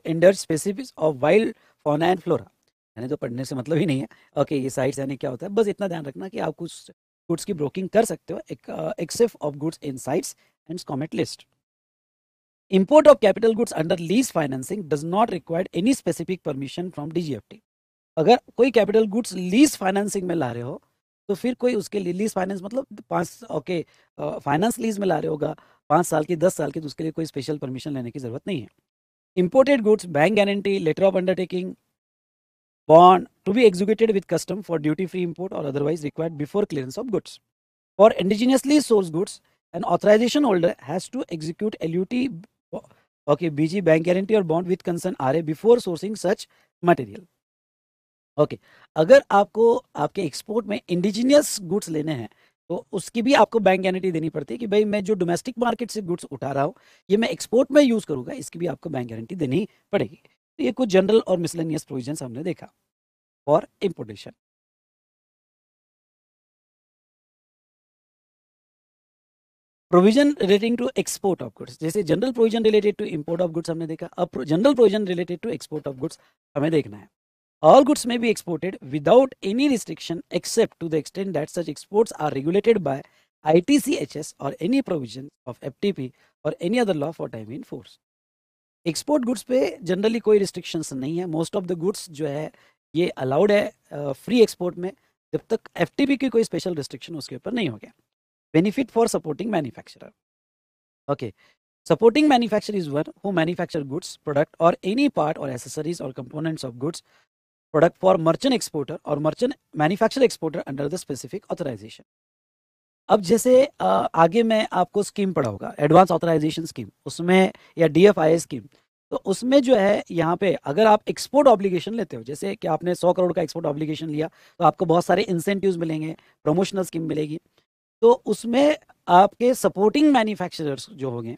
endangered species of wild fauna and flora यानी तो पढ़ने से मतलब ही नहीं है ओके ये साइट्स यानी क्या होता है बस इतना ध्यान रखना कि आप कुछ गुड्स की ब्रोकिंग कर सकते हो except of goods in CITES and SCOMET list Import of capital goods under lease financing does not require any specific permission from DGFT. अगर कोई कैपिटल गुड्स लीज फाइनेंसिंग में ला रहे हो तो फिर कोई उसके लिए लीज फाइनेंस मतलब पाँच ओके फाइनेंस लीज में ला रहे होगा पाँच साल की दस साल की तो उसके लिए कोई स्पेशल परमिशन लेने की ज़रूरत नहीं है goods bank guarantee letter of undertaking bond to be executed with custom for duty free import or otherwise required before clearance of goods for indigenously sourced goods an authorization holder has to execute LUT okay BG bank guarantee और bond bond concern are a before sourcing such material okay अगर आपको आपके export में indigenous goods लेने हैं तो उसकी भी आपको बैंक गारंटी देनी पड़ती है कि भाई मैं जो डोमेस्टिक मार्केट से गुड्स उठा रहा हूँ ये मैं एक्सपोर्ट में यूज़ करूंगा इसकी भी आपको बैंक गारंटी देनी पड़ेगी तो ये कुछ जनरल और मिसलेनियस प्रोविजन हमने देखा for importation provision relating to export of goods जैसे general provision related to import of goods हमने देखा अब general provision related to export of goods हमें देखना है any restriction except to the without that such except are regulated extent I T C H S और ITCHS provision of F T FTP और any other law for time in force export goods पे generally कोई restrictions नहीं है most of the goods जो है ये allowed है फ्री uh, एक्सपोर्ट में जब तक पी की कोई स्पेशल रिस्ट्रिक्शन उसके ऊपर नहीं हो गया benefit for supporting manufacturer okay supporting manufacturer is one who manufacture goods product or any part or accessories or components of goods product for merchant exporter or merchant manufacturer exporter under the specific authorization अब जैसे आगे मैं आपको scheme पढ़ा होगा advance authorisation scheme उसमें या D F I A scheme तो उसमें जो है यहाँ पे अगर आप एक्सपोर्ट ऑब्लिगेशन लेते हो जैसे कि आपने 100 करोड़ का एक्सपोर्ट ऑब्लिगेशन लिया तो आपको बहुत सारे इंसेंटिव्स मिलेंगे प्रमोशनल स्कीम मिलेगी तो उसमें आपके सपोर्टिंग मैन्युफैक्चरर्स जो होंगे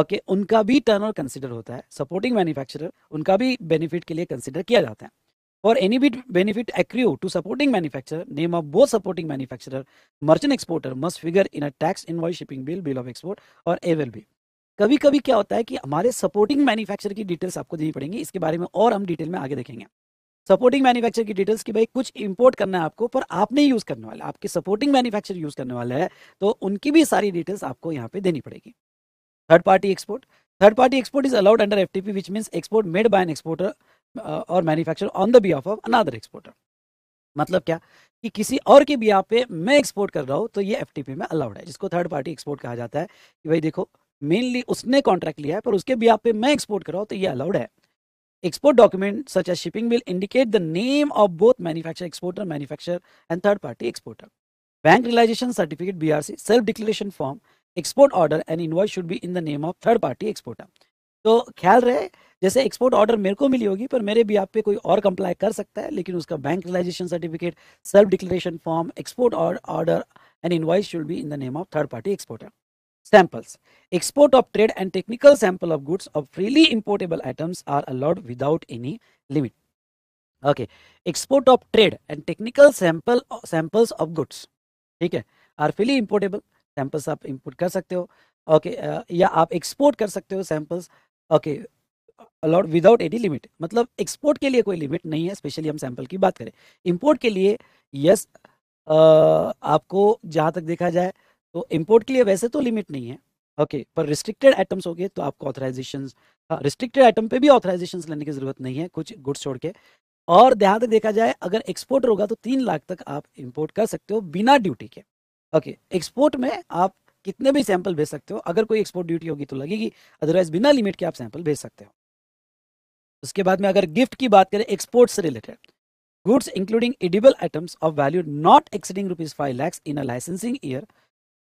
ओके उनका भी टर्न और कंसिडर होता है सपोर्टिंग मैन्युफैक्चरर उनका भी बेनिफिट के लिए कंसिडर किया जाता है और any bit benefit accrue to supporting manufacturer name of both supporting manufacturer merchant exporter must figure in a tax invoice shipping bill bill of export और विल बी कभी कभी क्या होता है कि हमारे सपोर्टिंग मैन्युफैक्चर की डिटेल्स आपको देनी पड़ेंगी इसके बारे में और हम डिटेल में आगे देखेंगे सपोर्टिंग मैन्युफैक्चर की डिटेल्स की भाई कुछ इंपोर्ट करना है आपको पर आप नहीं यूज करने वाला आपके सपोर्टिंग मैन्युफैक्चर यूज करने वाला है तो उनकी भी सारी डिटेल्स आपको यहाँ पे देनी पड़ेगी third party export third party export is allowed under F T P which mean export made by an exporter और manufacturer on the behalf of another exporter मतलब क्या कि किसी और के बिया पे मैं एक्सपोर्ट कर रहा हूँ तो ये एफ में अलाउड है जिसको थर्ड पार्टी एक्सपोर्ट कहा जाता है कि भाई देखो मेनली उसने कॉन्ट्रैक्ट लिया है पर उसके बिया पे मैं एक्सपोर्ट कर रहा हूँ तो ये अलाउड है Export document such as shipping will indicate the name of both manufacturer exporter, manufacturer and third party exporter. Bank realization certificate BRC, self-declaration form, export order and invoice should be in the name of third party exporter. तो ख्याल रहे जैसे export order मेरे को मिली होगी पर मेरे भी आप पे कोई और कंप्लाई कर सकता है लेकिन उसका bank realisation certificate self declaration form export order and invoice should be in the name of third party exporter samples. Export of trade and technical sample of goods of freely importable items are allowed without any limit. Okay, export of trade and technical sample samples of goods. ठीक है are freely importable samples आप import कर सकते हो okay okay, या आप export कर सकते हो samples okay allowed without any limit मतलब एक्सपोर्ट के लिए कोई लिमिट नहीं है स्पेशली हम सैम्पल की बात करें इम्पोर्ट के लिए यस yes, आपको जहाँ तक देखा जाए तो इम्पोर्ट के लिए वैसे तो लिमिट नहीं है ओके okay, पर रिस्ट्रिक्टेड आइटम्स हो गए तो आपको ऑथराइजेशन रिस्ट्रिक्टेड आइटम पे भी ऑथराइजेशन लेने की जरूरत नहीं है कुछ गुड्स छोड़ के और ध्यान तक देखा जाए अगर एक्सपोर्ट होगा तो तीन लाख तक आप इम्पोर्ट कर सकते हो बिना ड्यूटी के ओके okay, एक्सपोर्ट में आप कितने भी सैंपल भेज सकते हो अगर कोई एक्सपोर्ट ड्यूटी होगी तो लगेगी अदरवाइज बिना लिमिट के आप सैंपल भेज सकते हो उसके बाद में अगर गिफ्ट की बात करें एक्सपोर्ट से related goods including edible items of value not exceeding rupees five lakhs in a licensing year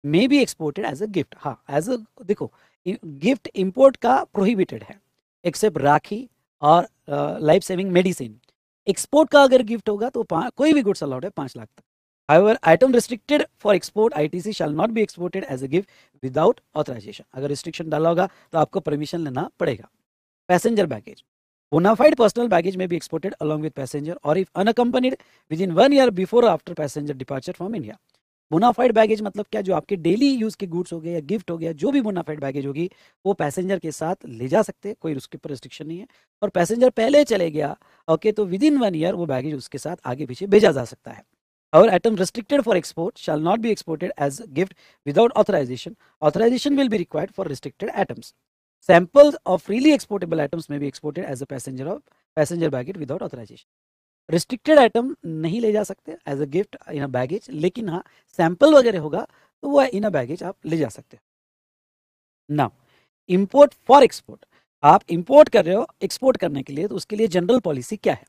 may be exported as a gift हाँ एज अ देखो गिफ्ट इम्पोर्ट का प्रोहिबिटेड है एक्सेप्ट राखी और लाइफ सेविंग मेडिसिन एक्सपोर्ट का अगर gift होगा तो कोई भी गुड्स अलाउड है पाँच लाख तक however item restricted for export ITC shall not be exported as a gift without authorisation अगर रिस्ट्रिक्शन डाला होगा तो आपको परमिशन लेना पड़ेगा passenger baggage bonafide personal baggage में भी एक्सपोर्टेड अलॉन्ग विद पैसेंजर और if unaccompanied within one year before after passenger departure from India bonafide baggage मतलब क्या जो आपके डेली यूज के गुड्स हो गए या गिफ्ट हो गया जो भी बोनाफाइड बैगेज होगी वो पैसेंजर के साथ ले जा सकते हैं कोई उसके पर रिस्ट्रिक्शन नहीं है और पैसेंजर पहले चले गया ओके तो विद इन वन ईयर वो बैगेज उसके साथ आगे पीछे भेजा जा सकता है और item restricted for export shall not be exported as gift without authorisation authorisation will be required for restricted items samples of freely exportable items में भी exported as a passenger of passenger baggage without authorisation restricted item नहीं ले जा सकते as a gift in a baggage लेकिन हाँ sample वगैरह होगा तो वह इन अ बैगेज आप ले जा सकते हैं नाउ इंपोर्ट फॉर एक्सपोर्ट आप इम्पोर्ट कर रहे हो एक्सपोर्ट करने के लिए तो उसके लिए जनरल पॉलिसी क्या है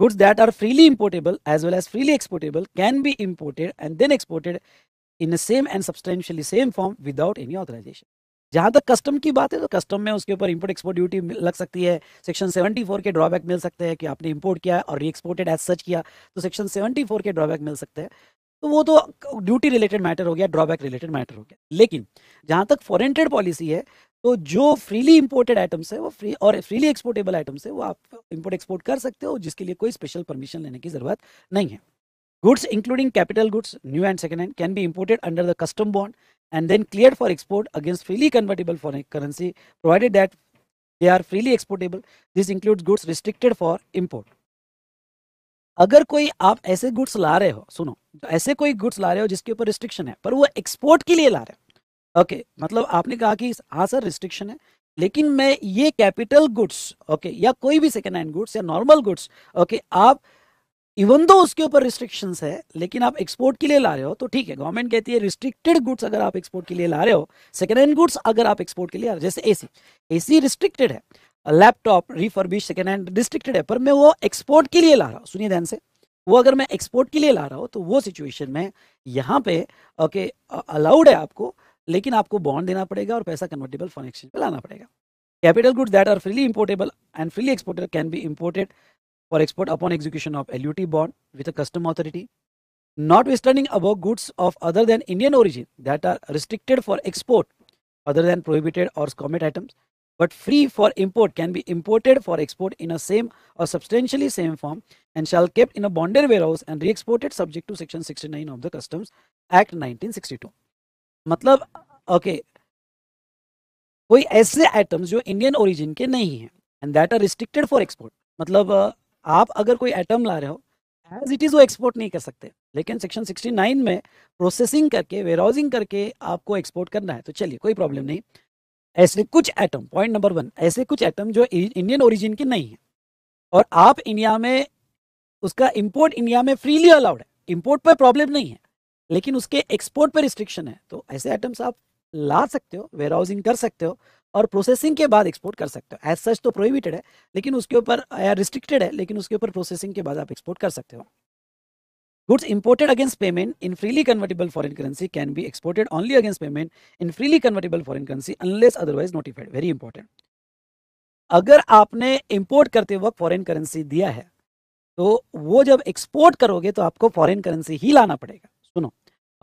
goods that are freely importable as well as freely exportable can be imported and then exported in the same and substantially same form without any authorisation जहां तक कस्टम की बात है तो कस्टम में उसके ऊपर इंपोर्ट एक्सपोर्ट ड्यूटी लग सकती है सेक्शन 74 के ड्रॉबैक मिल सकते हैं कि आपने इंपोर्ट किया और री एक्सपोर्टेड एज सच किया तो सेक्शन 74 के ड्रॉबैक मिल सकते हैं तो वो तो ड्यूटी रिलेटेड मैटर हो गया ड्रॉबैक रिलेटेड मैटर हो गया लेकिन जहाँ तक फॉरन ट्रेड पॉलिसी है तो जो फ्रीली इंपोर्टेड आइटम्स है वो फ्री और फ्रीली एक्सपोर्टेबल आइटम्स है वो आप इंपोर्ट एक्सपोर्ट कर सकते हो जिसके लिए कोई स्पेशल परमिशन लेने की जरूरत नहीं है goods including capital goods new and second hand can be imported under the custom bond and then cleared for export against freely convertible foreign currency provided that they are freely exportable this includes goods restricted for import अगर कोई आप ऐसे goods ला रहे हो सुनो ऐसे कोई goods ला रहे हो जिसके ऊपर रिस्ट्रिक्शन है पर वो एक्सपोर्ट के लिए ला रहे हो ओके okay, मतलब आपने कहा कि हाँ सर रिस्ट्रिक्शन है लेकिन मैं ये कैपिटल गुड्स ओके या कोई भी सेकेंड हैंड गुड्स या नॉर्मल गुड्स ओके आप इवन दो उसके ऊपर रिस्ट्रिक्शंस है लेकिन आप एक्सपोर्ट के लिए ला रहे हो तो ठीक है गवर्नमेंट कहती है रिस्ट्रिक्टेड गुड्स अगर आप एक्सपोर्ट के लिए ला रहे हो सेकेंड हैंड गुड्स अगर आप एक्सपोर्ट के लिए आ रहे हो जैसे एसी एसी रिस्ट्रिक्टेड है laptop refurbish second hand restricted है पर मैं वो एक्सपोर्ट के लिए ला रहा हूँ सुनिए ध्यान से वो अगर मैं एक्सपोर्ट के लिए ला रहा हूँ तो वो सिचुएशन में यहाँ पे ओके अलाउड है आपको लेकिन आपको बॉन्ड देना पड़ेगा और पैसा कन्वर्टेबल फॉरन एक्सचेंज पर लाना पड़ेगा capital goods that are freely importable and freely exported can be imported for export upon execution of LUT bond with a custom authority. Notwithstanding above goods of other than Indian origin that are restricted for export other than prohibited or commit items, but free for import can be imported for export in a same or substantially same form and shall kept in a bonded warehouse and re-exported subject to section 69 of the customs act 1962 मतलब okay कोई ऐसे items जो Indian origin के नहीं हैं and that are restricted for export मतलब आप अगर कोई एटम ला रहे हो एज इट इज़ वो एक्सपोर्ट नहीं कर सकते लेकिन सेक्शन 69 में प्रोसेसिंग करके वेराउजिंग करके आपको एक्सपोर्ट करना है तो चलिए कोई प्रॉब्लम नहीं ऐसे कुछ एटम पॉइंट नंबर वन ऐसे कुछ एटम जो इंडियन ओरिजिन के नहीं है और आप इंडिया में उसका इम्पोर्ट इंडिया में फ्रीली अलाउड है इम्पोर्ट पर प्रॉब्लम नहीं है लेकिन उसके एक्सपोर्ट पर रिस्ट्रिक्शन है तो ऐसे आइटम्स आप ला सकते हो वेयर हाउसिंग कर सकते हो और प्रोसेसिंग के बाद एक्सपोर्ट कर सकते हो एज सच तो प्रोहिबिटेड है लेकिन उसके ऊपर रिस्ट्रिक्टेड है लेकिन उसके ऊपर प्रोसेसिंग के बाद आप एक्सपोर्ट कर सकते हो goods imported against payment in freely convertible foreign currency can be exported only against payment in freely convertible foreign currency unless otherwise notified very important अगर आपने इंपोर्ट करते वक्त फॉरन करेंसी दिया है तो वो जब एक्सपोर्ट करोगे तो आपको फॉरन करेंसी ही लाना पड़ेगा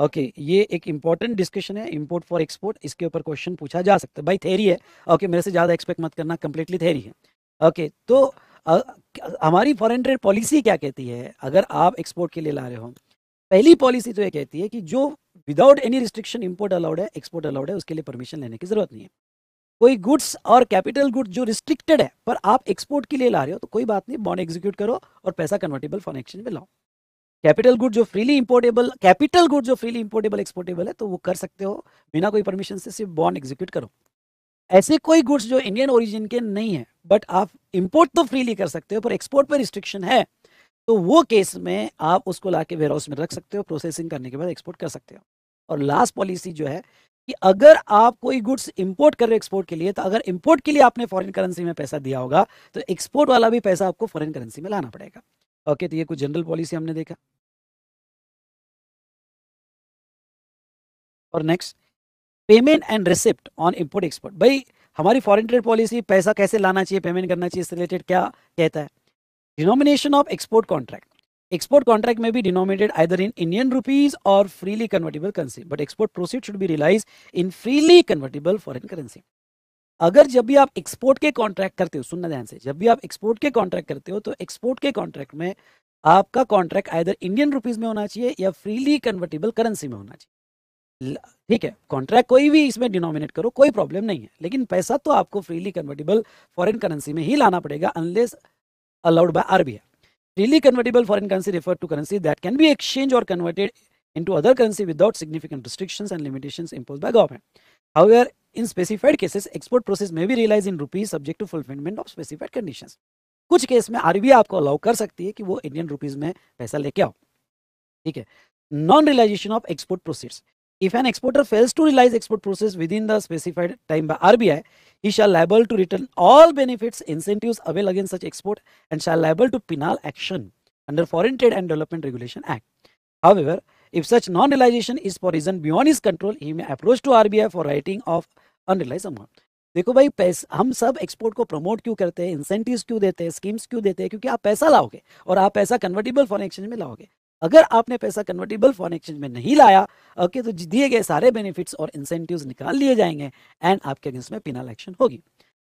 ओके okay, ये एक इंपॉर्टेंट डिस्कशन है इम्पोर्ट फॉर एक्सपोर्ट इसके ऊपर क्वेश्चन पूछा जा सकता है भाई थेरी है ओके okay, मेरे से ज़्यादा एक्सपेक्ट मत करना कंप्लीटली थेरी है ओके okay, तो आ, हमारी फॉरेन ट्रेड पॉलिसी क्या कहती है अगर आप एक्सपोर्ट के लिए ला रहे हो पहली पॉलिसी तो ये कहती है कि जो without any restriction import allowed है एक्सपोर्ट अलाउड है उसके लिए परमिशन लेने की ज़रूरत नहीं है कोई गुड्स और कैपिटल गुड्स जो रिस्ट्रिक्टेड है पर आप एक्सपोर्ट के लिए ला रहे हो तो कोई बात नहीं बॉन्ड एग्जीक्यूट करो और पैसा कन्वर्टेबल फॉर एक्सचेंज में लाओ कैपिटल गुड जो फ्रीली इंपोर्टेबल कैपिटल गुड जो फ्रीली इंपोर्टेबल एक्सपोर्टेबल है तो वो कर सकते हो बिना कोई परमिशन से सिर्फ बॉन्ड एग्जीक्यूट करो ऐसे कोई गुड्स जो इंडियन ओरिजिन के नहीं है बट आप इम्पोर्ट तो फ्रीली कर सकते हो पर एक्सपोर्ट पर रिस्ट्रिक्शन है तो वो केस में आप उसको ला के वेयर हाउस में रख सकते हो प्रोसेसिंग करने के बाद एक्सपोर्ट कर सकते हो और लास्ट पॉलिसी जो है कि अगर आप कोई गुड्स इंपोर्ट कर रहे हो एक्सपोर्ट के लिए तो अगर इंपोर्ट के लिए आपने फॉरेन करेंसी में पैसा दिया होगा तो एक्सपोर्ट वाला भी पैसा आपको फॉरेन करेंसी में लाना पड़ेगा ओके तो ये कुछ जनरल पॉलिसी हमने देखा और next payment and receipt on import export भाई हमारी फॉरेन ट्रेड पॉलिसी पैसा कैसे लाना चाहिए पेमेंट करना चाहिए इससे रिलेटेड क्या कहता है denomination of export contract export contract में भी denominated either in Indian rupees और freely convertible currency but export proceed should be realise in freely convertible foreign currency अगर जब भी आप एक्सपोर्ट के कॉन्ट्रैक्ट करते हो सुनना ध्यान से जब भी आप एक्सपोर्ट के कॉन्ट्रैक्ट करते हो तो एक्सपोर्ट के कॉन्ट्रैक्ट में आपका कॉन्ट्रैक्ट आइधर इंडियन रुपीज में होना चाहिए या फ्रीली कन्वर्टेबल करेंसी में होना चाहिए ठीक है कॉन्ट्रैक्ट कोई भी इसमें डिनोमिनेट करो कोई प्रॉब्लम नहीं है लेकिन पैसा तो आपको फ्रीली कन्वर्टेबल फॉरेन करेंसी में ही लाना पड़ेगा unless allowed by RBI freely convertible foreign currency refer to currency that can be exchange और converted into other currency without significant restriction and limitation impose by government However, in specified cases, export proceeds may be realized in rupees subject to fulfillment of specified conditions. कुछ case में RBI आपको allow कर सकती है कि वो Indian rupees में पैसा लेके आओ ठीक है non realisation of export if an exporter fails to realize export proceeds within the specified time by RBI, he shall liable to return all benefits, incentives available against such export and shall liable to penal action under Foreign Trade and Development Regulation Act. However, If such non-realization is for reason beyond his control, he may approach to RBI for writing of unrealized amount. देखो भाई पैसा हम सब export को promote क्यों करते हैं incentive क्यों देते हैं स्कीम्स क्यों देते हैं क्योंकि आप पैसा लाओगे और आप पैसा कन्वर्टेबल फॉरन एक्सचेंज में लाओगे अगर आपने पैसा कन्वर्टेबल फॉरन एक्सचेंज में नहीं लाया ओके तो दिए गए सारे बेनिफिट्स और इंसेंटिव निकाल लिए जाएंगे एंड आपके अगेंस्ट में पिनल एक्शन होगी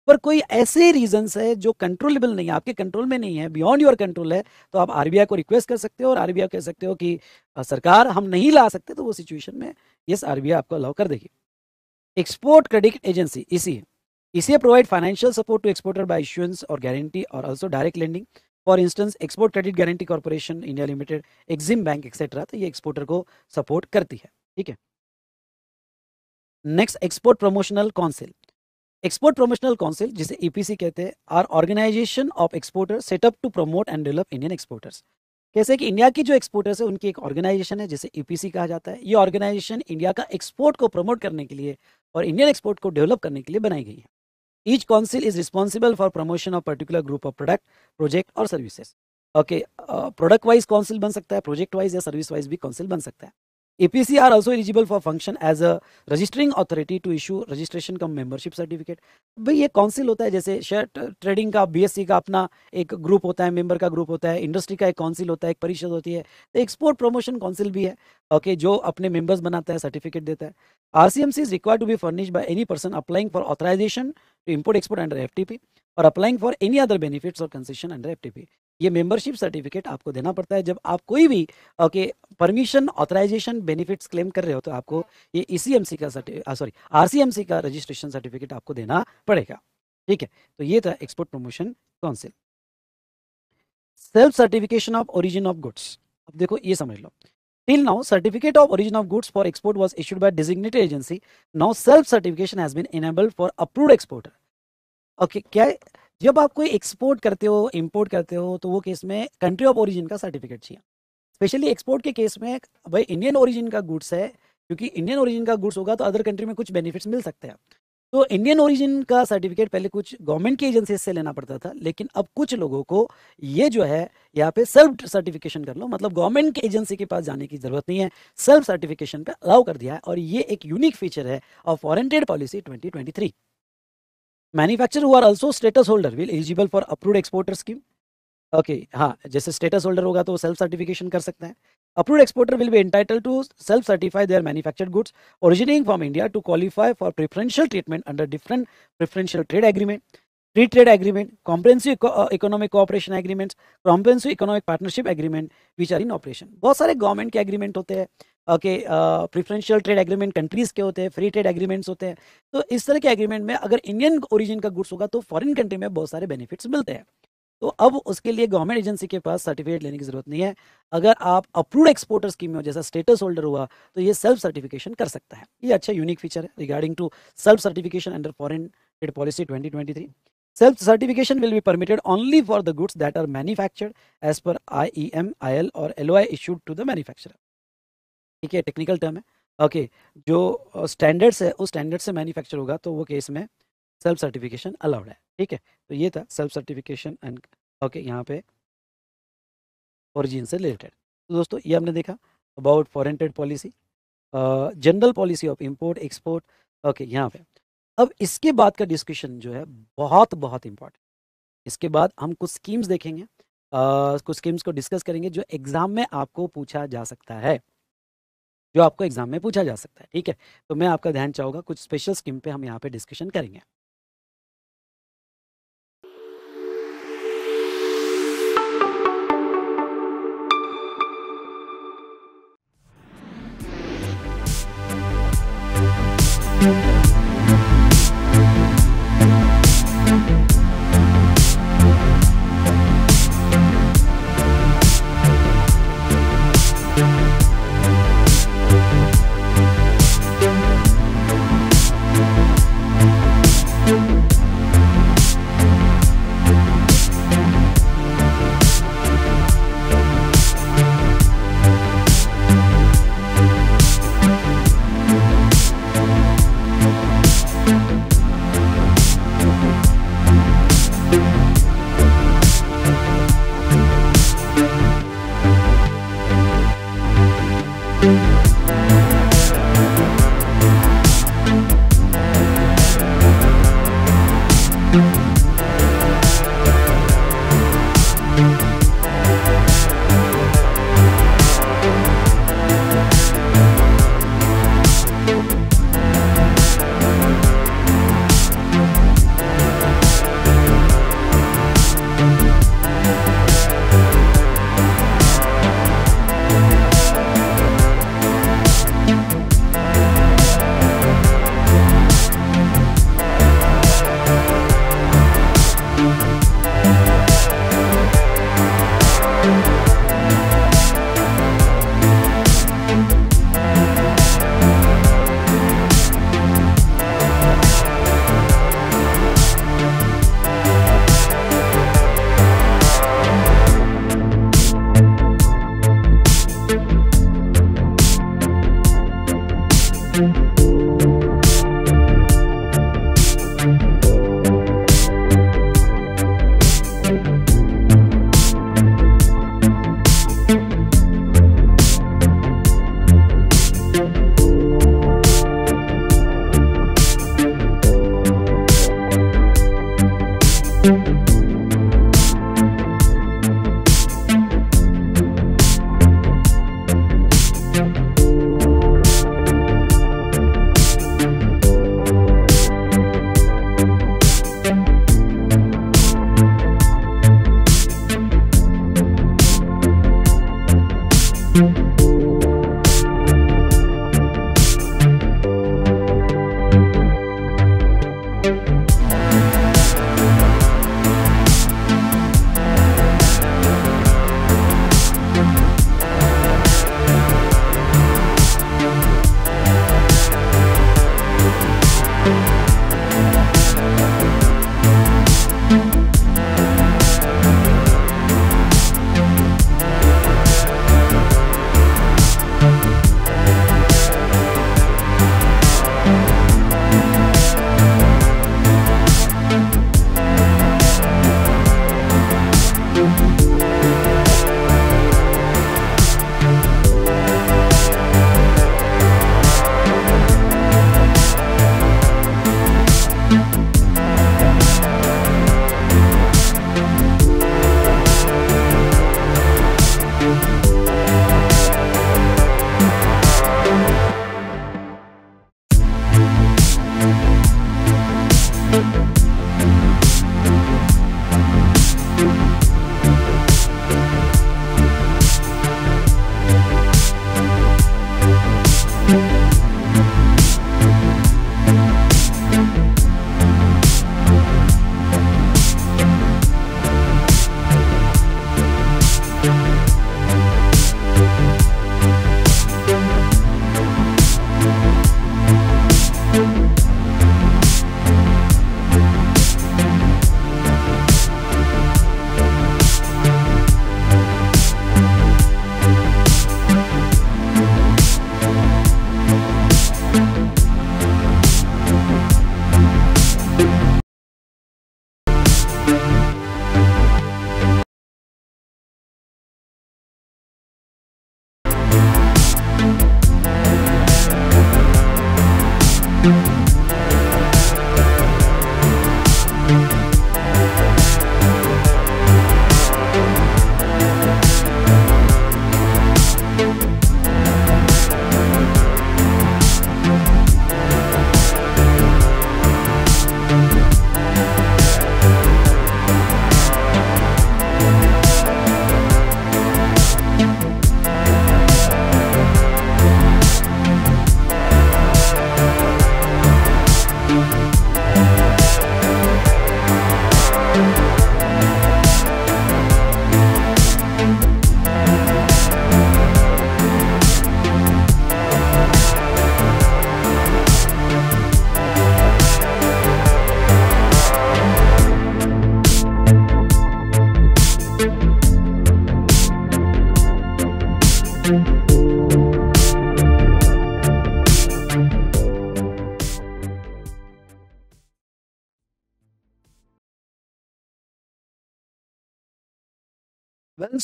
पर कोई ऐसे रीजंस है जो कंट्रोलेबल नहीं है आपके कंट्रोल में नहीं है बियॉन्ड योर कंट्रोल है तो आप आरबीआई को रिक्वेस्ट कर सकते हो और आरबीआई कह सकते हो कि सरकार हम नहीं ला सकते तो वो सिचुएशन में यस आरबीआई आपको अलाउ कर देगी एक्सपोर्ट क्रेडिट एजेंसी इसी इसी provide financial support to exporter by issuance और गारंटी और also direct lending for instance export credit guarantee corporation India limited EXIM bank etcetera तो ये एक्सपोर्टर को सपोर्ट करती है ठीक है next export promotional council export promotional council जिसे ईपीसी e कहते हैं are organisation of exporter set up to promote and develop Indian exporters कैसे कि इंडिया की जो एक्सपोर्टर्स है उनकी एक ऑर्गेनाइजेशन है जिसे ईपीसी e कहा जाता है ये ऑर्गेनाइजेशन इंडिया का एक्सपोर्ट को प्रमोट करने के लिए और इंडियन एक्सपोर्ट को डेवलप करने के लिए बनाई गई है each council is responsible for promotion of particular group of product project और services okay product wise council बन सकता है प्रोजेक्ट वाइज या सर्विस वाइज भी काउंसिल बन सकता है APC are also eligible for function as a registering authority to issue registration का membership certificate. भाई ये काउंसिल होता है जैसे शर्ट ट्रेडिंग का बीएससी का अपना एक ग्रुप होता है मेंबर का ग्रुप होता है इंडस्ट्री का एक काउंसिल होता है एक परिषद होती है तो एक्सपोर्ट प्रमोशन काउंसिल भी है ओके okay, जो अपने मेंबर्स बनाता है सर्टिफिकेट देता है R C M C is require to be furnish by any person applying for authorisation to import export under F T P और applying for any other benefits और concession under F T P ये membership certificate आपको देना पड़ता है जब आप कोई भी okay permission authorisation benefits claim कर रहे हो तो आपको ये ईसीएमसी e का सॉरी आरसीएमसी का रजिस्ट्रेशन सर्टिफिकेट आपको देना पड़ेगा ठीक है तो ये था export promotion council self certification of origin of goods अब देखो ये समझ लो till now certificate of origin of goods for export was issued by designated agency now self certification has been enable for approve exporter okay क्या जब आप कोई export करते हो इम्पोर्ट करते हो तो वो केस में कंट्री ऑफ ओरिजिन का सर्टिफिकेट चाहिए स्पेशली एक्सपोर्ट के केस में भाई इंडियन ओरिजिन का गुड्स है क्योंकि इंडियन ओरिजिन का गुड्स होगा तो अदर कंट्री में कुछ बेनिफिट्स मिल सकते हैं तो इंडियन ओरिजिन का सर्टिफिकेट पहले कुछ गवर्नमेंट की एजेंसी से लेना पड़ता था लेकिन अब कुछ लोगों को ये जो है यहाँ पे सेल्फ सर्टिफिकेशन कर लो मतलब गवर्नमेंट की एजेंसी के पास जाने की जरूरत नहीं है सेल्फ सर्टिफिकेशन पे अलाउ कर दिया है और ये एक यूनिक फीचर है of warranted policy twenty manufacturer हुआ also status holder will eligible for approve exporter scheme okay हाँ जैसे स्टेटस होल्डर होगा तो सेल्फ सर्टिफिकेशन कर सकते हैं approved exporter will be entitle to self certify their manufactured goods originating from India to qualify for preferential treatment under different preferential trade agreement free trade agreement comprehensive economic cooperation agreements comprehensive economic partnership agreement which are in operation बहुत सारे government के agreement होते हैं okay preferential trade agreement countries के होते हैं free trade agreements होते हैं तो इस तरह के एग्रीमेंट में अगर इंडियन ओरिजिन का गुड्स होगा तो फॉरेन कंट्री में बहुत सारे बेनिफिट्स मिलते हैं तो अब उसके लिए गवर्नमेंट एजेंसी के पास सर्टिफिकेट लेने की जरूरत नहीं है अगर आप अप्रूव्ड एक्सपोर्टर स्कीम में हो जैसा स्टेटस होल्डर हुआ तो ये सेल्फ सर्टिफिकेशन कर सकता है ये अच्छा यूनिक फीचर है regarding to self certification under foreign trade policy twenty self certification will be permitted only for the goods that are manufactured as per I E M I L और L O I issued to the manufacturer ठीक है technical term है okay जो standards है उस standard से manufacture होगा तो वो केस में सेल्फ सर्टिफिकेशन अलाउड है ठीक है तो ये था सेल्फ सर्टिफिकेशन एंड ओके यहाँ पे ओरिजिन से रिलेटेड तो दोस्तों ये हमने देखा about foreign trade policy general policy of import export okay यहाँ पे अब इसके बाद का डिस्कशन जो है बहुत बहुत इंपॉर्टेंट इसके बाद हम कुछ स्कीम्स देखेंगे आ, कुछ स्कीम्स को डिस्कस करेंगे जो एग्ज़ाम में आपको पूछा जा सकता है जो आपको एग्जाम में पूछा जा सकता है ठीक है तो मैं आपका ध्यान चाहूंगा कुछ स्पेशल स्कीम पे हम यहाँ पे डिस्कशन करेंगे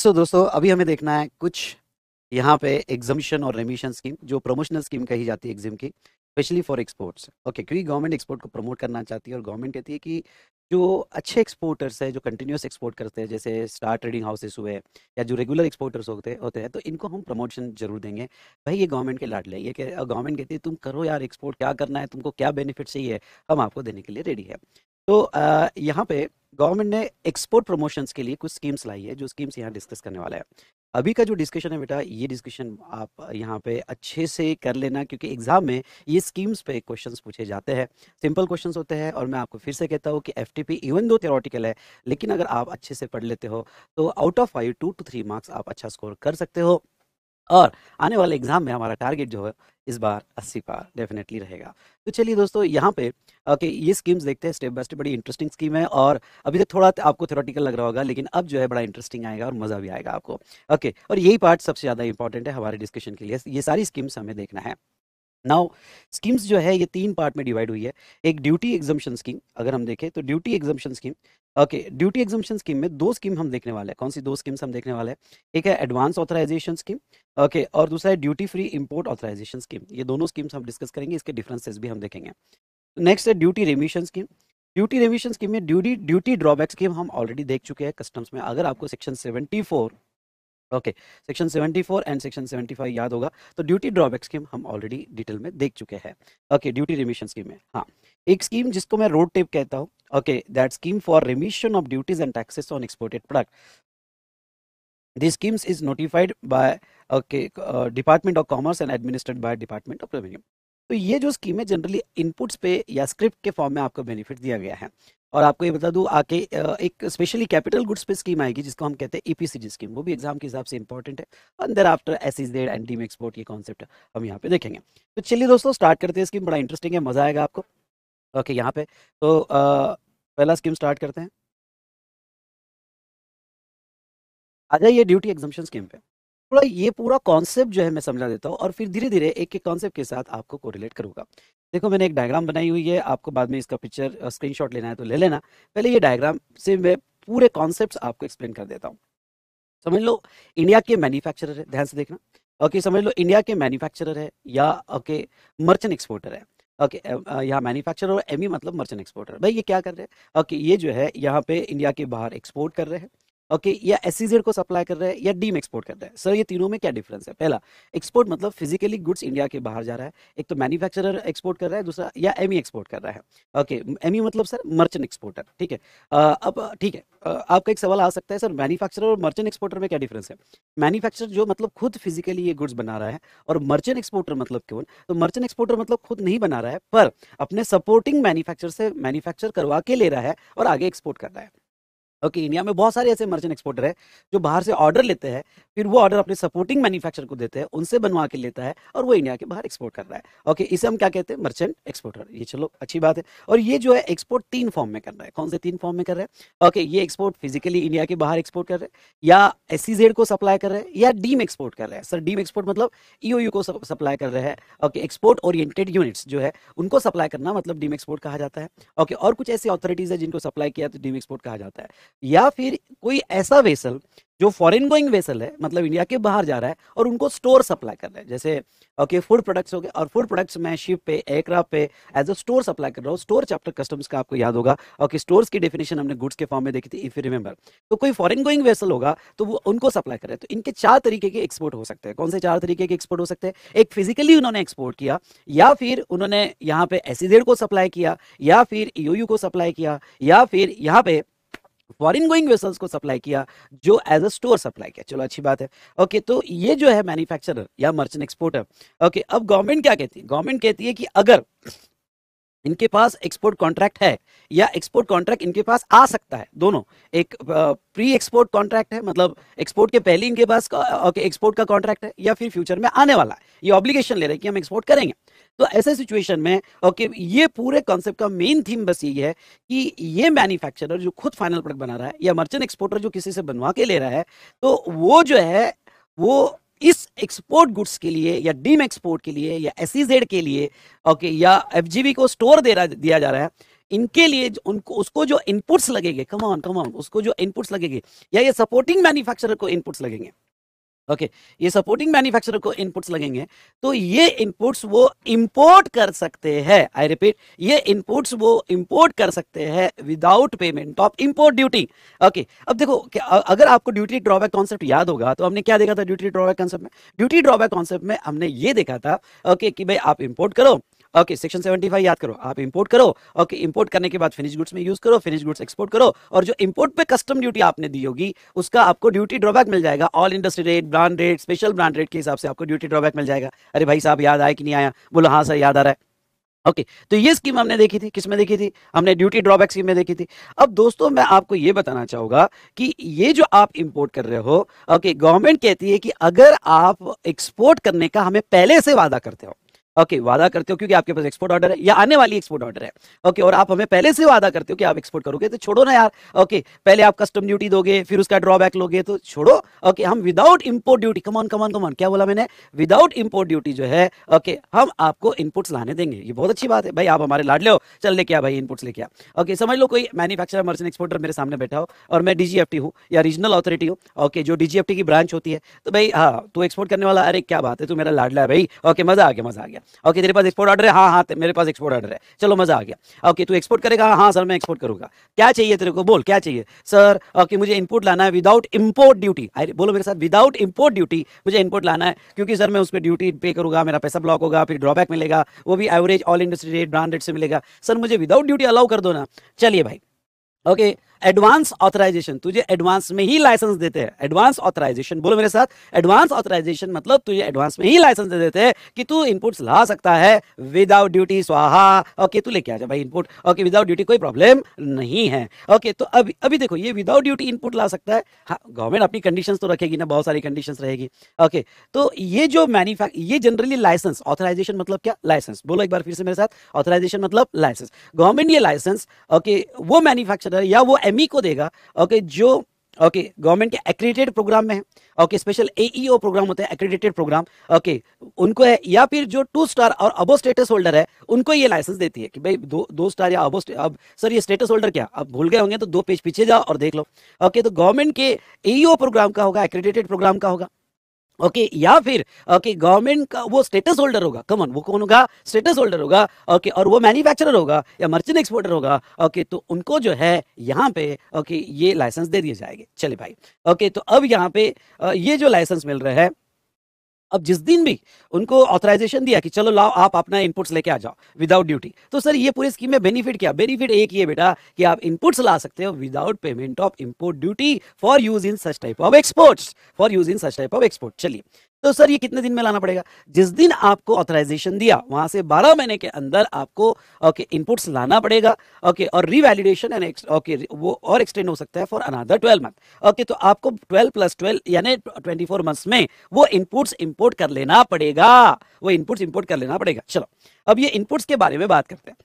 सो so, दोस्तों अभी हमें देखना है कुछ यहाँ पे एग्जामिशन और रेमिशन स्कीम जो प्रमोशनल स्कीम कही जाती है एग्जिम की स्पेशली फॉर एक्सपोर्ट्स ओके क्योंकि गवर्नमेंट एक्सपोर्ट को प्रमोट करना चाहती है और गवर्नमेंट कहती है कि जो अच्छे एक्सपोर्टर्स है जो कंटिन्यूस एक्सपोर्ट करते हैं जैसे स्टार ट्रेडिंग हाउसेस हुए या जो रेगुलर एक्सपोर्टर्स होते होते हैं तो इनको हम प्रमोशन जरूर देंगे भाई ये गवर्नमेंट के लाडले ये गवर्नमेंट कहती है तुम करो यार एक्सपोर्ट क्या करना है तुमको क्या बेनिफिट चाहिए हम आपको देने के लिए रेडी है तो यहाँ पे गवर्नमेंट ने एक्सपोर्ट प्रमोशंस के लिए कुछ स्कीम्स लाई है जो स्कीम्स यहाँ डिस्कस करने वाला है अभी का जो डिस्कशन है बेटा ये डिस्कशन आप यहाँ पे अच्छे से कर लेना क्योंकि एग्जाम में ये स्कीम्स पे क्वेश्चंस पूछे जाते हैं सिंपल क्वेश्चंस होते हैं और मैं आपको फिर से कहता हूँ कि एफ इवन दो थियोरटिकल है लेकिन अगर आप अच्छे से पढ़ लेते हो तो out of five two two three marks आप अच्छा स्कोर कर सकते हो और आने वाले एग्जाम में हमारा टारगेट जो है इस बार अस्सी पार डेफिनेटली रहेगा तो चलिए दोस्तों यहाँ पे ओके ये स्कीम्स देखते हैं स्टेप बाय स्टेप बड़ी इंटरेस्टिंग स्कीम है और अभी तक तो थोड़ा आपको थोराटिकल लग रहा होगा लेकिन अब जो है बड़ा इंटरेस्टिंग आएगा और मज़ा भी आएगा आपको ओके और यही पार्ट सबसे ज़्यादा इंपॉर्टेंट है हमारे डिस्कशन के लिए ये सारी स्कीम्स हमें देखना है नाउ स्कीम्स जो है ये तीन पार्ट में डिवाइड हुई है एक ड्यूटी एग्जामेशन स्कीम अगर हम देखें तो duty exemption scheme okay duty exemption scheme में दो स्कीम हम देखने वाले हैं कौन सी दो स्कीम्स हम देखने वाले हैं एक है एडवांस ऑथराइजेशन स्कीम ओके और दूसरा है duty free import authorisation scheme ये दोनों स्कीम्स हम डिस्कस करेंगे इसके डिफ्रेंसेज भी हम देखेंगे नेक्स्ट है duty remission scheme duty remission scheme में ड्यूटी ड्यूटी ड्रॉबैक स्कीम हम ऑलरेडी देख चुके हैं कस्टम्स में अगर आपको section seventy four okay section 74 and section 75 याद होगा तो ड्यूटी ड्रॉबैक स्कीम हम ऑलरेडी डिटेल में देख चुके हैं ओके ड्यूटी रिमिशन स्कीम में हाँ एक स्कीम जिसको मैं रोड टेप कहता हूँ okay that scheme for remission of duties and taxes on exported product this schemes is notified by okay department of commerce and and by department of revenue तो ये जो स्कीम है generally inputs पे या script के form में आपको benefit दिया गया है और आपको ये बता दूं आके एक स्पेशली कैपिटल गुड्स पे स्कीम आएगी जिसको हम कहते हैं ईपीसीजी e स्कीम वो भी एग्जाम के हिसाब से इंपॉर्टेंट है अंदर after S is that and deem export ये कॉन्सेप्ट हम यहाँ पे देखेंगे तो चलिए दोस्तों स्टार्ट करते हैं स्कीम बड़ा इंटरेस्टिंग है मजा आएगा आपको ओके यहाँ पे तो आ, पहला स्कीम स्टार्ट करते हैं आ जाइए ड्यूटी एग्जामेशन स्कीम पे थोड़ा ये पूरा कॉन्सेप्ट जो है मैं समझा देता हूँ और फिर धीरे धीरे एक एक कॉन्सेप्ट के साथ आपको कोरिलेट करूँगा देखो मैंने एक डायग्राम बनाई हुई है आपको बाद में इसका पिक्चर स्क्रीनशॉट लेना है तो ले लेना पहले ये डायग्राम से मैं पूरे कॉन्सेप्ट आपको एक्सप्लेन कर देता हूँ समझ लो इंडिया के मैन्युफैक्चरर है ध्यान से देखना ओके समझ लो इंडिया के मैन्युफैक्चरर है या ओके मर्चेंट एक्सपोर्टर है ओके यहाँ मैन्युफैक्चरर और एमई मतलब मर्चेंट एक्सपोर्टर भाई ये क्या कर रहे हैं ओके ये जो है यहाँ पे इंडिया के बाहर एक्सपोर्ट कर रहे हैं ओके okay, या एस e को सप्लाई कर रहा है या डीम एक्सपोर्ट कर रहा है सर ये तीनों में क्या डिफरेंस है पहला एक्सपोर्ट मतलब फिजिकली गुड्स इंडिया के बाहर जा रहा है एक तो मैन्युफैक्चरर एक्सपोर्ट कर रहा है दूसरा या एम एक्सपोर्ट e कर रहा है ओके okay, एम e मतलब सर मर्चेंट एक्सपोर्टर ठीक है आ, अब ठीक है आपका एक सवाल आ सकता है सर मैन्युफैक्चरर और मर्चेंट एक्सपोर्टर में क्या डिफरेंस है मैन्युफैक्चरर जो मतलब खुद फिजिकली ये गुड्स बना रहा है और मर्चेंट एक्सपोर्टर मतलब क्यों तो मर्चेंट एक्सपोर्टर मतलब खुद नहीं बना रहा है पर अपने सपोर्टिंग मैन्युफैक्चर से मैन्युफैक्चर करवा के ले रहा है और आगे एक्सपोर्ट कर रहा है ओके okay, इंडिया में बहुत सारे ऐसे मर्चेंट एक्सपोर्टर है जो बाहर से ऑर्डर लेते हैं फिर वो ऑर्डर अपने सपोर्टिंग मैन्युफैक्चर को देते हैं उनसे बनवा के लेता है और वो इंडिया के बाहर एक्सपोर्ट कर रहा है ओके okay, इसे हम क्या कहते हैं मर्चेंट एक्सपोर्टर ये चलो अच्छी बात है और ये जो है एक्सपोर्ट तीन फॉर्म में कर रहा है कौन से तीन फॉर्म में कर रहे हैं ओके ये एक्सपोर्ट फिजिकली इंडिया के बाहर एक्सपोर्ट कर रहे हैं या एस को सप्लाई कर रहे हैं या डीम एक्सपोर्ट कर रहे हैं सर डीम एक्सपोर्ट मतलब ई e को सप्लाई कर रहे हैं ओके एक्सपोर्ट ओरिएंटेड यूनिट्स जो है उनको सप्लाई करना मतलब डीम एक्सपोर्ट कहा जाता है ओके और कुछ ऐसी अथॉरिटीज है जिनको सप्लाई किया तो डीम एक्सपोर्ट कहा जाता है या फिर कोई ऐसा वेसल जो फॉरेन गोइंग वेसल है मतलब इंडिया के बाहर जा रहा है और उनको स्टोर सप्लाई कर रहा है जैसे ओके फूड प्रोडक्ट्स हो गए और फूड प्रोडक्ट्स में शिप पे एयरक्राफ्ट पे एज अ स्टोर सप्लाई कर रहा हूँ स्टोर चैप्टर कस्टम्स का आपको याद होगा ओके स्टोर्स की डेफिनेशन हमने गुड्स के फॉर्म में देखी थी इफ यू रिमेंबर तो कोई फॉरन गोइंग वेसल होगा तो वो उनको सप्लाई कर रहे हैं तो इनके चार तरीके के एक्सपोर्ट हो सकते हैं कौन से चार तरीके के एक्सपोर्ट हो सकते हैं एक फिजिकली उन्होंने एक्सपोर्ट किया या फिर उन्होंने यहाँ पे एसीजेड e को सप्लाई किया या फिर यू को सप्लाई किया या फिर यहाँ पे फॉरिन गोइंग वेसल्स को सप्लाई किया जो एज अ स्टोर सप्लाई किया चलो अच्छी बात है ओके तो ये जो है मैन्युफैक्चरर या मर्चेंट एक्सपोर्टर ओके अब गवर्नमेंट क्या कहती है गवर्नमेंट कहती है कि अगर इनके पास एक्सपोर्ट कॉन्ट्रैक्ट है या एक्सपोर्ट कॉन्ट्रैक्ट इनके पास आ सकता है दोनों एक प्री एक्सपोर्ट कॉन्ट्रैक्ट है मतलब एक्सपोर्ट के पहले इनके पास ओके एक्सपोर्ट का कॉन्ट्रैक्ट है या फिर फ्यूचर में आने वाला है ये ऑब्लिगेशन ले रहे हैं कि हम एक्सपोर्ट करेंगे तो ऐसे सिचुएशन में ओके ये पूरे कॉन्सेप्ट का मेन थीम बस यही है कि ये मैन्युफैक्चरर जो खुद फाइनल प्रोडक्ट बना रहा है या मर्चेंट एक्सपोर्टर जो किसी से बनवा के ले रहा है तो वो जो है वो इस एक्सपोर्ट गुड्स के लिए या डीम एक्सपोर्ट के लिए या एस e के लिए ओके या एफ को स्टोर दे रहा दिया जा रहा है इनके लिए उनको उसको जो इनपुट्स लगेंगे कम ऑन कम ऑन उसको जो इनपुट्स लगेंगे या ये सपोर्टिंग मैन्युफैक्चरर को इनपुट्स लगेंगे ओके ये सपोर्टिंग मैन्युफैक्चरर को इनपुट्स लगेंगे तो ये इनपुट्स वो इंपोर्ट कर सकते हैं आई रिपीट ये इनपुट्स वो इंपोर्ट कर सकते हैं without payment of import duty okay अब देखो अगर आपको ड्यूटी ड्रॉबैक कॉन्सेप्ट याद होगा तो हमने क्या देखा था ड्यूटी ड्रॉबैक कॉन्सेप्ट में ड्यूटी ड्रॉबैक कॉन्सेप्ट में हमने ये देखा था ओके okay, कि भाई आप इंपोर्ट करो ओके सेक्शन सेवेंटी फाइव याद करो आप इंपोर्ट करो ओके इंपोर्ट करने के बाद फिनिश गुड्स में यूज करो फिनिश गुड्स एक्सपोर्ट करो और जो इंपोर्ट पे कस्टम ड्यूटी आपने दी होगी उसका आपको ड्यूटी ड्रॉबैक मिल जाएगा all industry rate brand rate special brand rate के हिसाब से आपको ड्यूटी ड्रॉबैक मिल जाएगा अरे भाई साहब याद आया कि नहीं आया बोलो हाँ सर याद आ रहा है ओके okay, तो ये स्कीम हमने देखी थी किसमें देखी थी हमने ड्यूटी ड्रॉबैक स्कीम में देखी थी अब दोस्तों मैं आपको ये बताना चाहूंगा कि ये जो आप इंपोर्ट कर रहे हो ओके okay, गवर्नमेंट कहती है कि अगर आप एक्सपोर्ट करने का हमें पहले से वादा करते हो ओके वादा करते हो क्योंकि आपके पास एक्सपोर्ट ऑर्डर है या आने वाली एक्सपोर्ट ऑर्डर है ओके और आप हमें पहले से वादा करते हो कि आप एक्सपोर्ट करोगे तो छोड़ो ना यार ओके पहले आप कस्टम ड्यूटी दोगे फिर उसका ड्रॉबैक लोगे तो छोड़ो ओके हम without import duty come on come on come on क्या बोला मैंने विदाउट इम्पोर्ट ड्यूटी जो है ओके हम आपको इनपुट्स लाने देंगे ये बहुत अच्छी बात है भाई आप हमारे लाड ले हो चल लेके आ भाई इनपुट्स लेके आ ओके समझ लो कोई मैन्युफैक्चरर मर्चेंट एक्सपोर्टर मेरे सामने बैठा हो और मैं डीजीएफटी हूँ या रीजनल अथॉरिटी हूँ ओके जो डीजीएफटी की ब्रांच होती है तो भाई हाँ तू एक्सपोर्ट करने वाला अरे क्या बात है तू मेरा लाडला है भाई ओके मजा आ गया मजा आ गया ओके तेरे पास एक्सपोर्ट ऑर्डर है हाँ हाँ मेरे पास एक्सपोर्ट ऑर्डर है चलो मजा आ गया ओके तू एक्सपोर्ट करेगा हाँ, हाँ सर मैं एक्सपोर्ट करूंगा क्या चाहिए तेरे को बोल क्या चाहिए सर ओके मुझे इनपुट लाना है विदाउट इम्पोर्ट ड्यूटी बोलो मेरे साथ विदाउट इम्पोर्ट ड्यूटी मुझे इनपुट लाना है क्योंकि सर मैं उस पर ड्यूटी पे करूंगा मेरा पैसा ब्लॉक होगा फिर ड्रॉबैक मिलेगा वो भी average all industry rate brand rate से मिलेगा सर मुझे विदाउट ड्यूटी अलाउ कर दो ना चलिए भाई ओके okay, एडवांस ऑथराइजेशन तुझे एडवांस में ही लाइसेंस देते हैं एडवांस ऑथराइजेशन बोलो मेरे साथ एडवांस ऑथराइजेशन मतलब तुझे एडवांस में ही लाइसेंस दे देते हैं कि तू इनपुट्स ला सकता है विदाउट ड्यूटी स्वाहा ओके तू लेके आ जा भाई इनपुट ओके विदाउट ड्यूटी कोई प्रॉब्लम नहीं है ओके तो अभी अभी देखो ये विदाउट ड्यूटी इनपुट ला सकता है गवर्नमेंट हाँ, अपनी कंडीशन तो रखेगी ना बहुत सारी कंडीशन रहेगी ओके तो ये जो मैन्युफैक्ट ये जनरली लाइसेंस ऑथराइजेशन मतलब क्या लाइसेंस बोलो एक बार फिर से मेरे साथ ऑथराइजेशन मतलब लाइसेंस गवर्नमेंट ये लाइसेंस ओके वो मैन्युफैक्चरर या वो एम एमई e को देगा ओके जो ओके गवर्नमेंट के एक्रेडिटेड प्रोग्राम में है ओके स्पेशल एईओ प्रोग्राम होते हैं एक्रेडिटेड प्रोग्राम ओके उनको है या फिर जो टू स्टार और अबो स्टेटस होल्डर है उनको ये लाइसेंस देती है कि भाई दो दो स्टार या अबो अब सर ये स्टेटस होल्डर क्या अब भूल गए होंगे तो दो पेज पीछे जाओ और देख लो ओके तो गवर्नमेंट के एईओ प्रोग्राम e का होगा एक्रेडिटेड प्रोग्राम का होगा ओके okay, या फिर ओके okay, गवर्नमेंट का वो स्टेटस होल्डर होगा कमन वो कौन होगा स्टेटस होल्डर होगा ओके okay, और वो मैन्युफैक्चरर होगा या मर्चेंट एक्सपोर्टर होगा ओके okay, तो उनको जो है यहाँ पे ओके okay, ये लाइसेंस दे दिए जाएंगे चले भाई ओके okay, तो अब यहाँ पे ये जो लाइसेंस मिल रहा है अब जिस दिन भी उनको ऑथराइजेशन दिया कि चलो लाओ आप अपना इनपुट्स लेके आ जाओ विदाउट ड्यूटी तो सर ये पूरी स्कीम में बेनिफिट क्या बेनिफिट एक ये बेटा कि आप इनपुट्स ला सकते हो without payment of import duty for use in such type of exports for use in such type of export चलिए तो सर ये कितने दिन में लाना पड़ेगा जिस दिन आपको ऑथराइजेशन दिया वहां से 12 महीने के अंदर आपको ओके इनपुट्स लाना पड़ेगा ओके और रिवैलिडेशन एंड ओके वो और एक्सटेंड हो सकता है फॉर अनादर 12 मंथ ओके तो आपको 12 प्लस 12 यानी 24 मंथ्स में वो इनपुट्स इंपोर्ट कर लेना पड़ेगा वो इनपुट्स इंपोर्ट कर लेना पड़ेगा चलो अब ये इनपुट्स के बारे में बात करते हैं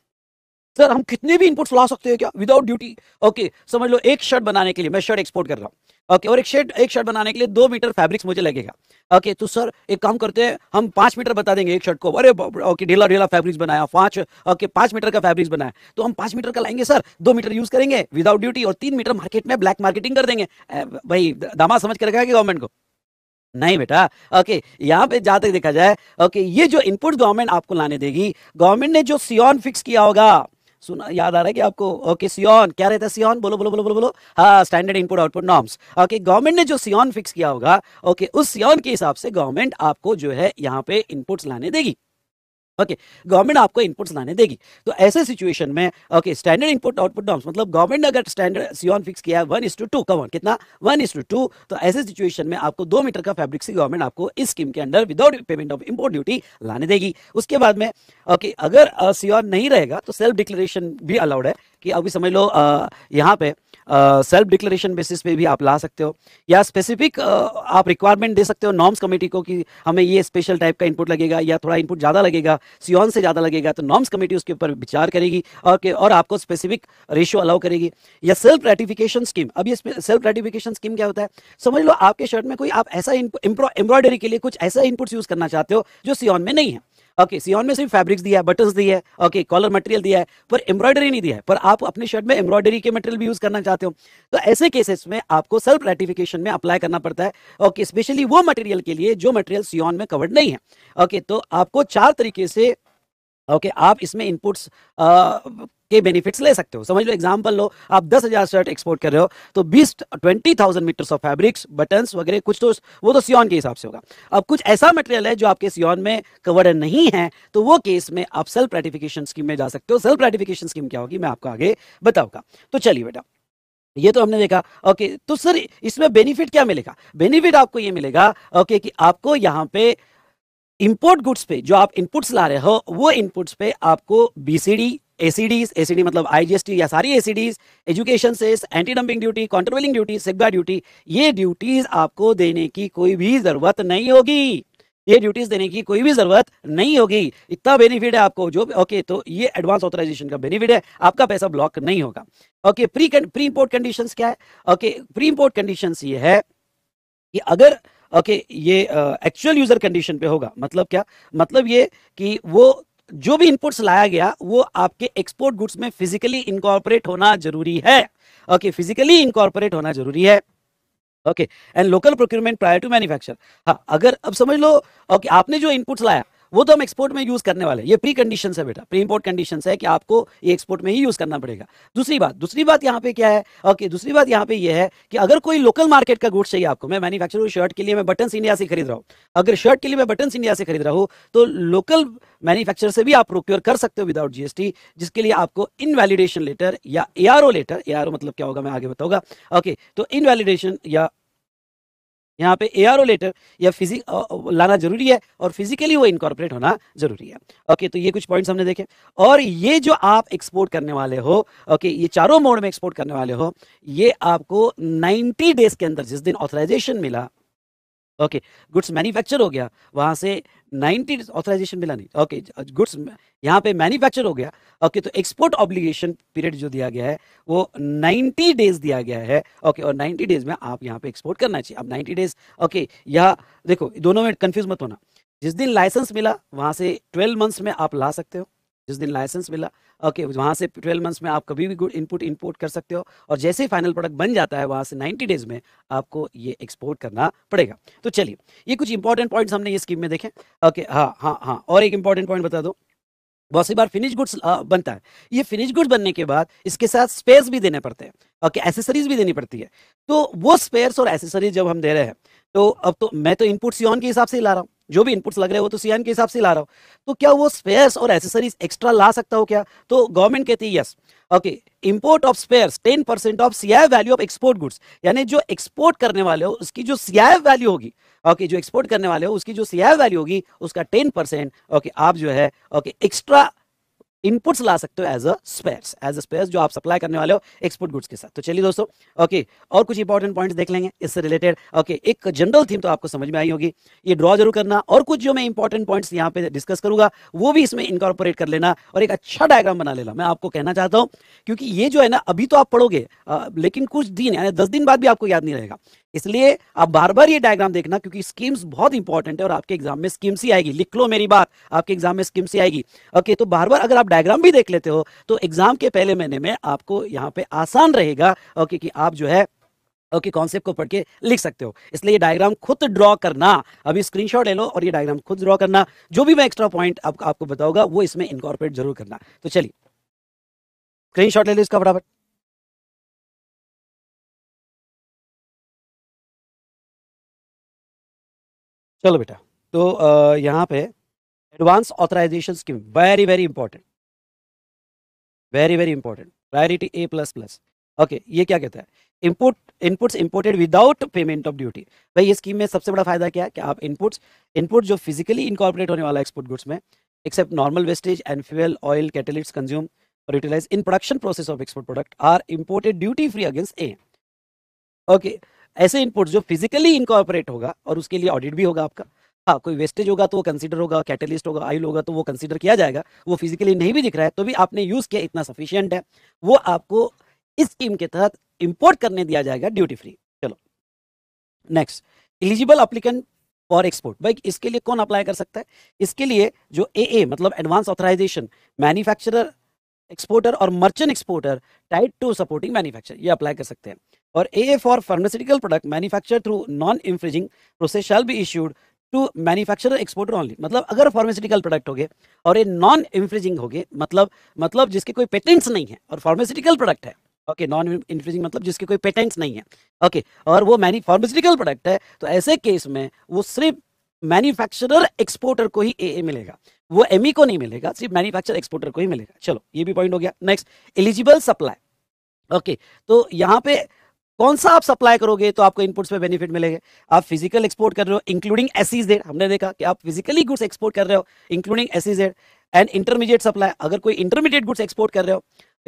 सर हम कितने भी इनपुट्स ला सकते हैं क्या विदाउट ड्यूटी ओके समझ लो एक शर्ट बनाने के लिए मैं शर्ट एक्सपोर्ट कर रहा हूँ ओके और एक शर्ट एक शर्ट बनाने के लिए दो मीटर फैब्रिक्स मुझे लगेगा ओके तो सर एक काम करते हैं हम पांच मीटर बता देंगे एक शर्ट को अरे ओके ढीला ढीला फैब्रिक्स बनाया पांच ओके पांच मीटर का फैब्रिक्स बनाया तो हम पांच मीटर का लाएंगे सर दो मीटर यूज़ करेंगे विदाउट ड्यूटी और तीन मीटर मार्केट में ब्लैक मार्केटिंग कर देंगे भाई दामा समझ कर रखा है गवर्नमेंट को नहीं बेटा ओके यहाँ पे जहाँ तक देखा जाए ओके ये जो इनपुट गवर्नमेंट आपको लाने देगी गवर्नमेंट ने जो सियोन फिक्स किया होगा सुना याद आ रहा है कि आपको ओके सियोन क्या रहता है सियोन बोलो बोलो बोलो बोलो बोलो हाँ standard input output norms okay government ने जो सियोन फिक्स किया होगा ओके उस सियोन के हिसाब से गवर्नमेंट आपको जो है यहाँ पे इनपुट्स लाने देगी ओके गवर्नमेंट आपको इनपुट्स लाने देगी तो ऐसे सिचुएशन में okay standard input output norms मतलब गवर्नमेंट ने अगर स्टैंडर्ड सीओन फिक्स किया है वन इस टू टू कवन कितना वन इस टू टू तो ऐसे सिचुएशन में आपको दो मीटर का फैब्रिक से गवर्नमेंट आपको इस स्कीम के under without payment of import duty लाने देगी उसके बाद में ओके अगर सीओन नहीं रहेगा तो सेल्फ डिक्लेरेशन भी अलाउड है कि अभी समझ लो यहाँ पे सेल्फ डिक्लेरेशन बेसिस पे भी आप ला सकते हो या स्पेसिफिक आप रिक्वायरमेंट दे सकते हो नॉर्म्स कमेटी को कि हमें ये स्पेशल टाइप का इनपुट लगेगा या थोड़ा इनपुट ज़्यादा लगेगा सियोन से ज़्यादा लगेगा तो नॉर्म्स कमेटी उसके ऊपर विचार करेगी और और आपको स्पेसिफिक रेशियो अलाउ करेगी या सेल्फ रेटिफिकेशन स्कीम अब ये सेल्फ रेटिफिकेशन स्कीम क्या होता है समझ लो आपके शर्ट में कोई आप ऐसा एम्ब्रॉयडरी के लिए कुछ ऐसा इनपुट्स यूज़ करना चाहते हो जो सियोन में नहीं है ओके सियोन में सिर्फ फैब्रिक्स दिया है बटन्स दिया है ओके कॉलर मटेरियल दिया है पर एम्ब्रॉयडरी नहीं दिया है पर आप अपने शर्ट में एम्ब्रॉयडरी के मटेरियल भी यूज करना चाहते हो तो ऐसे केसेस में आपको सेल्फ रेटिफिकेशन में अप्लाई करना पड़ता है ओके स्पेशली वो मटेरियल के लिए जो मटेरियल सियोन में कवर्ड नहीं है ओके तो आपको चार तरीके से ओके आप इसमें इनपुट्स के बेनिफिट्स ले सकते हो समझ लो एग्जांपल लो आप दस हज़ार शर्ट एक्सपोर्ट कर रहे हो तो बीस twenty thousand metres of fabrics buttons वगैरह कुछ तो वो तो सियोन के हिसाब से होगा अब कुछ ऐसा मटेरियल है जो आपके सियोन में कवर नहीं है तो वो केस में आप सेल्फ रेटिफिकेशन स्कीम में जा सकते हो सेल्फ रेटिफिकेशन स्कीम क्या होगी मैं आपको आगे बताऊंगा तो चलिए बेटा ये तो हमने देखा ओके तो सर इसमें बेनिफिट क्या मिलेगा बेनिफिट आपको ये मिलेगा ओके कि आपको यहाँ पे इंपोर्ट गुड्स पे जो आप इनपुट्स ला रहे हो वो इनपुट्स पे आपको बीसीडी एसीडीज एसीडी मतलब आईजीएसटी या सारी ACDs education cess anti dumping duty controlling duty सिग्बा ड्यूटी ये ड्यूटीज आपको देने की कोई भी जरूरत नहीं होगी ये ड्यूटीज देने की कोई भी जरूरत नहीं होगी इतना बेनिफिट है आपको जो ओके तो ये एडवांस ऑथराइजेशन का बेनिफिट है आपका पैसा ब्लॉक नहीं होगा okay pre pre import conditions क्या है ओके प्री इंपोर्ट कंडीशंस ये है कि अगर ओके ये एक्चुअल यूजर कंडीशन पे होगा मतलब क्या मतलब ये कि वो जो भी इनपुट्स लाया गया वो आपके एक्सपोर्ट गुड्स में फिजिकली इनकॉर्पोरेट होना जरूरी है ओके फिजिकली इनकॉर्पोरेट होना जरूरी है okay and local procurement prior to manufacture हाँ अगर अब समझ लो ओके okay, आपने जो इनपुट्स लाया वो तो हम एक्सपोर्ट में यूज करने वाले ये प्री कंडीशन है बेटा प्री इम्पोर्ट कंडीशन है कि आपको एक्सपोर्ट में ही यूज करना पड़ेगा दूसरी बात दूसरी बात यहाँ पे क्या है ओके दूसरी बात यहाँ पे ये है कि अगर कोई लोकल मार्केट का गुड्स चाहिए आपको मैं मैन्युफैक्चर शर्ट के लिए मैं बटन इंडिया से खरीद रहा हूँ अगर शर्ट के लिए मैं बटन इंडिया से खरीद रहा हूँ तो लोकल मैन्युफैक्चर से भी आप प्रोक्योर कर सकते हो विदाउट जीएसटी जिसके लिए आपको इनवैलिडेशन लेटर या ए लेटर ए मतलब क्या होगा मैं आगे बताऊंगा ओके तो इनवैलिडेशन या यहाँ पे लेटर या फिजिक लाना जरूरी है और फिजिकली वो इनकॉर्पोरेट होना जरूरी है ओके तो ये कुछ पॉइंट्स हमने देखे और ये जो आप एक्सपोर्ट करने वाले हो ओके ये चारों मोड में एक्सपोर्ट करने वाले हो ये आपको 90 डेज के अंदर जिस दिन ऑथराइजेशन मिला ओके गुड्स मैन्युफैक्चर हो गया वहाँ से 90 ऑथराइजेशन मिला नहीं ओके गुड्स यहाँ पे मैन्युफैक्चर हो गया ओके तो एक्सपोर्ट ऑब्लिगेशन पीरियड जो दिया गया है वो 90 डेज दिया गया है ओके और 90 डेज में आप यहाँ पे एक्सपोर्ट करना चाहिए अब 90 डेज ओके यह देखो दोनों में कंफ्यूज मत होना जिस दिन लाइसेंस मिला वहाँ से 12 मंथ्स में आप ला सकते हो जिस दिन लाइसेंस मिला ओके okay, वहाँ से ट्वेल्व मंथ्स में आप कभी भी गुड इनपुट इंपोर्ट कर सकते हो और जैसे ही फाइनल प्रोडक्ट बन जाता है वहाँ से नाइन्टी डेज में आपको ये एक्सपोर्ट करना पड़ेगा तो चलिए ये कुछ इंपॉर्टेंट पॉइंट्स हमने ये स्कीम में देखे ओके okay, हाँ हाँ हाँ और एक इंपॉर्टेंट पॉइंट बता दो बहुत सी बार फिनिश गुड्स बनता है ये फिनिश गुड्स बनने के बाद इसके साथ स्पेयर्स भी देने पड़ते हैं ओके एसेसरीज भी देनी पड़ती है तो वो स्पेयर्स और एसेसरीज जब हम दे रहे हैं तो अब तो मैं तो इनपुट ऑन के हिसाब से ही ला रहा हूँ जो भी इनपुट्स लग रहे हो तो सीएम के हिसाब से ला रहा हो तो क्या वो स्पेयर्स और एसेसरीज एक्स्ट्रा ला सकता हो क्या तो गवर्नमेंट कहती है yes okay import of spares 10 percent of CI value of export goods यानी जो एक्सपोर्ट करने वाले हो उसकी जो सीआई वैल्यू होगी ओके okay, जो एक्सपोर्ट करने वाले हो उसकी जो सीआई वैल्यू होगी उसका टेन परसेंट ओके आप जो है ओके एक्स्ट्रा इनपुट्स ला सकते हो as a spares as a spares जो आप सप्लाई करने वाले हो एक्सपोर्ट गुड्स के साथ तो चलिए दोस्तों ओके और कुछ इंपॉर्टेंट पॉइंट्स देख लेंगे इससे रिलेटेड ओके एक जनरल थीम तो आपको समझ में आई होगी ये ड्रॉ जरूर करना और कुछ जो मैं इंपॉर्टेंट पॉइंट्स यहाँ पे डिस्कस करूंगा वो भी इसमें इंकॉर्पोरेट कर लेना और एक अच्छा डायग्राम बना लेना मैं आपको कहना चाहता हूँ क्योंकि ये जो है ना अभी तो आप पढ़ोगे लेकिन कुछ दिन यानी दस दिन बाद भी आपको याद नहीं रहेगा इसलिए आप बार बार ये डायग्राम देखना क्योंकि स्कीम्स बहुत इंपॉर्टेंट है और आपके एग्जाम में स्कीम्स ही आएगी लिख लो मेरी बात आपके एग्जाम में स्कीम्स ही आएगी ओके तो बार बार अगर आप डायग्राम भी देख लेते हो तो एग्जाम के पहले महीने में आपको यहाँ पे आसान रहेगा ओके कि आप जो है ओके कॉन्सेप्ट को पढ़ के लिख सकते हो इसलिए ये डायग्राम खुद ड्रॉ करना अभी स्क्रीनशॉट ले लो और ये डायग्राम खुद ड्रॉ करना जो भी मैं एक्स्ट्रा पॉइंट आप, आपको बताऊंगा वो इसमें इनकॉर्पोरेट जरूर करना तो चलिए स्क्रीनशॉट ले लो इसका फटाफट चलो बेटा तो यहाँ पे advance authorisation scheme very very important very very important priority A plus plus okay ये क्या कहता है input inputs imported without payment of duty भाई ये स्कीम में सबसे बड़ा फायदा क्या है कि आप इनपुट्स इनपुट जो फिजिकली इनकॉर्पोरेट होने वाला एक्सपोर्ट गुड्स में except normal wastage and fuel oil catalysts consume और utilise in production process of export product are imported duty free against A okay ऐसे इनपुट जो फिजिकली इनकॉपरेट होगा और उसके लिए ऑडिट भी होगा आपका हाँ कोई वेस्टेज होगा तो वो कंसिडर होगा कैटलिस्ट होगा आयल होगा तो वो कंसिडर किया जाएगा वो फिजिकली नहीं भी दिख रहा है तो भी आपने यूज़ किया इतना सफिशियंट है वो आपको इस स्कीम के तहत इम्पोर्ट करने दिया जाएगा ड्यूटी फ्री चलो next eligible applicant for export भाई इसके लिए कौन अप्लाई कर सकता है इसके लिए जो ए ए मतलब एडवांस ऑथराइजेशन मैन्युफैक्चरर एक्सपोर्टर और merchant exporter tied to supporting manufacture ये अप्लाई कर सकते हैं A A for pharmaceutical product manufacture through non infringing process shall be issued to manufacturer exporter only मतलब अगर फार्मास्यूटिकल प्रोडक्ट हो गए और ये नॉन इन्फ्रिजिंग हो गए मतलब मतलब जिसके कोई पेटेंट्स नहीं है और फार्मास्यूटिकल प्रोडक्ट है ओके नॉन इन्फ्रिजिंग मतलब जिसके कोई पेटेंट्स नहीं है ओके okay, और वो मैनी फार्मास्यूटिकल प्रोडक्ट है तो ऐसे केस में वो सिर्फ मैन्युफैक्चरर एक्सपोर्टर को ही ए मिलेगा वो एम e को नहीं मिलेगा सिर्फ मैन्युफैक्चर एक्सपोर्टर को ही मिलेगा चलो ये भी पॉइंट हो गया नेक्स्ट एलिजिबल सप्लाई ओके तो यहाँ पे कौन सा आप सप्लाई करोगे तो आपको इनपुट्स पे बेनिफिट मिलेंगे आप फिजिकल एक्सपोर्ट कर रहे हो इंक्लूडिंग एसीजेड जेड हमने देखा कि आप फिजिकली गुड्स एक्सपोर्ट कर रहे हो including S E Z and intermediate supply अगर कोई इंटरमीडिएट गुड्स एक्सपोर्ट कर रहे हो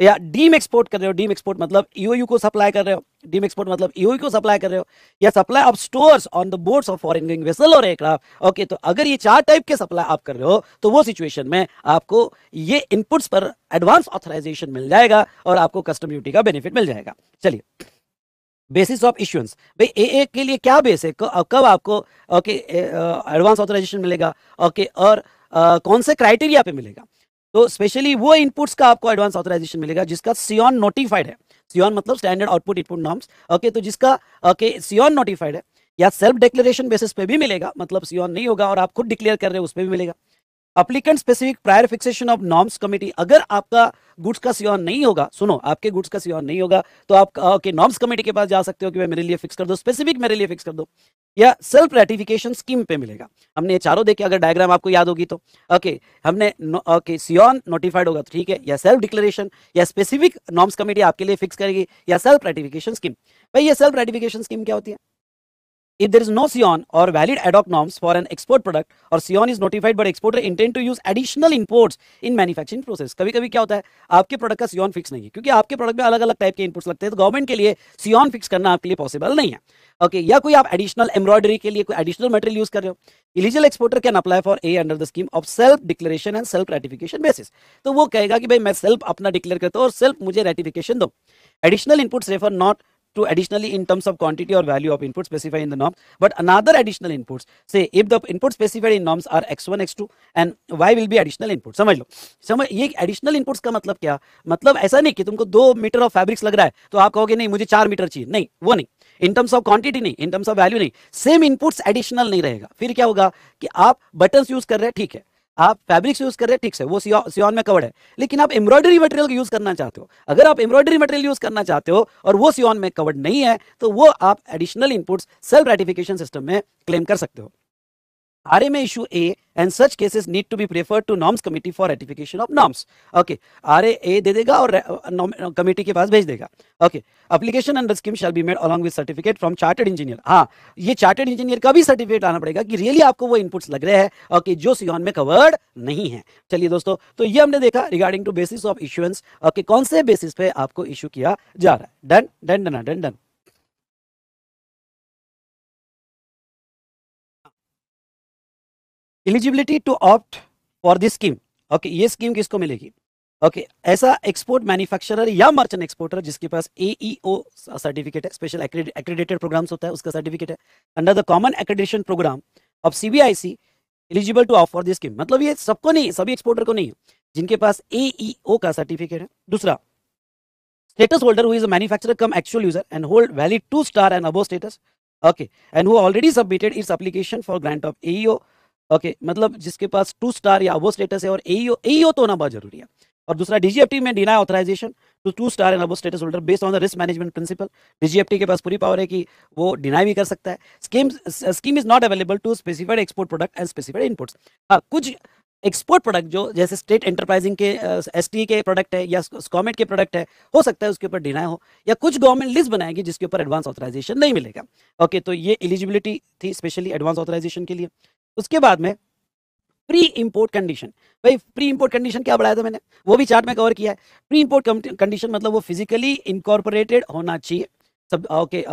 या डीम एक्सपोर्ट कर रहे हो डीम एक्सपोर्ट मतलब ईओयू e को सप्लाई कर रहे हो डीम एक्सपोर्ट मतलब ईओयू e को सप्लाई कर रहे हो या supply of stores on the boards of foreign going vessel और एयरक्राफ्ट ओके तो अगर ये चार टाइप के सप्लाई आप कर रहे हो तो वो सिचुएशन में आपको ये इनपुट्स पर एडवांस ऑथराइजेशन मिल जाएगा और आपको कस्टम ड्यूटी का बेनिफिट मिल जाएगा चलिए बेसिस ऑफ इशुएंस भाई ए ए के लिए क्या बेस है कब आपको ओके एडवांस ऑथराइजेशन मिलेगा ओके और आ, कौन से क्राइटेरिया पे मिलेगा तो स्पेशली वो इनपुट्स का आपको एडवांस ऑथराइजेशन मिलेगा जिसका सियॉन नोटिफाइड है सियॉन मतलब standard output input norms okay तो जिसका ओके सियॉन नोटिफाइड है या सेल्फ डिक्लेरेशन बेसिस पे भी मिलेगा मतलब सियॉन नहीं होगा और आप खुद डिक्लेयर कर रहे हो उस पर भी मिलेगा applicant specific prior fixation of norms committee अगर आपका गुड्स का सीओ नहीं होगा सुनो आपके गुड्स का सीओ नहीं होगा तो आप ओके नॉर्म्स कमेटी के पास जा सकते हो कि भाई मेरे लिए फिक्स कर दो स्पेसिफिक मेरे लिए फिक्स कर दो या सेल्फ रेटिफिकेशन स्कीम पे मिलेगा हमने चारों देखे अगर डायग्राम आपको याद होगी तो ओके हमने ओके सियोन नोटिफाइड होगा ठीक है या सेल्फ डिक्लेरेशन या स्पेसिफिक नॉर्म्स कमेटी आपके लिए फिक्स करेगी या सेल्फ रेटिफिकेशन स्कीम भाई ये सेल्फ रेटिफिकेशन स्कीम क्या होती है If there is no CON or valid ad hoc norms for an export product or CON is notified but exporter intend to use additional imports in manufacturing process. कभी कभी क्या होता है आपके product का सियन फिक्स नहीं है क्योंकि आपके प्रोडक्ट में अलग अलग टाइप के इनपुट्स लगते हैं तो गवर्नमेंट के लिए सीओन फिक्स करना आपके लिए पॉसिबल नहीं है ओके okay, या कोई आप एडिशनल एम्ब्रॉयडरी के लिए कोई एडिशनल मटेरियल यूज कर रहे हो illegal exporter can apply for A under the scheme of self declaration and self ratification basis तो वो कहेगा कि भाई मैं सेल्फ अपना डिक्लेयर करता हूँ और सेल्फ मुझे रेटिफिकेशन दो additional inputs refer not to additionally in terms of quantity or value of input specified in the norm, but another additional inputs. Say if the input specified in norms are x1, x2 and y will be additional input. समझ लो समझ ये additional inputs का मतलब क्या मतलब ऐसा नहीं कि तुमको दो meter of fabrics लग रहा है तो आप कहोगे नहीं मुझे चार meter चाहिए नहीं वो नहीं इन टर्म्स ऑफ क्वांटिटी नहीं इन टर्म्स ऑफ वैल्यू नहीं सेम इनपुट्स एडिशनल नहीं रहेगा फिर क्या होगा कि आप बटन्स यूज कर रहे हैं ठीक है आप फैब्रिक्स यूज कर रहे हैं ठीक से वो सियोन में कवर्ड है लेकिन आप एम्ब्रॉयडरी मटेरियल यूज करना चाहते हो अगर आप एम्ब्रॉयडरी मटेरियल यूज करना चाहते हो और वो सियोन में कवर्ड नहीं है तो वो आप additional inputs self ratification system में क्लेम कर सकते हो RMA issue A and such cases need to be preferred to norms committee for ratification of norms. Okay, RA A दे देगा और committee के पास भेज देगा. Okay, application under scheme shall be made along with certificate from chartered engineer. हाँ, ये chartered engineer का भी certificate लाना पड़ेगा कि really आपको वो inputs लग रहे हैं. Okay, जो सियोन में covered नहीं है. चलिए दोस्तों, तो ये हमने देखा regarding to basis of issuance. Okay, कौन से basis पे आपको issue किया जा रहा है? Done, done, done, done, done. Eligibility to opt for this scheme okay ये स्कीम किसको मिलेगी ओके okay, ऐसा एक्सपोर्ट मैन्युफैक्चरर या मर्चेंट एक्सपोर्टर जिसके पास एईओ सर्टिफिकेट e है स्पेशल एक्रेडिटेड प्रोग्राम्स होता है उसका सर्टिफिकेट है under the common accreditation programme of CBIC eligible to offer this scheme मतलब ये सबको नहीं सभी एक्सपोर्टर को नहीं जिनके पास एईओ e का सर्टिफिकेट है दूसरा status holder who is a manufacturer cum actual user and hold valid two star and above status okay and who already submitted its application for grant of AEO okay मतलब जिसके पास to star या वो status है और AEO AEO e e तो होना बहुत जरूरी है और दूसरा डीजीएफटी में deny authorisation to two star and above status holder based on the risk management principle DGFT के पास पूरी पावर है कि वो डिनाई भी कर सकता है scheme scheme is not available to specified export product and specified inputs हाँ कुछ एक्सपोर्ट प्रोडक्ट जो जैसे स्टेट एंटरप्राइजिंग के एस uh, e के प्रोडक्ट है या स्कॉमेट के प्रोडक्ट है हो सकता है उसके ऊपर डिनाई हो या कुछ गवर्नमेंट लिस्ट बनाएगी जिसके ऊपर एडवांस ऑथराइजेशन नहीं मिलेगा ओके okay, तो ये एलिजिबिलिटी थी स्पेशली एडवांस ऑथराइजेशन के लिए उसके बाद में प्री इंपोर्ट कंडीशन भाई प्री इंपोर्ट कंडीशन क्या बढ़ाया था मैंने वो भी चार्ट में कवर किया है प्री इंपोर्ट कंडीशन मतलब वो फिजिकली इनकॉर्पोरेटेड होना चाहिए सब okay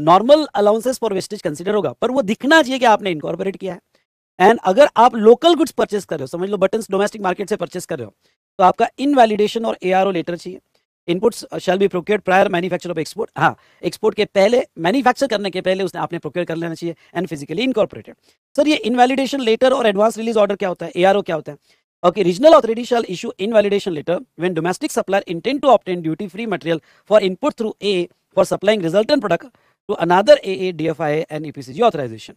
normal allowances for wastage consider होगा पर वो दिखना चाहिए कि आपने इनकॉर्पोरेट किया है एंड अगर आप लोकल गुड्स परचेस कर रहे हो समझ लो बटन डोमेस्टिक मार्केट से परचेस कर रहे हो तो आपका इनवैलिडेशन और ए लेटर चाहिए inputs shall be procure prior manufacture of export हाँ एक्सपोर्ट के पहले मैन्युफैक्चर करने के पहले उसने आपने प्रोक्योर कर लेना चाहिए एंड फिजिकली इनकॉर्पोरेटेड सर ये इनवैलिडेशन लेटर और एडवांस रिलीज ऑर्डर क्या होता है एआरओ क्या होता है okay regional authority shall issue in validation letter when domestic supplier intent to obtain duty free material for input through a for supplying resultant product to another A A D F I and EPCG authorisation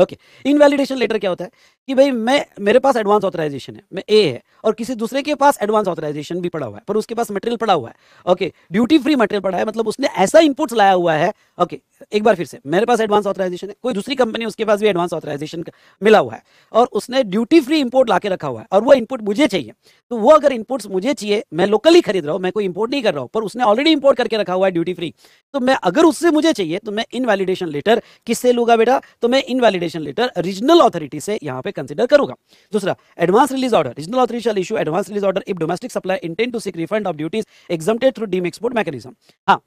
okay invalidation letter क्या होता है कि भाई मैं मेरे पास advance authorisation है मैं ए है और किसी दूसरे के पास एडवांस ऑथराइजेशन भी पड़ा हुआ है पर उसके पास मटेरियल पड़ा हुआ है ओके ड्यूटी फ्री मटेरियल पड़ा है मतलब उसने ऐसा इनपुट्स लाया हुआ है ओके एक बार फिर से मेरे पास एडवांस ऑथराइजेशन है कोई दूसरी कंपनी उसके पास भी एडवांस ऑथराइजेशन मिला हुआ है और उसने ड्यूटी फ्री इम्पोर्ट ला रखा हुआ है और वो इनपुट मुझे चाहिए तो वो अगर इनपुट्स मुझे चाहिए मैं लोकली खरीद रहा हूँ मैं कोई इम्पोर्ट नहीं कर रहा हूँ पर उसने ऑलरेडी इम्पोर्ट करके रखा हुआ है ड्यूटी फ्री तो मैं अगर उससे मुझे चाहिए तो मैं इनवैलिडेशन लेटर किससे लूंगा बेटा तो मैं invalid recommendation letter regional authority से यहाँ पे कंसिडर करूंगा दूसरा advance release order regional authority shall issue advance release order if domestic supply intent to seek refund of duties exempted through deem export mechanism हाँ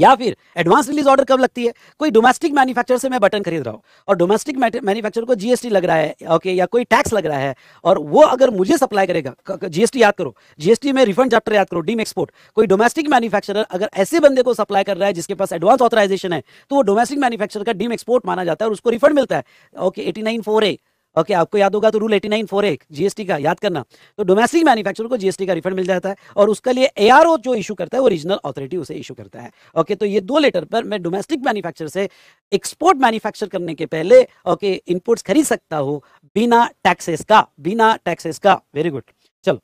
या फिर एडवांस रिलीज ऑर्डर कब लगती है कोई डोमेस्टिक मैन्युफैक्चर से मैं बटन खरीद रहा हूँ और डोमेस्टिक मैन्युफैक्चर को जीएसटी लग रहा है ओके या कोई टैक्स लग रहा है और वो अगर मुझे सप्लाई करेगा जीएसटी याद करो जीएसटी में रिफंड चैप्टर याद करो डीम एक्सपोर्ट कोई डोमेस्टिक मैन्युफैक्चर अगर ऐसे बंदे को सप्लाई कर रहा है जिसके पास एडवांस ऑथराइजेशन है तो वो डोमेस्टिक मैन्युफैक्चर का डीम एक्सपोर्ट माना जाता है और उसको रिफंड मिलता है okay eighty nine four A okay okay, आपको याद होगा तो रूल एटी नाइन फोर एक जीएसटी का याद करना तो डोमेस्टिक मैन्युफैक्चरर को जीएसटी का रिफंड मिल जाता है और उसके लिए एआरओ जो इशू करता है वो रीजनल अथॉरिटी उसे इशू करता है ओके okay, तो ये दो लेटर पर मैं डोमेस्टिक मैन्युफैक्चरर से एक्सपोर्ट मैन्युफैक्चर करने के पहले ओके okay, इनपुट्स खरीद सकता हूँ बिना टैक्सेस का बिना टैक्सेस का वेरी गुड चलो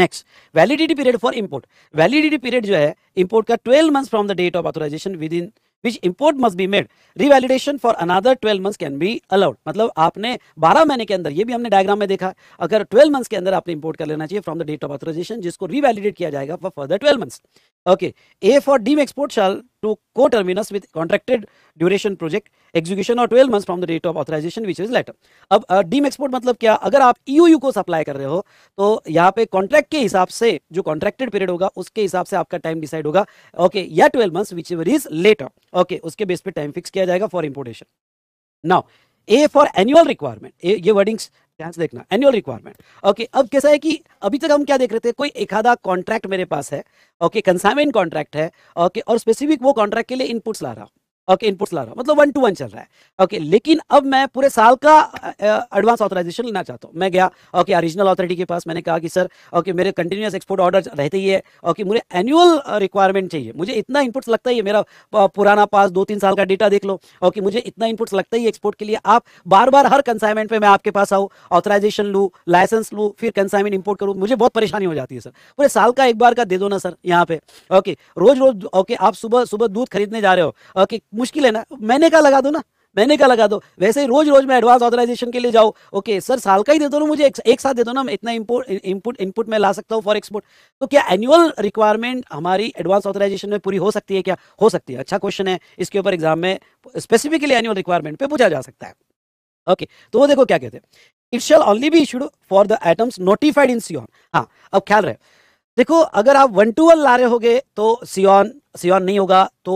next validity period for import validity period जो है इम्पोर्ट का twelve month from the date of authorisation within which import must be made revalidation for another twelve months can be allowed मतलब आपने बारह महीने के अंदर ये भी हमने डायग्राम में देखा अगर ट्वेल्व मंथ्स के अंदर आपने इम्पोर्ट कर लेना चाहिए from the date of authorisation जिसको रिवैलिडेट किया जाएगा for further twelve months Okay, A for deemed export shall to co-terminus with contracted duration project execution और 12 months from the date of authorisation which is later अब deem export मतलब क्या अगर आप ईयूयू e को सप्लाई कर रहे हो तो यहाँ पे कॉन्ट्रैक्ट के हिसाब से जो कॉन्ट्रेक्टेड पीरियड होगा उसके हिसाब से आपका टाइम डिसाइड होगा ओके okay, या twelve months which is later okay उसके बेस पे टाइम फिक्स किया जाएगा for importation now a for annual requirement ये वर्डिंग्स ध्यान से देखना एनुअल रिक्वायरमेंट ओके अब कैसा है कि अभी तक हम क्या देख रहे थे कोई एक आधा कॉन्ट्रैक्ट मेरे पास है ओके कंसाइनमेंट कॉन्ट्रैक्ट है ओके और स्पेसिफिक वो कॉन्ट्रैक्ट के लिए इनपुट्स ला रहा हूँ ओके इनपुट्स ला रहा हूँ मतलब वन टू वन चल रहा है ओके लेकिन अब मैं पूरे साल का एडवांस ऑथराइजेशन लेना चाहता हूँ मैं गया ओके रीजनल ऑथोरिटी के पास मैंने कहा कि सर ओके मेरे कंटिन्यूस एक्सपोर्ट ऑर्डर रहते ही है ओके मुझे एनुअल रिक्वायरमेंट चाहिए मुझे इतना इनपुट्स लगता ही है मेरा पुराना पास दो तीन साल का डेटा देख लो ओके मुझे इतना इनपुट्स लगता ही एक्सपोर्ट के लिए आप बार बार हर कंसाइनमेंट पर मैं आपके पास आऊँ ऑथराइजेशन लूँ लाइसेंस लूँ फिर कंसाइनमेंट इम्पोर्ट करूँ मुझे बहुत परेशानी हो जाती है सर पूरे साल का एक बार का दे दो ना सर यहाँ पे ओके रोज रोज ओके आप सुबह सुबह दूध खरीदने जा रहे हो ओके मुश्किल है ना मैंने कहा लगा दो ना मैंने कहा लगा दो वैसे ही रोज रोज मैं एडवांस ऑथराइजेशन के लिए जाओ ओके सर साल का ही दे दो ना मुझे एक, एक साथ दे दो ना इतना इंपोर्ट इनपुट इनपुट मैं ला सकता हूँ फॉर एक्सपोर्ट तो क्या एनुअल रिक्वायरमेंट हमारी एडवांस ऑथराइजेशन में पूरी हो सकती है क्या हो सकती है अच्छा क्वेश्चन है इसके ऊपर एग्जाम में स्पेसिफिकली एनुअल रिक्वायरमेंट पर पूछा जा सकता है ओके तो वो देखो क्या कहते हैं it shall only be issued for the items notified in SION हाँ अब ख्याल रहे देखो अगर आप वन टू वन ला रहे होगे तो सियोन सियोन नहीं होगा तो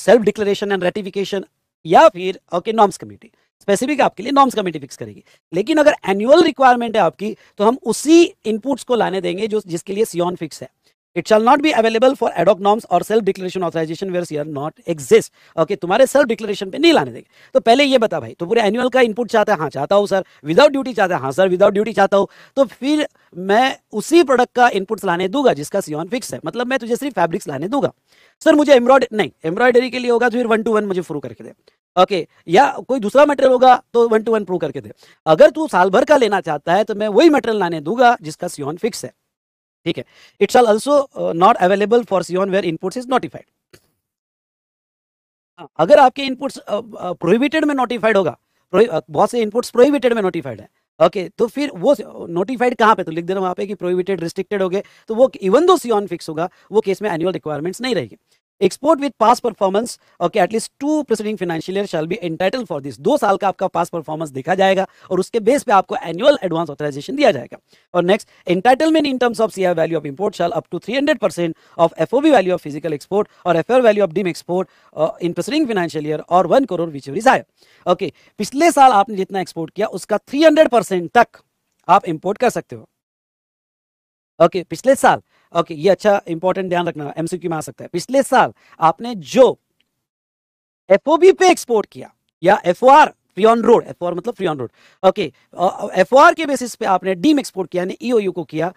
सेल्फ डिक्लेरेशन एंड रेटिफिकेशन या फिर ओके नॉर्म्स कमेटी स्पेसिफिक आपके लिए नॉर्म्स कमेटी फिक्स करेगी लेकिन अगर एनुअल रिक्वायरमेंट है आपकी तो हम उसी इनपुट्स को लाने देंगे जो जिसके लिए सियोन फिक्स है it shall not be available for ad hoc norms और self declaration authorisation where SION not exist okay तुम्हारे सेल्फ डिक्लेरेशन पे नहीं लाने देंगे तो पहले ये बता भाई तो पूरे एनुअल का इनपुट चाहता है हाँ चाहता हूँ सर विदाउट ड्यूटी चाहता है हाँ सर विदाउट ड्यूटी चाहता हूँ तो फिर मैं उसी प्रोडक्ट का इनपुट्स लाने दूंगा जिसका सीऑन फिक्स है मतलब मैं तुझे सिर्फ फैब्रिक्स लाने दूंगा सर मुझे एम्ब्रॉयड नहीं एम्ब्रॉयडरी के लिए होगा तो फिर वन टू वन मुझे फ्रू करके दे ओके okay, या कोई दूसरा मटेरियल होगा तो वन टू वन प्रूव करके दे अगर तू साल भर का लेना चाहता है तो मैं वही मटेरियल लाने दूंगा जिसका सीऑन फिक्स है ठीक है it shall also not available for SION where inputs is notified अगर आपके इनपुट्स प्रोहिबिटेड uh, uh, में नोटिफाइड होगा uh, बहुत से इनपुट्स प्रोहिबिटेड में नोटिफाइड है ओके okay, तो फिर वो नोटिफाइड कहाँ पे तो लिख देना वहाँ पे कि प्रोहिबिटेड रिस्ट्रिक्टेड हो गए तो वो even though C on fix होगा वो केस में एनुअल रिक्वायरमेंट्स नहीं रहेगी export with past performance okay at least two preceding financial year shall be entitle for this दो साल का आपका पास परफॉर्मेंस देखा जाएगा और उसके बेस पे आपको एनुअल एडवांस ऑथराइजेशन दिया जाएगा और next entitlement in terms of C value of import shall up to three hundred percent of F value of physical export और F value of deem export in preceding financial year और one crore which is okay पिछले साल आपने जितना export किया उसका three तक आप इम्पोर्ट कर सकते हो ओके okay, पिछले साल ओके ये अच्छा इंपॉर्टेंट ध्यान रखना एमसीक्यू में आ सकता है पिछले साल आपने जो एफओबी पे एक्सपोर्ट किया या F free on road F मतलब free on road okay F के बेसिस पे आपने डीम एक्सपोर्ट किया ईओयू e को किया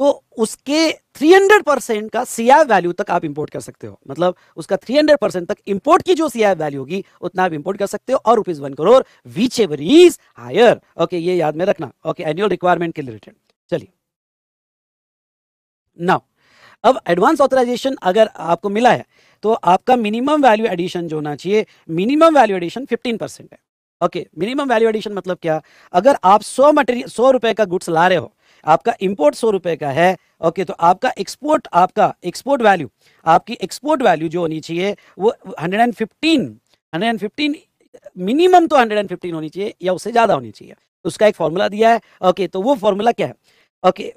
तो उसके 300 परसेंट का सी वैल्यू तक आप इंपोर्ट कर सकते हो मतलब उसका 300 परसेंट तक इंपोर्ट की जो सी वैल्यू होगी उतना आप इंपोर्ट कर सकते हो और rupees one crore whichever is higher okay ये याद में रखना ओके एनुअल रिक्वायरमेंट के रिलेटेड चलिए नाउ अब एडवांस ऑथराइजेशन अगर आपको मिला है तो आपका मिनिमम वैल्यू एडिशन जो होना चाहिए मिनिमम वैल्यू एडिशन 15 परसेंट है ओके मिनिमम वैल्यू एडिशन मतलब क्या अगर आप सौ मटेरियल सौ रुपए का गुड्स ला रहे हो आपका इंपोर्ट सौ रुपए का है ओके तो आपका एक्सपोर्ट आपका एक्सपोर्ट वैल्यू आपकी एक्सपोर्ट वैल्यू जो होनी चाहिए वो हंड्रेड एंड मिनिमम तो हंड्रेड होनी चाहिए या उससे ज़्यादा होनी चाहिए उसका एक फॉर्मूला दिया है ओके तो वो फॉर्मूला क्या है okay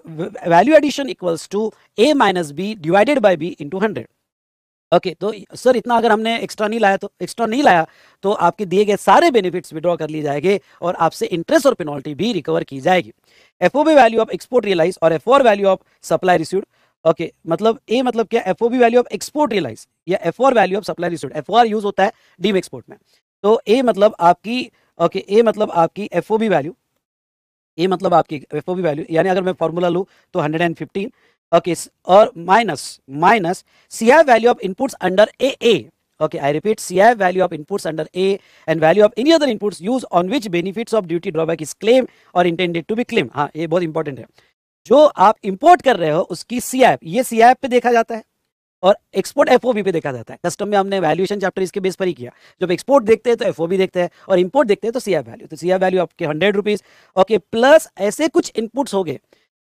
value addition equals to a minus b divided by b into 100 okay okay, तो सर इतना अगर हमने एक्स्ट्रा नहीं लाया तो एक्स्ट्रा नहीं लाया तो आपके दिए गए सारे बेनिफिट्स विड्रॉ कर लिए जाएंगे और आपसे इंटरेस्ट और पेनल्टी भी रिकवर की जाएगी F value of export realise और F value of supply received okay मतलब ए मतलब क्या F value of export realise या F value of supply received F use होता है डीम एक्सपोर्ट में तो ए मतलब आपकी ओके okay, ए मतलब आपकी एफ वैल्यू ये मतलब आपकी एफ वैल्यू यानी अगर मैं फॉर्मूला लूँ तो 115 ओके okay, और minus minus C I value of inputs under A A okay I repeat C I value of inputs under A and value of any other inputs use on which benefits of duty drawback is claim और intended to be claim हाँ ये बहुत important है जो आप import कर रहे हो उसकी सी ये सी पे देखा जाता है और एक्सपोर्ट एफ पे देखा जाता है कस्टम में हमने वैल्यूएशन चैप्टर इसके बेस पर ही किया जब एक्सपोर्ट देखते हैं तो एफ भी देखते हैं और इम्पोर्ट देखते हैं तो सी वैल्यू तो सी वैल्यू आपके हंड्रेड रुपीज़ ओके प्लस ऐसे कुछ इनपुट्स हो गए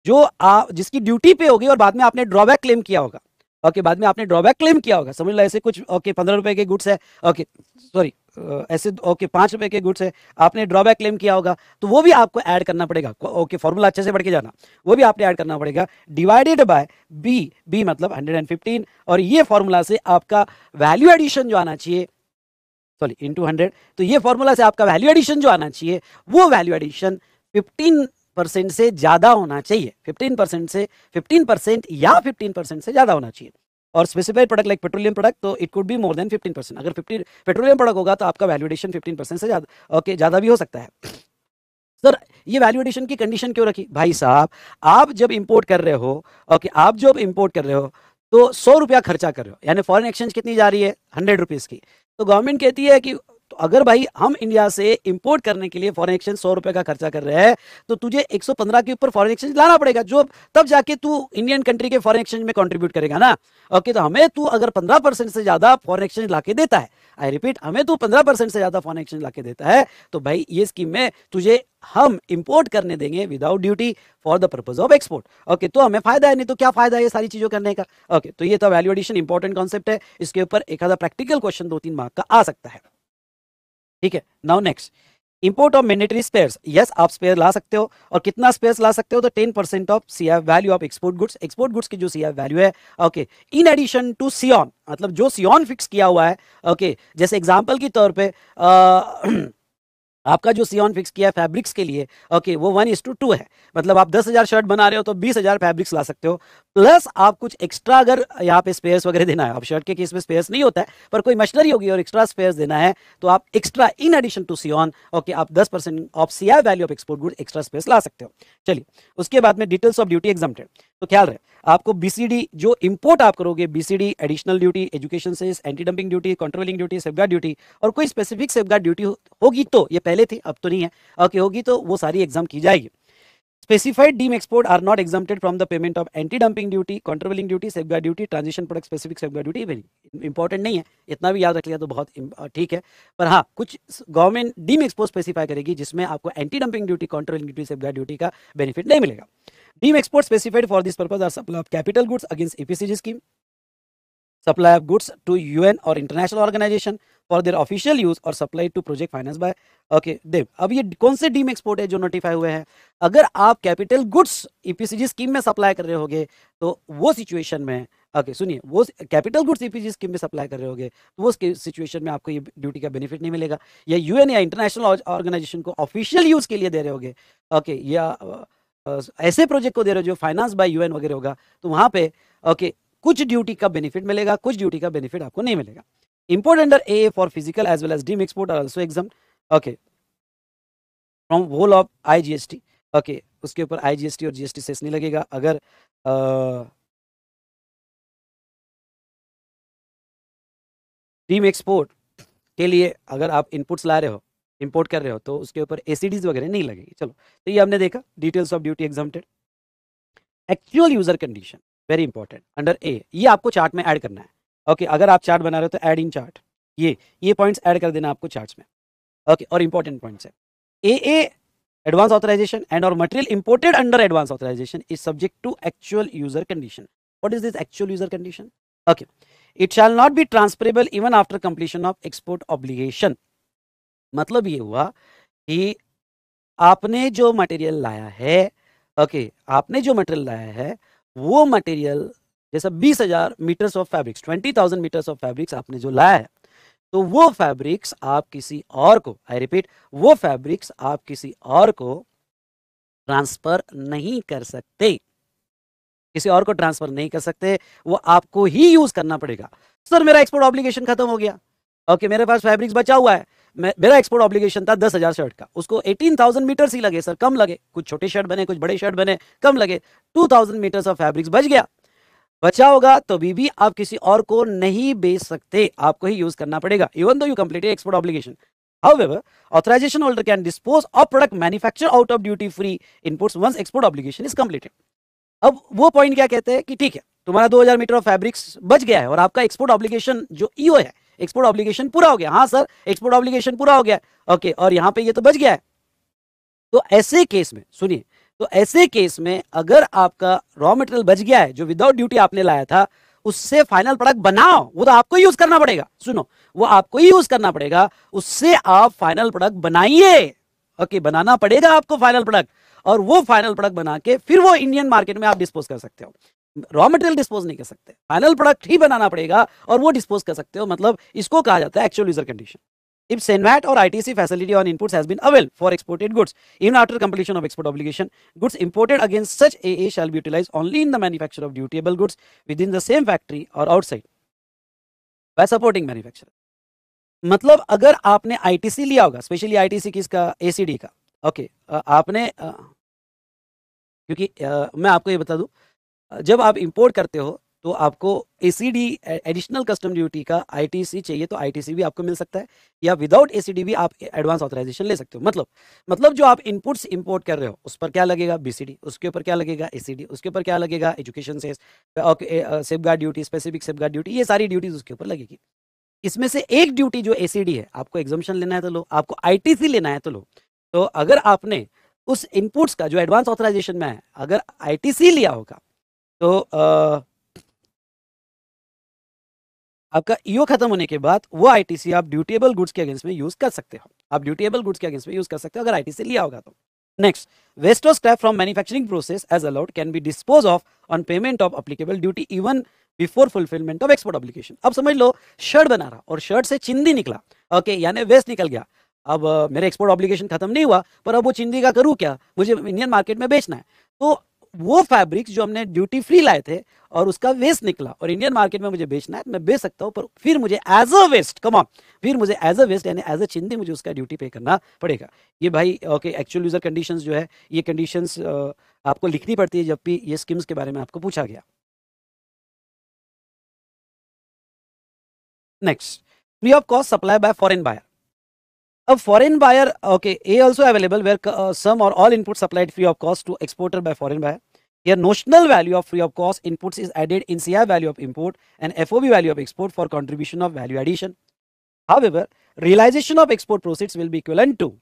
जो आप जिसकी ड्यूटी पे होगी और बाद में आपने ड्रॉबैक क्लेम किया होगा ओके बाद में आपने ड्रॉबैक क्लेम किया होगा समझ लो ऐसे कुछ ओके पंद्रह रुपए के गुड्स है ओके सॉरी ऐसे ओके पाँच रुपए के गुड्स है आपने ड्रॉबैक क्लेम किया होगा तो वो भी आपको ऐड करना पड़ेगा ओके फॉर्मूला अच्छे से बढ़ के जाना वो भी आपने ऐड करना पड़ेगा डिवाइडेड बाय बी बी मतलब 115 और ये फॉर्मूला से आपका वैल्यू एडिशन जो आना चाहिए सॉरी इन टू तो ये फॉर्मूला से आपका वैल्यू एडिशन जो आना चाहिए वो वैल्यू एडिशन फिफ्टीन परसेंट से ज़्यादा होना चाहिए फिफ्टीन परसेंट से फिफ्टीन परसेंट या फिफ्टीन परसेंट से ज़्यादा होना चाहिए और specified product like petroleum product तो इट कुड भी मोर देन 15 परसेंट अगर फिफ्टी पेट्रोलियम प्रोडक्ट होगा तो आपका वैल्यूडेशन 15 परसेंट से ज़्यादा ओके ज़्यादा भी हो सकता है सर ये वैल्यूडेशन की कंडीशन क्यों रखी भाई साहब आप जब इम्पोर्ट कर रहे हो ओके आप जब इम्पोर्ट कर रहे हो तो सौ रुपया खर्चा कर रहे हो यानी फॉरन एक्सचेंज कितनी जा रही है हंड्रेड रुपीज़ की तो गवर्नमेंट कहती है कि तो अगर भाई हम इंडिया से इंपोर्ट करने के लिए फॉरन एक्सचेंज सौ रुपए का खर्चा कर रहे हैं तो तुझे 115 के ऊपर फॉरन एक्सचेंज लाना पड़ेगा जो तब जाके तू इंडियन कंट्री के फॉरन एक्सचेंज में कंट्रीब्यूट करेगा ना ओके तो हमें तू अगर 15 परसेंट से ज्यादा फॉरन एक्सचेंज ला के देता है आई रिपीट हमें तू पंद्रह परसेंट से ज्यादा फॉरन एक्सचेंज ला के देता है तो भाई ये स्कीम में तुझे हम इंपोर्ट करने देंगे without duty for the purpose of export okay तो हमें फायदा है नहीं तो क्या फायदा है ये सारी चीजों करने का ओके okay, तो ये तो वैल्यू एडिशन इंपॉर्टेंट कॉन्सेप्ट है इसके ऊपर एक आधा प्रैक्टिकल क्वेश्चन दो तीन मार्क का आ सकता है ठीक है now next import of mandatory spare yes आप स्पेयर ला सकते हो और कितना स्पेयर ला सकते हो तो ten percent of C value of export goods export goods की जो सी वैल्यू है okay in addition to SION मतलब जो सियन फिक्स किया हुआ है ओके okay, जैसे एग्जाम्पल के तौर पर आपका जो सियन फिक्स किया है फैब्रिक्स के लिए ओके वो वन इज टू टू है मतलब आप दस हज़ार शर्ट बना रहे हो तो बीस हज़ार फैब्रिक्स ला सकते हो प्लस आप कुछ एक्स्ट्रा अगर यहाँ पे स्पेयर्स वगैरह देना है आप शर्ट के केस में स्पेयर्स नहीं होता है पर कोई मशीनरी होगी और एक्स्ट्रा स्पेयर्स देना है तो आप extra in addition to SION okay आप दस percent of C I value of export good extra spares ला सकते हो चलिए उसके बाद में डिटेल्स ऑफ ड्यूटी एग्जामेड तो ख्याल रहे आपको बीसीडी जो इंपोर्ट आप करोगे बीसीडी एडिशनल ड्यूटी एजुकेशन से anti dumping duty controlling duty safeguard duty और कोई स्पेसिफिक सेफगार्ड ड्यूटी होगी तो ये पहले पहले थी अब तो नहीं है ओके होगी तो वो सारी एग्जाम की जाएगी specified deem export are not exempted from the payment of anti-dumping duty, countervailing duty, safeguard duty transition product specific safe duty very important नहीं है इतना भी याद रख लिया तो बहुत ठीक है पर हाँ कुछ गवर्नमेंट डीम एक्सपोर्ट स्पेसिफाई करेगी जिसमें आपको anti dumping duty controlling duty safe duty का बेनिफिट नहीं मिलेगा deem export specified for this purpose are supply of capital goods against EPCG scheme supply of goods to U और international organisation for their official use और supply to project finance by okay देव अब ये कौन से deem export है जो notify हुए हैं अगर आप कैपिटल गुड्स ईपीसीजी स्कीम में सप्लाई कर रहे हो तो वो सिचुएशन में ओके सुनिए वो कैपिटल गुड्स ईपीजी स्कीम में सप्लाई कर रहे हो तो वो सिचुएशन में आपको ये ड्यूटी का बेनिफिट नहीं मिलेगा या यूएन या इंटरनेशनल ऑर्गेनाइजेशन को ऑफिशियल यूज के लिए दे रहे हो ओके या ऐसे प्रोजेक्ट को दे रहे हो जो फाइनेंस बाय यूएन वगैरह होगा तो वहां पे ओके कुछ ड्यूटी का बेनिफिट मिलेगा कुछ ड्यूटी का बेनिफिट आपको नहीं मिलेगा Import under AA for physical as well as dim export are also exempt. Okay. From whole of IGST. Okay. उसके ऊपर IGST और GST सेस नहीं लगेगा अगर डीम एक्सपोर्ट के लिए अगर आप इनपुट्स ला रहे हो इंपोर्ट कर रहे हो तो उसके ऊपर एसीडीज वगैरह नहीं लगेगी चलो तो ये हमने देखा details of duty exempted actual user condition very important under A ये आपको चार्ट में ऐड करना है ओके okay, अगर आप चार्ट बना रहे हो तो ऐड इन चार्ट ये ये पॉइंट्स ऐड कर देना आपको चार्ट्स में ओके okay, और इंपॉर्टेंट पॉइंट्स है A A advance authorisation and और material imported under advance authorisation is subject to actual user condition what is this actual user condition okay it shall not be transferable even after completion of export obligation मतलब ये हुआ कि आपने जो material लाया है okay okay, आपने जो मटेरियल लाया है वो मटेरियल जैसा बीस हजार metres of fabrics twenty thousand metres of fabrics आपने जो लाया है तो वो फैब्रिक्स आप किसी और को आई रिपीट वो फैब्रिक्स आप किसी और को ट्रांसफर नहीं कर सकते किसी और को ट्रांसफर नहीं कर सकते वो आपको ही यूज करना पड़ेगा सर मेरा एक्सपोर्ट ऑब्लिगेशन खत्म हो गया ओके मेरे पास फैब्रिक्स बचा हुआ है मेरा एक्सपोर्ट ऑब्लिगेशन था दस हजार शर्ट का उसको एटीन थाउजेंड मीटर्स ही लगे सर कम लगे कुछ छोटे शर्ट बने कुछ बड़े शर्ट बने कम लगे two thousand metres of fabrics बच गया बचा होगा तो भी, भी आप किसी और को नहीं बेच सकते आपको ही यूज करना पड़ेगा even though you completed export obligation However, authorization holder can dispose of product manufactured out of duty free inputs once export obligation is completed. अब वो पॉइंट क्या कहते हैं कि ठीक है तुम्हारा 2000 मीटर ऑफ फैब्रिक्स बच गया है और आपका एक्सपोर्ट ऑब्लिगेशन जो ईओ e है एक्सपोर्ट ऑब्लिगेशन पूरा हो गया हाँ सर एक्सपोर्ट ऑब्लिगेशन पूरा हो गया ओके और यहाँ पे ये तो बच गया है तो ऐसे केस में सुनिए तो ऐसे केस में अगर आपका रॉ मटेरियल बच गया है जो विदाउट ड्यूटी आपने लाया था उससे फाइनल प्रोडक्ट बनाओ वो तो आपको यूज करना पड़ेगा सुनो वो आपको ही यूज करना पड़ेगा उससे आप फाइनल प्रोडक्ट बनाइए ओके बनाना पड़ेगा आपको फाइनल प्रोडक्ट और वो फाइनल प्रोडक्ट बना के फिर वो इंडियन मार्केट में आप डिस्पोज कर सकते हो रॉ मटेरियल डिस्पोज नहीं कर सकते फाइनल प्रोडक्ट ही बनाना पड़ेगा और वो डिस्पोज कर सकते हो मतलब इसको कहा जाता है actual user condition if CNVAT or ITC facility on inputs has been available for exported goods. Even after completion of export obligation, goods imported against such AA shall be utilized only in the manufacture of dutiable goods within the same factory or outside by supporting manufacturer. मतलब अगर आपने ITC लिया होगा specially ITC किसका ACD का okay okay, आपने क्योंकि मैं आपको ये बता दूं जब आप इंपोर्ट करते हो तो आपको ए एडिशनल कस्टम ड्यूटी का आईटीसी चाहिए तो आईटीसी भी आपको मिल सकता है या विदाउट ए भी आप एडवांस ऑथराइजेशन ले सकते हो मतलब मतलब जो आप इनपुट्स इंपोर्ट कर रहे हो उस पर क्या लगेगा बीसीडी उसके ऊपर क्या लगेगा ए उसके ऊपर क्या लगेगा एजुकेशन से safeguard duty specific safeguard duty ये सारी ड्यूटीज उसके ऊपर लगेगी इसमें से एक ड्यूटी जो ए है आपको एग्जामेशन लेना है तो लो आपको आई लेना है तो लो तो अगर आपने उस इनपुट्स का जो एडवांस ऑथराइजेशन में है अगर आई लिया होगा तो आपका ईओ e खत्म होने के बाद वो आईटीसी आप ड्यूटेबल गुड्स के अगेंस्ट में यूज कर सकते हो आप ड्यूटेबल गुड्स के अगेंस्ट में यूज कर सकते हो अगर आईटीसी लिया होगा तो next waste of scrap from manufacturing process as allowed can be dispose of on payment of applicable duty even before fulfilment of export obligation अब समझ लो शर्ट बना रहा और शर्ट से चिंदी निकला ओके okay, यानी वेस्ट निकल गया अब मेरा एक्सपोर्ट ऑब्लिगेशन खत्म नहीं हुआ पर अब वो चिंदी का करूँ क्या मुझे इंडियन मार्केट में बेचना है तो वो फैब्रिक्स जो हमने ड्यूटी फ्री लाए थे और उसका वेस्ट निकला और इंडियन मार्केट में मुझे बेचना है तो मैं बेच सकता हूँ पर फिर मुझे एज अ वेस्ट कमा फिर मुझे एज अ वेस्ट यानी एज अ चिंदी मुझे उसका ड्यूटी पे करना पड़ेगा ये भाई ओके एक्चुअल यूजर कंडीशन जो है ये कंडीशन आपको लिखनी पड़ती है जब भी ये स्कीम्स के बारे में आपको पूछा गया next free of cost supply by foreign buyer A foreign buyer, okay, A also available where uh, some or all inputs supplied free of cost to exporter by foreign buyer. Here notional value of free of cost inputs is added in CI value of import and FOB value of export for contribution of value addition. However, realization of export proceeds will be equivalent to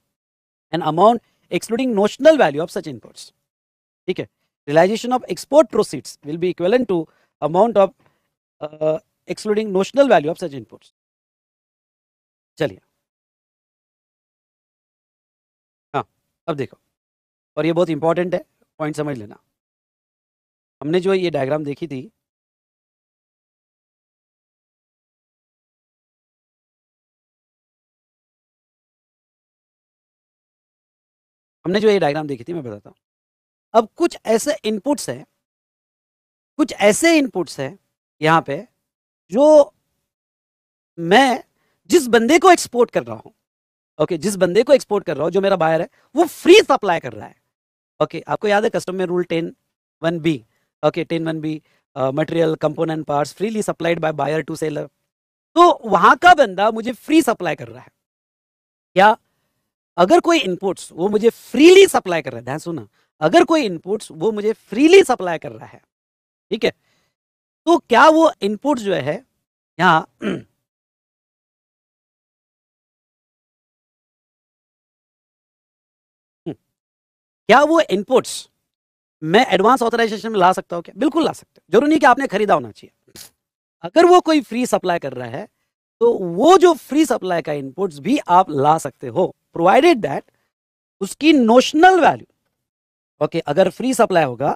an amount excluding notional value of such inputs. Okay. Realization of export proceeds will be equivalent to amount of uh, excluding notional value of such inputs. चलिए अब देखो और ये बहुत important है point समझ लेना हमने जो ये डायग्राम देखी थी हमने जो ये डायग्राम देखी थी मैं बताता हूं अब कुछ ऐसे इनपुट्स हैं कुछ ऐसे इनपुट्स हैं यहां पे जो मैं जिस बंदे को एक्सपोर्ट कर रहा हूं ओके जिस बंदे को एक्सपोर्ट कर रहा हो जो मेरा बायर है वो फ्री सप्लाई कर रहा है ओके आपको याद है कस्टम में rule ten one B okay ten one B material component parts freely supplied by buyer to seller तो वहां का बंदा मुझे फ्री सप्लाई कर रहा है या अगर कोई इनपुट्स वो मुझे फ्रीली सप्लाई कर रहा है ध्यान सुना अगर कोई इनपुट्स वो मुझे फ्रीली सप्लाई कर रहा है ठीक है तो क्या वो इनपुट जो है यहाँ क्या वो इनपुट्स मैं एडवांस ऑथराइजेशन में ला सकता हूँ क्या बिल्कुल ला सकते हो जरूरी नहीं कि आपने खरीदा होना चाहिए अगर वो कोई फ्री सप्लाई कर रहा है तो वो जो फ्री सप्लाई का इनपुट्स भी आप ला सकते हो प्रोवाइडेड दैट उसकी नोशनल वैल्यू ओके अगर फ्री सप्लाई होगा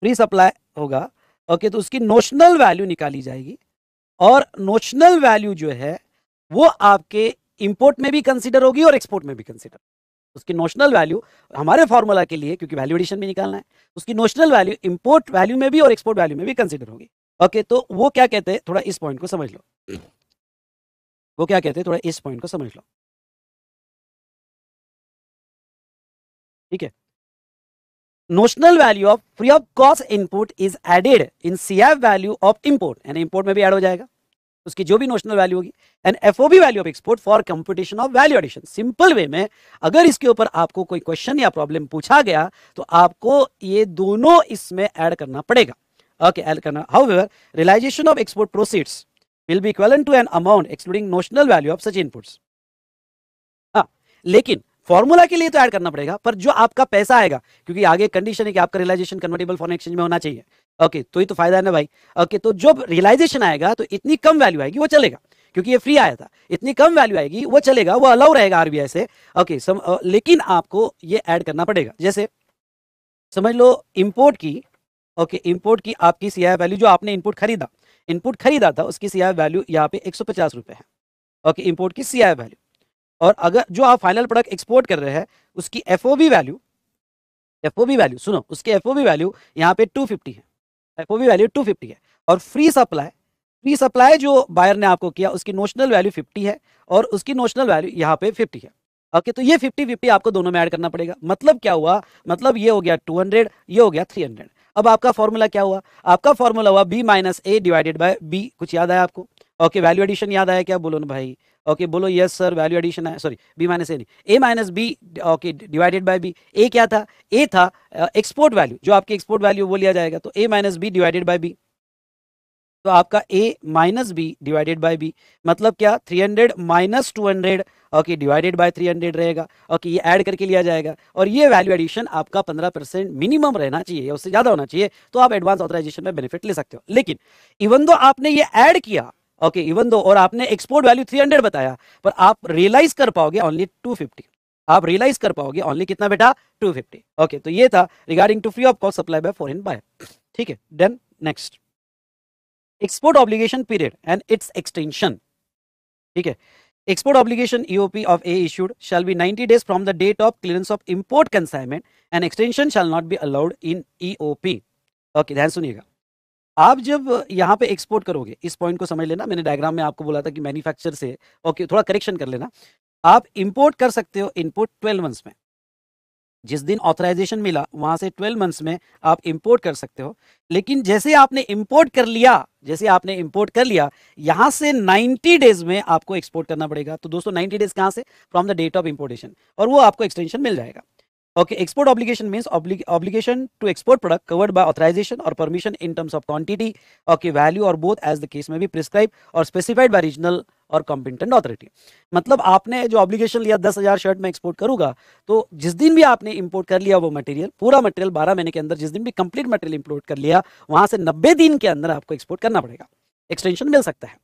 फ्री सप्लाई होगा ओके okay, तो उसकी नोशनल वैल्यू निकाली जाएगी और नोशनल वैल्यू जो है वो आपके इंपोर्ट में भी कंसिडर होगी और एक्सपोर्ट में भी कंसिडर उसकी नोशनल वैल्यू हमारे फॉर्मूला के लिए क्योंकि वैल्यू एडिशन भी निकालना है उसकी नोशनल वैल्यू इंपोर्ट वैल्यू में भी और एक्सपोर्ट वैल्यू में भी कंसिडर होगी ओके तो वो क्या कहते हैं थोड़ा इस पॉइंट को समझ लो वो क्या कहते हैं थोड़ा इस पॉइंट को समझ लो ठीक है notional value of free of cost input is added in C F value of import यानी इंपोर्ट में भी एड हो जाएगा उसकी जो भी नोशनल वैल्यू होगी and F value of export for competition of value addition simple way में अगर इसके ऊपर आपको कोई क्वेश्चन या प्रॉब्लम पूछा गया तो आपको ये दोनों इसमें ऐड करना पड़ेगा okay i'll can however realization of export proceeds will be equivalent to an amount excluding notional value of such inputs हाँ लेकिन फॉर्मूला के लिए तो ऐड करना पड़ेगा पर जो आपका पैसा आएगा क्योंकि आगे कंडीशन है कि आपका रियलाइजेशन कन्वर्टेबल फॉरन एक्सचेंज में होना चाहिए ओके तो ही तो फायदा है ना भाई ओके तो जब रियलाइजेशन आएगा तो इतनी कम वैल्यू आएगी वो चलेगा क्योंकि ये फ्री आया था इतनी कम वैल्यू आएगी वो चलेगा वो अलाउ रहेगा आरबीआई से ओके सम, आ, लेकिन आपको ये ऐड करना पड़ेगा जैसे समझ लो इम्पोर्ट की ओके इंपोर्ट इम्पोर्ट की आपकी सी वैल्यू जो आपने इनपुट खरीदा इनपुट खरीदा था उसकी सी वैल्यू यहाँ पे एक सौ पचास रुपये है ओके इम्पोर्ट की सी वैल्यू और अगर जो आप फाइनल प्रोडक्ट एक्सपोर्ट कर रहे हैं उसकी एफ वैल्यू एफ वैल्यू सुनो उसकी एफ वैल्यू यहाँ पे टू फिफ्टी है एफ वैल्यू टू फिफ्टी है और फ्री सप्लाई फ्री सप्लाई जो बायर ने आपको किया उसकी नोशनल वैल्यू फिफ्टी है और उसकी नोशनल वैल्यू यहाँ पे फिफ्टी है ओके तो ये फिफ्टी फिफ्टी आपको दोनों में ऐड करना पड़ेगा मतलब क्या हुआ मतलब ये हो गया टू हंड्रेड ये हो गया थ्री हंड्रेड अब आपका फॉर्मूला क्या हुआ आपका फॉर्मूला हुआ B minus A divided by B कुछ याद आया आपको ओके वैल्यू एडिशन याद आया क्या बोलो ना भाई ओके बोलो यस सर वैल्यू एडिशन है सॉरी बी माइनस ए नहीं A minus B okay divided by B A क्या था ए था एक्सपोर्ट uh, वैल्यू जो आपकी एक्सपोर्ट वैल्यू वो लिया जाएगा तो A minus B divided by B तो आपका A minus B divided by B मतलब क्या 300 hundred minus two hundred okay divided by 300 रहेगा ओके okay, ये ऐड करके लिया जाएगा और ये वैल्यू एडिशन आपका 15 परसेंट मिनिमम रहना चाहिए या उससे ज़्यादा होना चाहिए तो आप एडवांस ऑथराइजेशन में बेनिफिट ले सकते हो लेकिन इवन दो आपने ये ऐड किया ओके इवन दो और आपने एक्सपोर्ट वैल्यू 300 बताया पर आप रियलाइज कर पाओगे ओनली 250 आप रियलाइज कर पाओगे ओनली कितना बेटा 250 ओके okay, तो ये था regarding to free of cost supply by foreign by ठीक है then next export obligation period and its extension ठीक है export obligation EOP of A issued shall be 90 days from the date of clearance of import consignment and extension shall not be allowed in EOP okay ध्यान सुनिएगा आप जब यहाँ पे export करोगे इस पॉइंट को समझ लेना मैंने डायग्राम में आपको बोला था कि मैन्युफैक्चर से ओके थोड़ा करेक्शन कर लेना आप इंपोर्ट कर सकते हो इनपुट ट्वेल्व मंथ्स में जिस दिन ऑथराइजेशन मिला वहां से ट्वेल्व मंथ्स में आप इंपोर्ट कर सकते हो लेकिन जैसे आपने इंपोर्ट कर लिया जैसे आपने इंपोर्ट कर लिया यहाँ से 90 डेज में आपको एक्सपोर्ट करना पड़ेगा तो दोस्तों 90 डेज कहाँ से from the date of importation और वो आपको एक्सटेंशन मिल जाएगा Okay, export obligation means obli obligation to export product covered by authorization or permission in terms of quantity, okay, value or both as the case may be prescribed or specified by regional और competent authority मतलब आपने जो obligation लिया दस हज़ार shirt मैं export करूंगा तो जिस दिन भी आपने इंपोर्ट कर लिया वो मटेरियल पूरा मटेरियल बारह महीने के अंदर जिस दिन भी कंप्लीट मटेरियल इंपोर्ट कर लिया वहां से नब्बे दिन के अंदर आपको एक्सपोर्ट करना पड़ेगा एक्सटेंशन मिल सकता है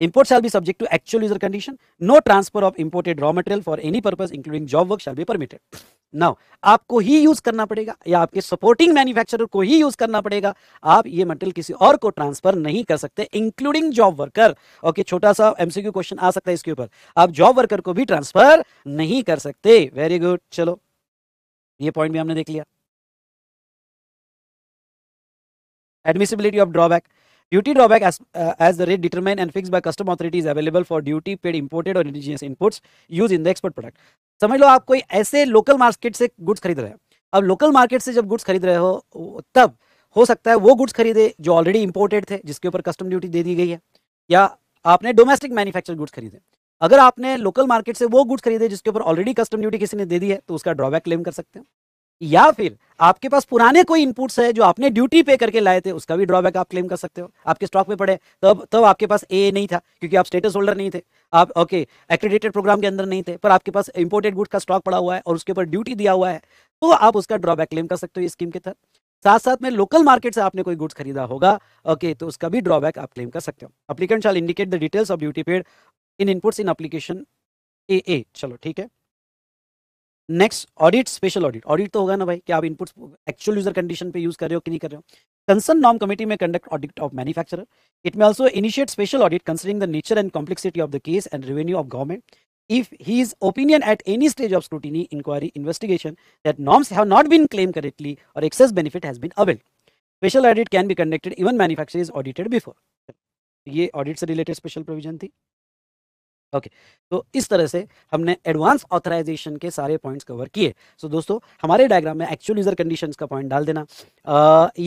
Import shall be subject to actual user condition. No transfer of imported raw material for any purpose including job work shall be permitted. Now आपको ही यूज करना पड़ेगा या आपके सपोर्टिंग मैन्युफैक्चर को ही यूज करना पड़ेगा आप ये मटेरियल किसी और को ट्रांसफर नहीं कर सकते इंक्लूडिंग जॉब वर्कर ओके छोटा सा एमसीक्यू क्वेश्चन आ सकता है इसके ऊपर आप जॉब वर्कर को भी ट्रांसफर नहीं कर सकते वेरी गुड चलो ये पॉइंट भी हमने देख लिया admissibility of drawback duty drawback as, as the rate rate and fix fixed custom custom authority is available for duty paid imported or indigenous inputs used in the export समझ लो आप कोई ऐसे लोकल मार्केट से goods खरीद रहे हैं अब लोकल मार्केट से जब गुड्स खरीद रहे हो तब हो सकता है वो गुड्स खरीदे जो ऑलरेडी इंपोर्टेड थे जिसके ऊपर कस्टम ड्यूटी दे दी गई है या आपने डोमेस्टिक मैन्युफैक्चर गुड्स खरीदे अगर आपने लोकल मार्केट से वो गुड्स खरीदे जिसके ऊपर ऑलरेडी कस्टम ड्यूटी किसी ने दे दी है तो उसका ड्रॉबैक क्लेम कर सकते हैं या फिर आपके पास पुराने कोई इनपुट्स है जो आपने ड्यूटी पे करके लाए थे उसका भी ड्रॉबैक आप क्लेम कर सकते हो आपके स्टॉक में पड़े तब तब आपके पास ए नहीं था क्योंकि आप स्टेटस होल्डर नहीं थे आप ओके एक्रेडिटेड प्रोग्राम के अंदर नहीं थे पर आपके पास इंपोर्टेड गुड का स्टॉक पड़ा हुआ है और उसके ऊपर ड्यूटी दिया हुआ है तो आप उसका ड्रॉबैक क्लेम कर सकते हो इस स्कीम के तहत साथ साथ में लोकल मार्केट से आपने कोई गुड्स खरीदा होगा ओके तो उसका भी ड्रॉबैक आप क्लेम कर सकते हो applicant shall indicate the details of duty paid in inputs in application A A चलो ठीक है next audit special audit audit तो होगा ना भाई कि आप इनपुट एक्चुअल यूजर कंडीशन पे यूज कर रहे हो कि नहीं कर रहे हो कंसर्न नॉम कमेटी में conduct audit of manufacture it में also initiate special audit considering the nature and complexity of the case and revenue of government if he is opinion at any stage of scrutiny inquiry investigation that norms have not been claim correctly और excess benefit has been avail special audit can be conducted even manufacture is audited before ये audit से related special provision थी okay तो इस तरह से हमने advance authorisation के सारे पॉइंट्स कवर किए सो दोस्तों हमारे डायग्राम में एक्चुअल यूजर कंडीशंस का पॉइंट डाल देना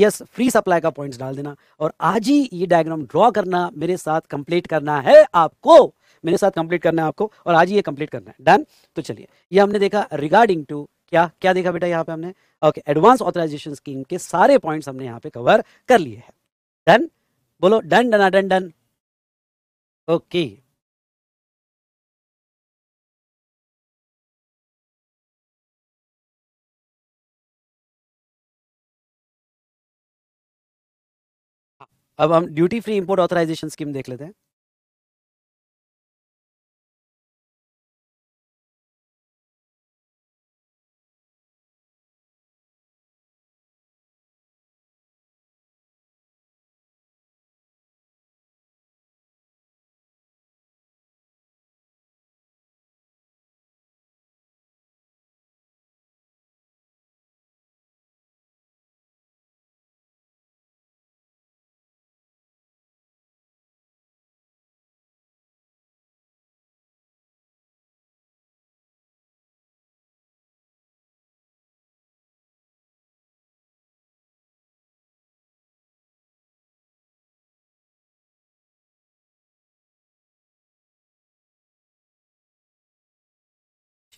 यस फ्री सप्लाई का पॉइंट्स डाल देना और आज ही ये डायग्राम ड्रॉ करना मेरे साथ कंप्लीट करना है आपको मेरे साथ कंप्लीट करना है आपको और आज ही ये कंप्लीट करना है डन तो चलिए ये हमने देखा रिगार्डिंग टू क्या क्या देखा बेटा यहाँ पे हमने ओके एडवांस ऑथराइजेशन स्कीम के सारे पॉइंट्स हमने यहाँ पे कवर कर लिए हैं डन बोलो डन डना डन डन ओके अब हम duty free import authorisation scheme देख लेते हैं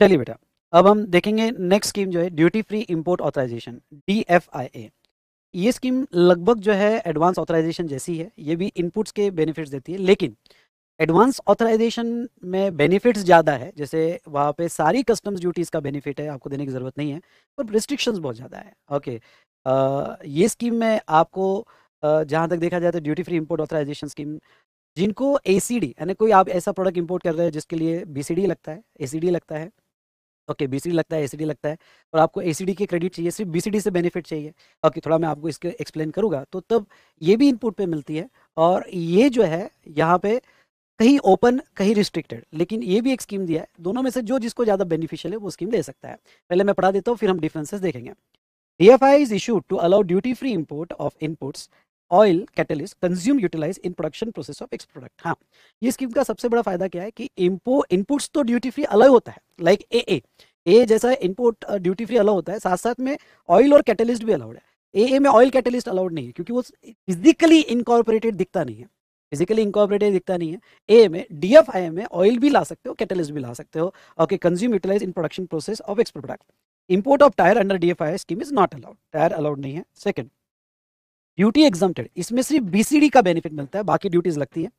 चलिए बेटा अब हम देखेंगे नेक्स्ट स्कीम जो है duty free import authorisation D F I A ये स्कीम लगभग जो है एडवांस ऑथराइजेशन जैसी है ये भी इनपुट्स के बेनिफिट्स देती है लेकिन एडवांस ऑथराइजेशन में बेनिफिट्स ज़्यादा है जैसे वहाँ पे सारी कस्टम्स ड्यूटीज़ का बेनिफिट है आपको देने की ज़रूरत नहीं है पर रिस्ट्रिक्शंस बहुत ज़्यादा है ओके आ, ये स्कीम में आपको जहाँ तक देखा जाए तो duty free import authorisation scheme जिनको ए यानी कोई आप ऐसा प्रोडक्ट इम्पोर्ट कर रहे हैं जिसके लिए बी लगता है ए लगता है ओके बी लगता है ए लगता है और आपको ए के क्रेडिट चाहिए सिर्फ बी से बेनिफिट चाहिए ओके थोड़ा मैं आपको इसके एक्सप्लेन करूँगा तो तब ये भी इनपुट पे मिलती है और ये जो है यहाँ पे कहीं ओपन कहीं रिस्ट्रिक्टेड लेकिन ये भी एक स्कीम दिया है दोनों में से जो जिसको ज़्यादा बेनिफिशियल है वो स्कीम ले सकता है पहले मैं पढ़ा देता हूँ फिर हम डिफरेंसेस देखेंगे I is issued to allow duty free import of inputs oil catalyst consume utilise in production process of export product हाँ ये स्कीम का सबसे बड़ा फायदा क्या है कि इम्पो इनपुट्स तो ड्यूटी फ्री अलग होता है लाइक ए ए ए जैसा इनपुट ड्यूटी फ्री अलग होता है साथ साथ में ऑयल और कैटलिस्ट भी अलाउड है ए ए में ऑयल कैटलिस्ट अलाउड नहीं है क्योंकि वो फिजिकली इनकॉर्पोरेटेड दिखता नहीं है फिजिकली इनकॉर्पोरेटेड दिखता नहीं है ए में डी एफ आई में ऑयल भी ला सकते हो कैटलिस्ट भी ला सकते हो okay consume utilise in production process of export product import of tyre under D F I scheme is not allowed tyre allowed नहीं है सेकंड ड्यूटी एग्जामेड इसमें सिर्फ बीसीडी का बेनिफिट मिलता है बाकी ड्यूटीज लगती है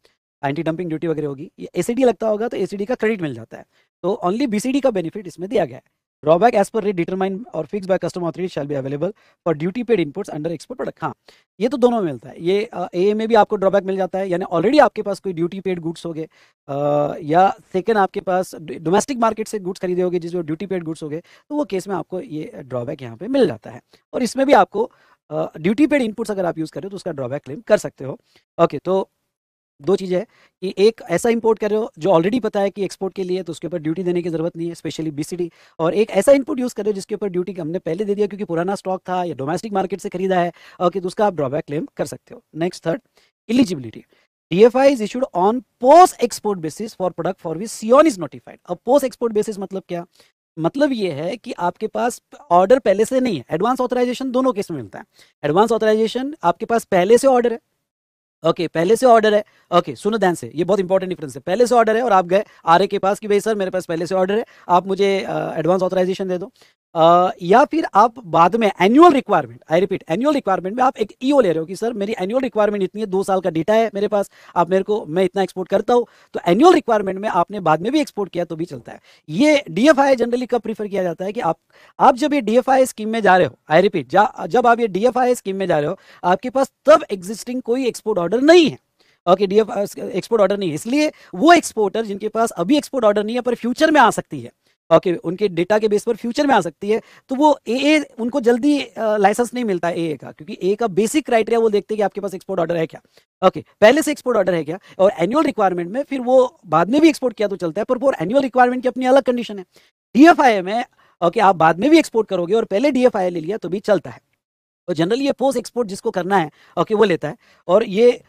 एंटी डंपिंग ड्यूटी वगैरह होगी एसीडी लगता होगा तो एसीडी का क्रेडिट मिल जाता है तो ओनली बीसीडी का बेनिफिट इसमें दिया गया है drawback as per rate determine और fix by customer authority shall be available for duty paid inputs under export product हाँ ये तो दोनों में मिलता है ये ए में भी आपको ड्रॉबैक मिल जाता है यानी ऑलरेडी आपके पास कोई ड्यूटी पेड गुड्स हो गए या सेकेंड आपके पास डोमेस्टिक मार्केट से गुड्स खरीदे गए जिसमें ड्यूटी पेड गुड्स हो गए तो वो केस में आपको ये ड्रॉबैक यहाँ पे मिल जाता है और इसमें भी आपको ड्यूटी पेड इनपुट्स अगर आप यूज़ कर रहे हो तो उसका ड्रॉबैक क्लेम कर सकते हो ओके तो दो चीज़ें हैं कि एक ऐसा इंपोर्ट कर रहे हो जो ऑलरेडी पता है कि एक्सपोर्ट के लिए तो उसके ऊपर ड्यूटी देने की जरूरत नहीं है स्पेशली बीसीडी और एक ऐसा इनपुट यूज़ कर रहे हो जिसके ऊपर ड्यूटी हमने पहले दे दिया क्योंकि पुराना स्टॉक था या डोमेस्टिक मार्केट से खरीदा है ओके तो उसका आप ड्रॉबैक क्लेम कर सकते हो next third eligibility F I is issued on post export basis for product for which CON is notified अब पोस्ट एक्सपोर्ट बेसिस मतलब क्या मतलब ये है कि आपके पास ऑर्डर पहले से नहीं है एडवांस ऑथराइजेशन दोनों केस में मिलता है एडवांस ऑथराइजेशन आपके पास पहले से ऑर्डर है ओके okay, पहले से ऑर्डर है ओके okay, सुनो ध्यान से ये बहुत इंपॉर्टेंट डिफरेंस है पहले से ऑर्डर है और आप गए आर के पास कि भाई सर मेरे पास पहले से ऑर्डर है आप मुझे एडवांस uh, ऑथराइजेशन दे दो uh, या फिर आप बाद में annual requirement I repeat annual requirement में आप एक ईओ e ले रहे हो कि सर मेरी एनुअल रिक्वायरमेंट इतनी है दो साल का डेटा है मेरे पास आप मेरे को मैं इतना एक्सपोर्ट करता हूँ तो एनुअल रिक्वायरमेंट में आपने बाद में भी एक्सपोर्ट किया तो भी चलता है ये डी जनरली कब प्रीफर किया जाता है कि आप आप जब ये डी स्कीम में जा रहे हो आई रिपीट जब आप ये डी स्कीम में जा रहे हो आपके पास तब एग्जिस्टिंग कोई एक्सपोर्ट ऑर्डर नहीं है ओके डी एक्सपोर्ट ऑर्डर नहीं है इसलिए वो एक्सपोर्टर जिनके पास अभी एक्सपोर्ट ऑर्डर नहीं है पर फ्यूचर में आ सकती है ओके okay, उनके डेटा के बेस पर फ्यूचर में आ सकती है तो वो ए ए उनको जल्दी लाइसेंस uh, नहीं मिलता है ए का क्योंकि ए का बेसिक क्राइटेरिया वो देखते हैं कि आपके पास एक्सपोर्ट ऑर्डर है क्या ओके okay, पहले से एक्सपोर्ट ऑर्डर है क्या और एनुअल रिक्वायरमेंट में फिर वो बाद में भी एक्सपोर्ट किया तो चलता है पर वो एनुअल रिक्वायरमेंट की अपनी अलग कंडीशन है डी में ओके okay, आप बाद में भी एक्सपोर्ट करोगे और पहले डी ले लिया तो भी चलता है और तो जनरली ये पोस्ट एक्सपोर्ट जिसको करना है ओके वो लेता है और ये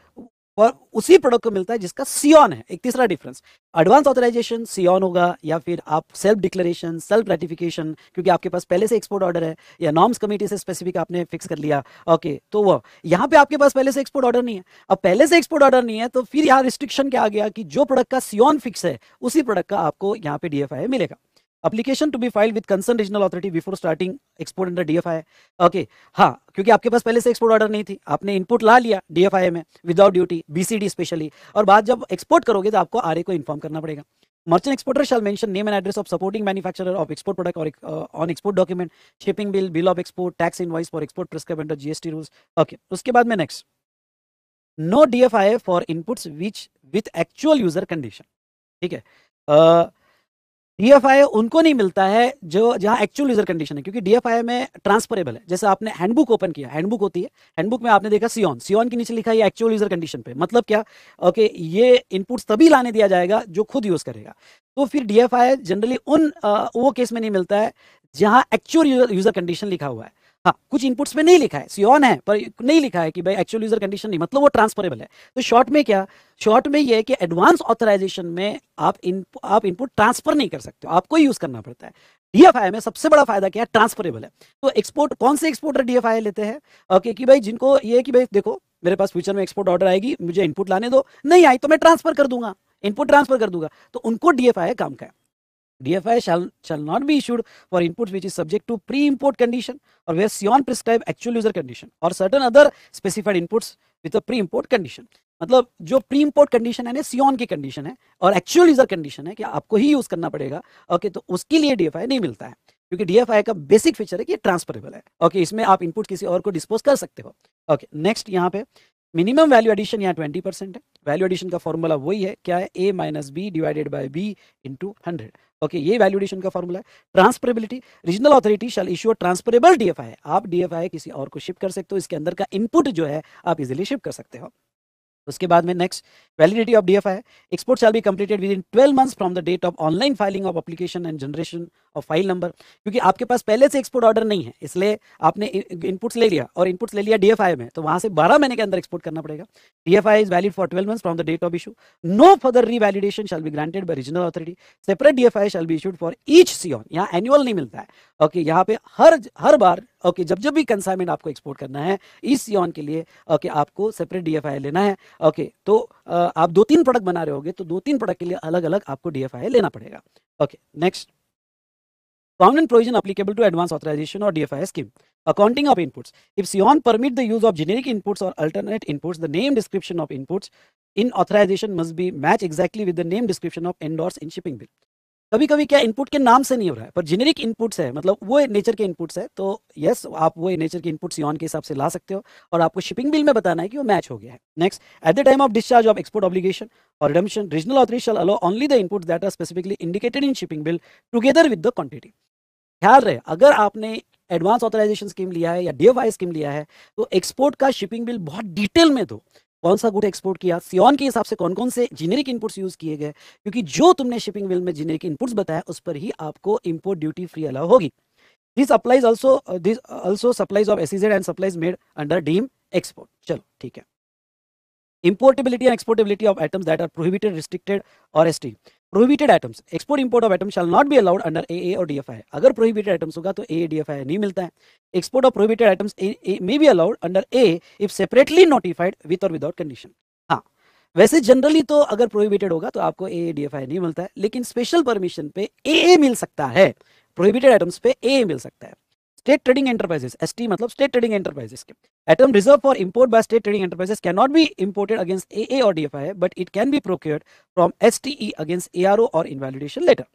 और उसी प्रोडक्ट को मिलता है जिसका सीओन है एक तीसरा डिफरेंस एडवांस ऑथराइजेशन सीओन होगा या फिर आप सेल्फ डिक्लेरेशन सेल्फ रेटिफिकेशन क्योंकि आपके पास पहले से एक्सपोर्ट ऑर्डर है या नॉर्म्स कमेटी से स्पेसिफिक आपने फिक्स कर लिया ओके तो वो यहाँ पे आपके पास पहले से एक्सपोर्ट ऑर्डर नहीं है अब पहले से एक्सपोर्ट ऑर्डर नहीं है तो फिर यहाँ रिस्ट्रिक्शन क्या आ गया कि जो प्रोडक्ट का सीओन फिक्स है उसी प्रोडक्ट का आपको यहाँ पे डी मिलेगा application to be file with concern regional authority before starting export D F I okay हाँ क्योंकि आपके पास पहले से एक्सपोर्ट ऑर्डर नहीं थी आपने इनपुट ला लिया डी डीएफआई में विदाउट ड्यूटी बीसीडी स्पेशली और बाद जब एक्सपोर्ट करोगे तो आपको आर ए को इन्फॉर्म करना पड़ेगा merchant exporter shall mention name and address of supporting manufacturer of export product और on export document shipping bill bill of export tax invoice for export prescribe under GST rules okay उसके बाद में next no DFI for inputs which with actual user condition ठीक है uh, DFI उनको नहीं मिलता है जो जहाँ एक्चुअल यूजर कंडीशन है क्योंकि डीएफआई में ट्रांसफरेबल है जैसे आपने हैंडबुक ओपन किया हैंडबुक होती है हैंडबुक में आपने देखा सियोन सियोन के नीचे लिखा है एक्चुअल यूजर कंडीशन पे मतलब क्या ओके ये इनपुट्स तभी लाने दिया जाएगा जो खुद यूज करेगा तो फिर डीएफआई जनरली उन आ, वो केस में नहीं मिलता है जहाँ एक्चुअल यूजर कंडीशन लिखा हुआ है हाँ कुछ इनपुट्स में नहीं लिखा है ऑन है पर नहीं लिखा है कि भाई एक्चुअल यूजर कंडीशन नहीं मतलब वो ट्रांसफरेबल है तो शॉर्ट में क्या शॉर्ट में ये है कि एडवांस ऑथराइजेशन में आप इन आप इनपुट ट्रांसफर नहीं कर सकते आपको यूज करना पड़ता है डीएफआई में सबसे बड़ा फायदा क्या है ट्रांसफरेबल है तो एक्सपोर्ट कौन से एक्सपोर्टर डीएफआई लेते हैं ओके कि भाई जिनको ये कि भाई देखो मेरे पास फ्यूचर में एक्सपोर्ट ऑर्डर आएगी मुझे इनपुट लाने दो नहीं आई तो मैं ट्रांसफर कर दूंगा इनपुट ट्रांसफर कर दूंगा तो उनको डीएफआई काम का है DFI shall, shall not be issued for inputs which is subject to pre-import condition or where SION prescribe actual user condition or certain other specified inputs with a pre-import condition. मतलब जो pre import condition है ना सियोन की condition है और actual user condition है कि आपको ही यूज करना पड़ेगा ओके तो उसके लिए डीएफआई नहीं मिलता है क्योंकि डीएफआई का बेसिक फीचर है कि ये ट्रांसफरेबल है ओके इसमें आप इनपुट किसी और को डिस्पोज कर सकते हो ओके नेक्स्ट यहाँ पे मिनिमम वैल्यू एडिशन यहाँ ट्वेंटी परसेंट है वैल्यू एडिशन का फॉर्मूला वही है क्या है A minus B divided by B into hundred okay ये वैल्यू एडिशन का फॉर्मूला है transferability regional authority shall issue transferable DFI आप डीएफआई किसी और को शिफ्ट कर सकते हो इसके अंदर का इनपुट जो है आप इजिली शिफ्ट कर सकते हो उसके बाद में next validity of DFI export shall be completed within twelve months from the date of online filing of application and generation और फाइल नंबर क्योंकि आपके पास पहले से एक्सपोर्ट ऑर्डर नहीं है इसलिए आपने इनपुट्स ले लिया और इनपुट्स ले लिया डीएफआई में तो वहां से बारह महीने के अंदर एक्सपोर्ट करना पड़ेगा DFI is valid for twelve months from the date of issue no further revalidation shall be granted by regional authority separate DFI shall be issued for each on यहाँ एनुअल नहीं मिलता है ओके okay, यहाँ पे हर हर बार okay okay, जब जब भी consignment आपको एक्सपोर्ट करना है सी ऑन के लिए ओके okay, आपको सेपरेट डीएफआई लेना है ओके तो आप दो तीन प्रोडक्ट बना रहे होगे तो दो तीन प्रोडक्ट के लिए अलग अलग आपको डीएफआई लेना पड़ेगा okay next permanent provision applicable to advance authorization or DFIS scheme. Accounting of inputs. If SION permit the use of generic inputs or alternate inputs, the name description of inputs in authorization must be match exactly with the name description of endorse in shipping bill. कभी कभी क्या input के नाम से नहीं हो रहा है पर जेनेरिक इनपुट्स है मतलब वो नेचर के इनपुट्स है तो यस आप वो नेचर के इनपुट्स यॉन के हिसाब से ला सकते हो और आपको शिपिंग बिल में बताना है कि वो मैच हो गया है next at the time of discharge of export obligation और redemption regional authority allow allow only the input that are specifically indicated in shipping bill together with the quantity ख्याल रहे अगर आपने एडवांस ऑथराइजेशन स्कीम लिया है या D scheme लिया है तो एक्सपोर्ट का शिपिंग बिल बहुत डिटेल में दो कौन सा गुड एक्सपोर्ट किया सियोन के हिसाब से कौन कौन से जेनेरिक इनपुट्स यूज किए गए क्योंकि जो तुमने शिपिंग बिल में जेनेरिक इनपुट्स बताया उस पर ही आपको इम्पोर्ट ड्यूटी फ्री अलाउ होगी this applies also this also supplies of ACZ and supplies made under deem export चलो ठीक है importability and exportability of items that are prohibited restricted or st prohibited items export import of item shall not be allowed under A और I अगर prohibited items होगा तो A D I नहीं मिलता है export of prohibited items may be allowed under A if separately notified with और without condition हाँ वैसे जनरली तो अगर प्रोहिबिटेड होगा तो आपको ए डी एफ आई नहीं मिलता है लेकिन स्पेशल परमिशन पे ए मिल सकता है प्रोहिबिटेड आइटम्स पे ए मिल सकता है state trading enterprises S T मतलब स्टेट ट्रेडिंग एंटरप्राइजेस के atom reserve for import by state trading enterprises can not be imported against A A और D F I but it can be procured from S T E against A R O और invalidation letter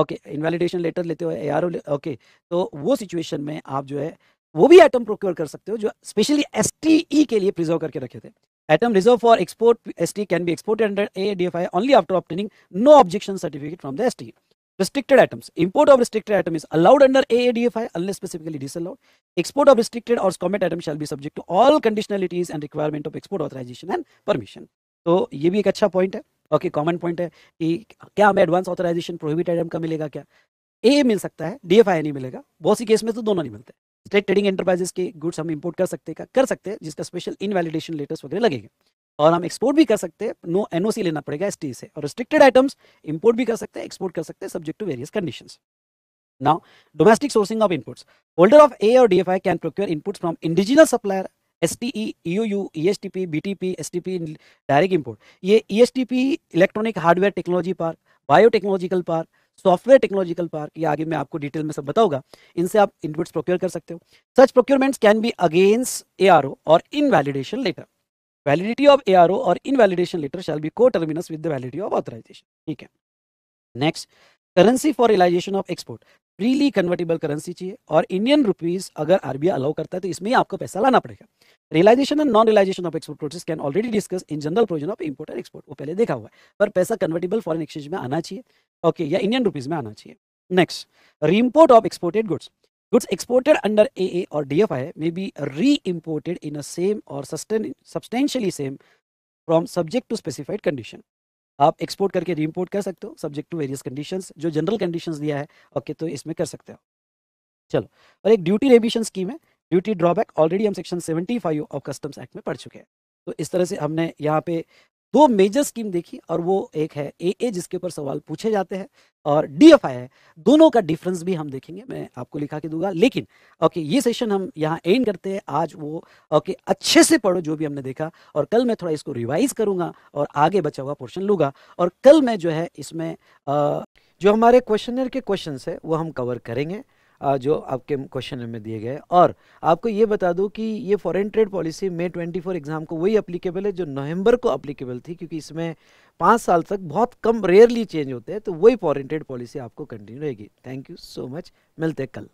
okay invalidation letter लेते हो ए R ओ okay तो वो situation में आप जो है वो भी एटम प्रोक्योर कर सकते हो जो स्पेशली एस टी ई के लिए प्रिजर्व करके रखे थे atom reserve Atom reserved for export ST e can be exported under ADFI only after obtaining no objection certificate from the ST. E। restricted items import of restricted item is allowed under aadfi unless specifically disallowed export of restricted or combat item shall be subject to all conditionalities and requirement of export authorization and permission तो ये भी एक अच्छा point है okay common point है कि क्या हमें एडवांस ऑथराइजेशन प्रोहिबिट आइटम का मिलेगा क्या ए मिल सकता है डीएफआई नहीं मिलेगा बहुत सी केस में तो दोनों नहीं मिलते स्टेट ट्रेडिंग एंटरप्राइजेस के गुड्स हम इंपोर्ट कर सकते ka kar sakte हैं जिसका स्पेशल इनवैलिडेशन लेटर्स वगैरह लगेगा और हम एक्सपोर्ट भी कर सकते हैं नो एनओसी लेना पड़ेगा एस से और रिस्ट्रिक्टेड आइटम्स इंपोर्ट भी कर सकते हैं एक्सपोर्ट कर सकते हैं subject to various condition Now, domestic sourcing of inputs. Holder of A or DFI can procure ई from indigenous supplier STE, EUU, ESTP, BTP, STP in direct import ये P electronic hardware technology park biotechnological park software technological park ये आगे मैं आपको detail में सब बताऊंगा इनसे आप इनपुट्स प्रोक्योर कर सकते हो such procurements can be against a और in validation letter validity of a और validation letter shall be coterminous with the validity of authorisation ठीक है next currency for realisation of export freely convertible currency चाहिए और Indian rupees अगर RBI allow करता है तो इसमें आपको पैसा लाना पड़ेगा realisation and non realisation of export process can already discuss in general provision of import and export वो पहले देखा हुआ है पर पैसा कन्वर्टेबल फॉरन एक्सचेंज में आना चाहिए ओके okay, या इंडियन रुपीज में आना चाहिए next reimport of exported goods Goods exported under AA or DFI may be re-imported in a same or substantially same from subject to specified condition. आप export करके reimport कर सकते हो subject to various conditions जो general conditions दिया है okay तो इसमें कर सकते हो चलो और एक ड्यूटी रेविशन स्कीम है ड्यूटी ड्रॉबैक ऑलरेडी हम सेक्शन 75 ऑफ कस्टम्स एक्ट में पढ़ चुके हैं तो इस तरह से हमने यहाँ पे दो मेजर स्कीम देखी और वो एक है ए ए जिसके ऊपर सवाल पूछे जाते हैं और डी एफ आई है दोनों का डिफरेंस भी हम देखेंगे मैं आपको लिखा के दूंगा लेकिन ओके ये सेशन हम यहाँ एंड करते हैं आज वो ओके अच्छे से पढ़ो जो भी हमने देखा और कल मैं थोड़ा इसको रिवाइज करूंगा और आगे बचा हुआ पोर्शन लूँगा और कल मैं जो है इसमें आ, जो हमारे क्वेश्चनर के क्वेश्चन है वो हम कवर करेंगे जो आपके क्वेश्चन में दिए गए और आपको ये बता दूं कि ये फॉरेन ट्रेड पॉलिसी मे ट्वेंटी फोर एग्ज़ाम को वही अप्लीकेबल है जो नवंबर को अप्लीकेबल थी क्योंकि इसमें पाँच साल तक बहुत कम रेयरली चेंज होते हैं तो वही फॉरेन ट्रेड पॉलिसी आपको कंटिन्यू रहेगी थैंक यू सो मच मिलते कल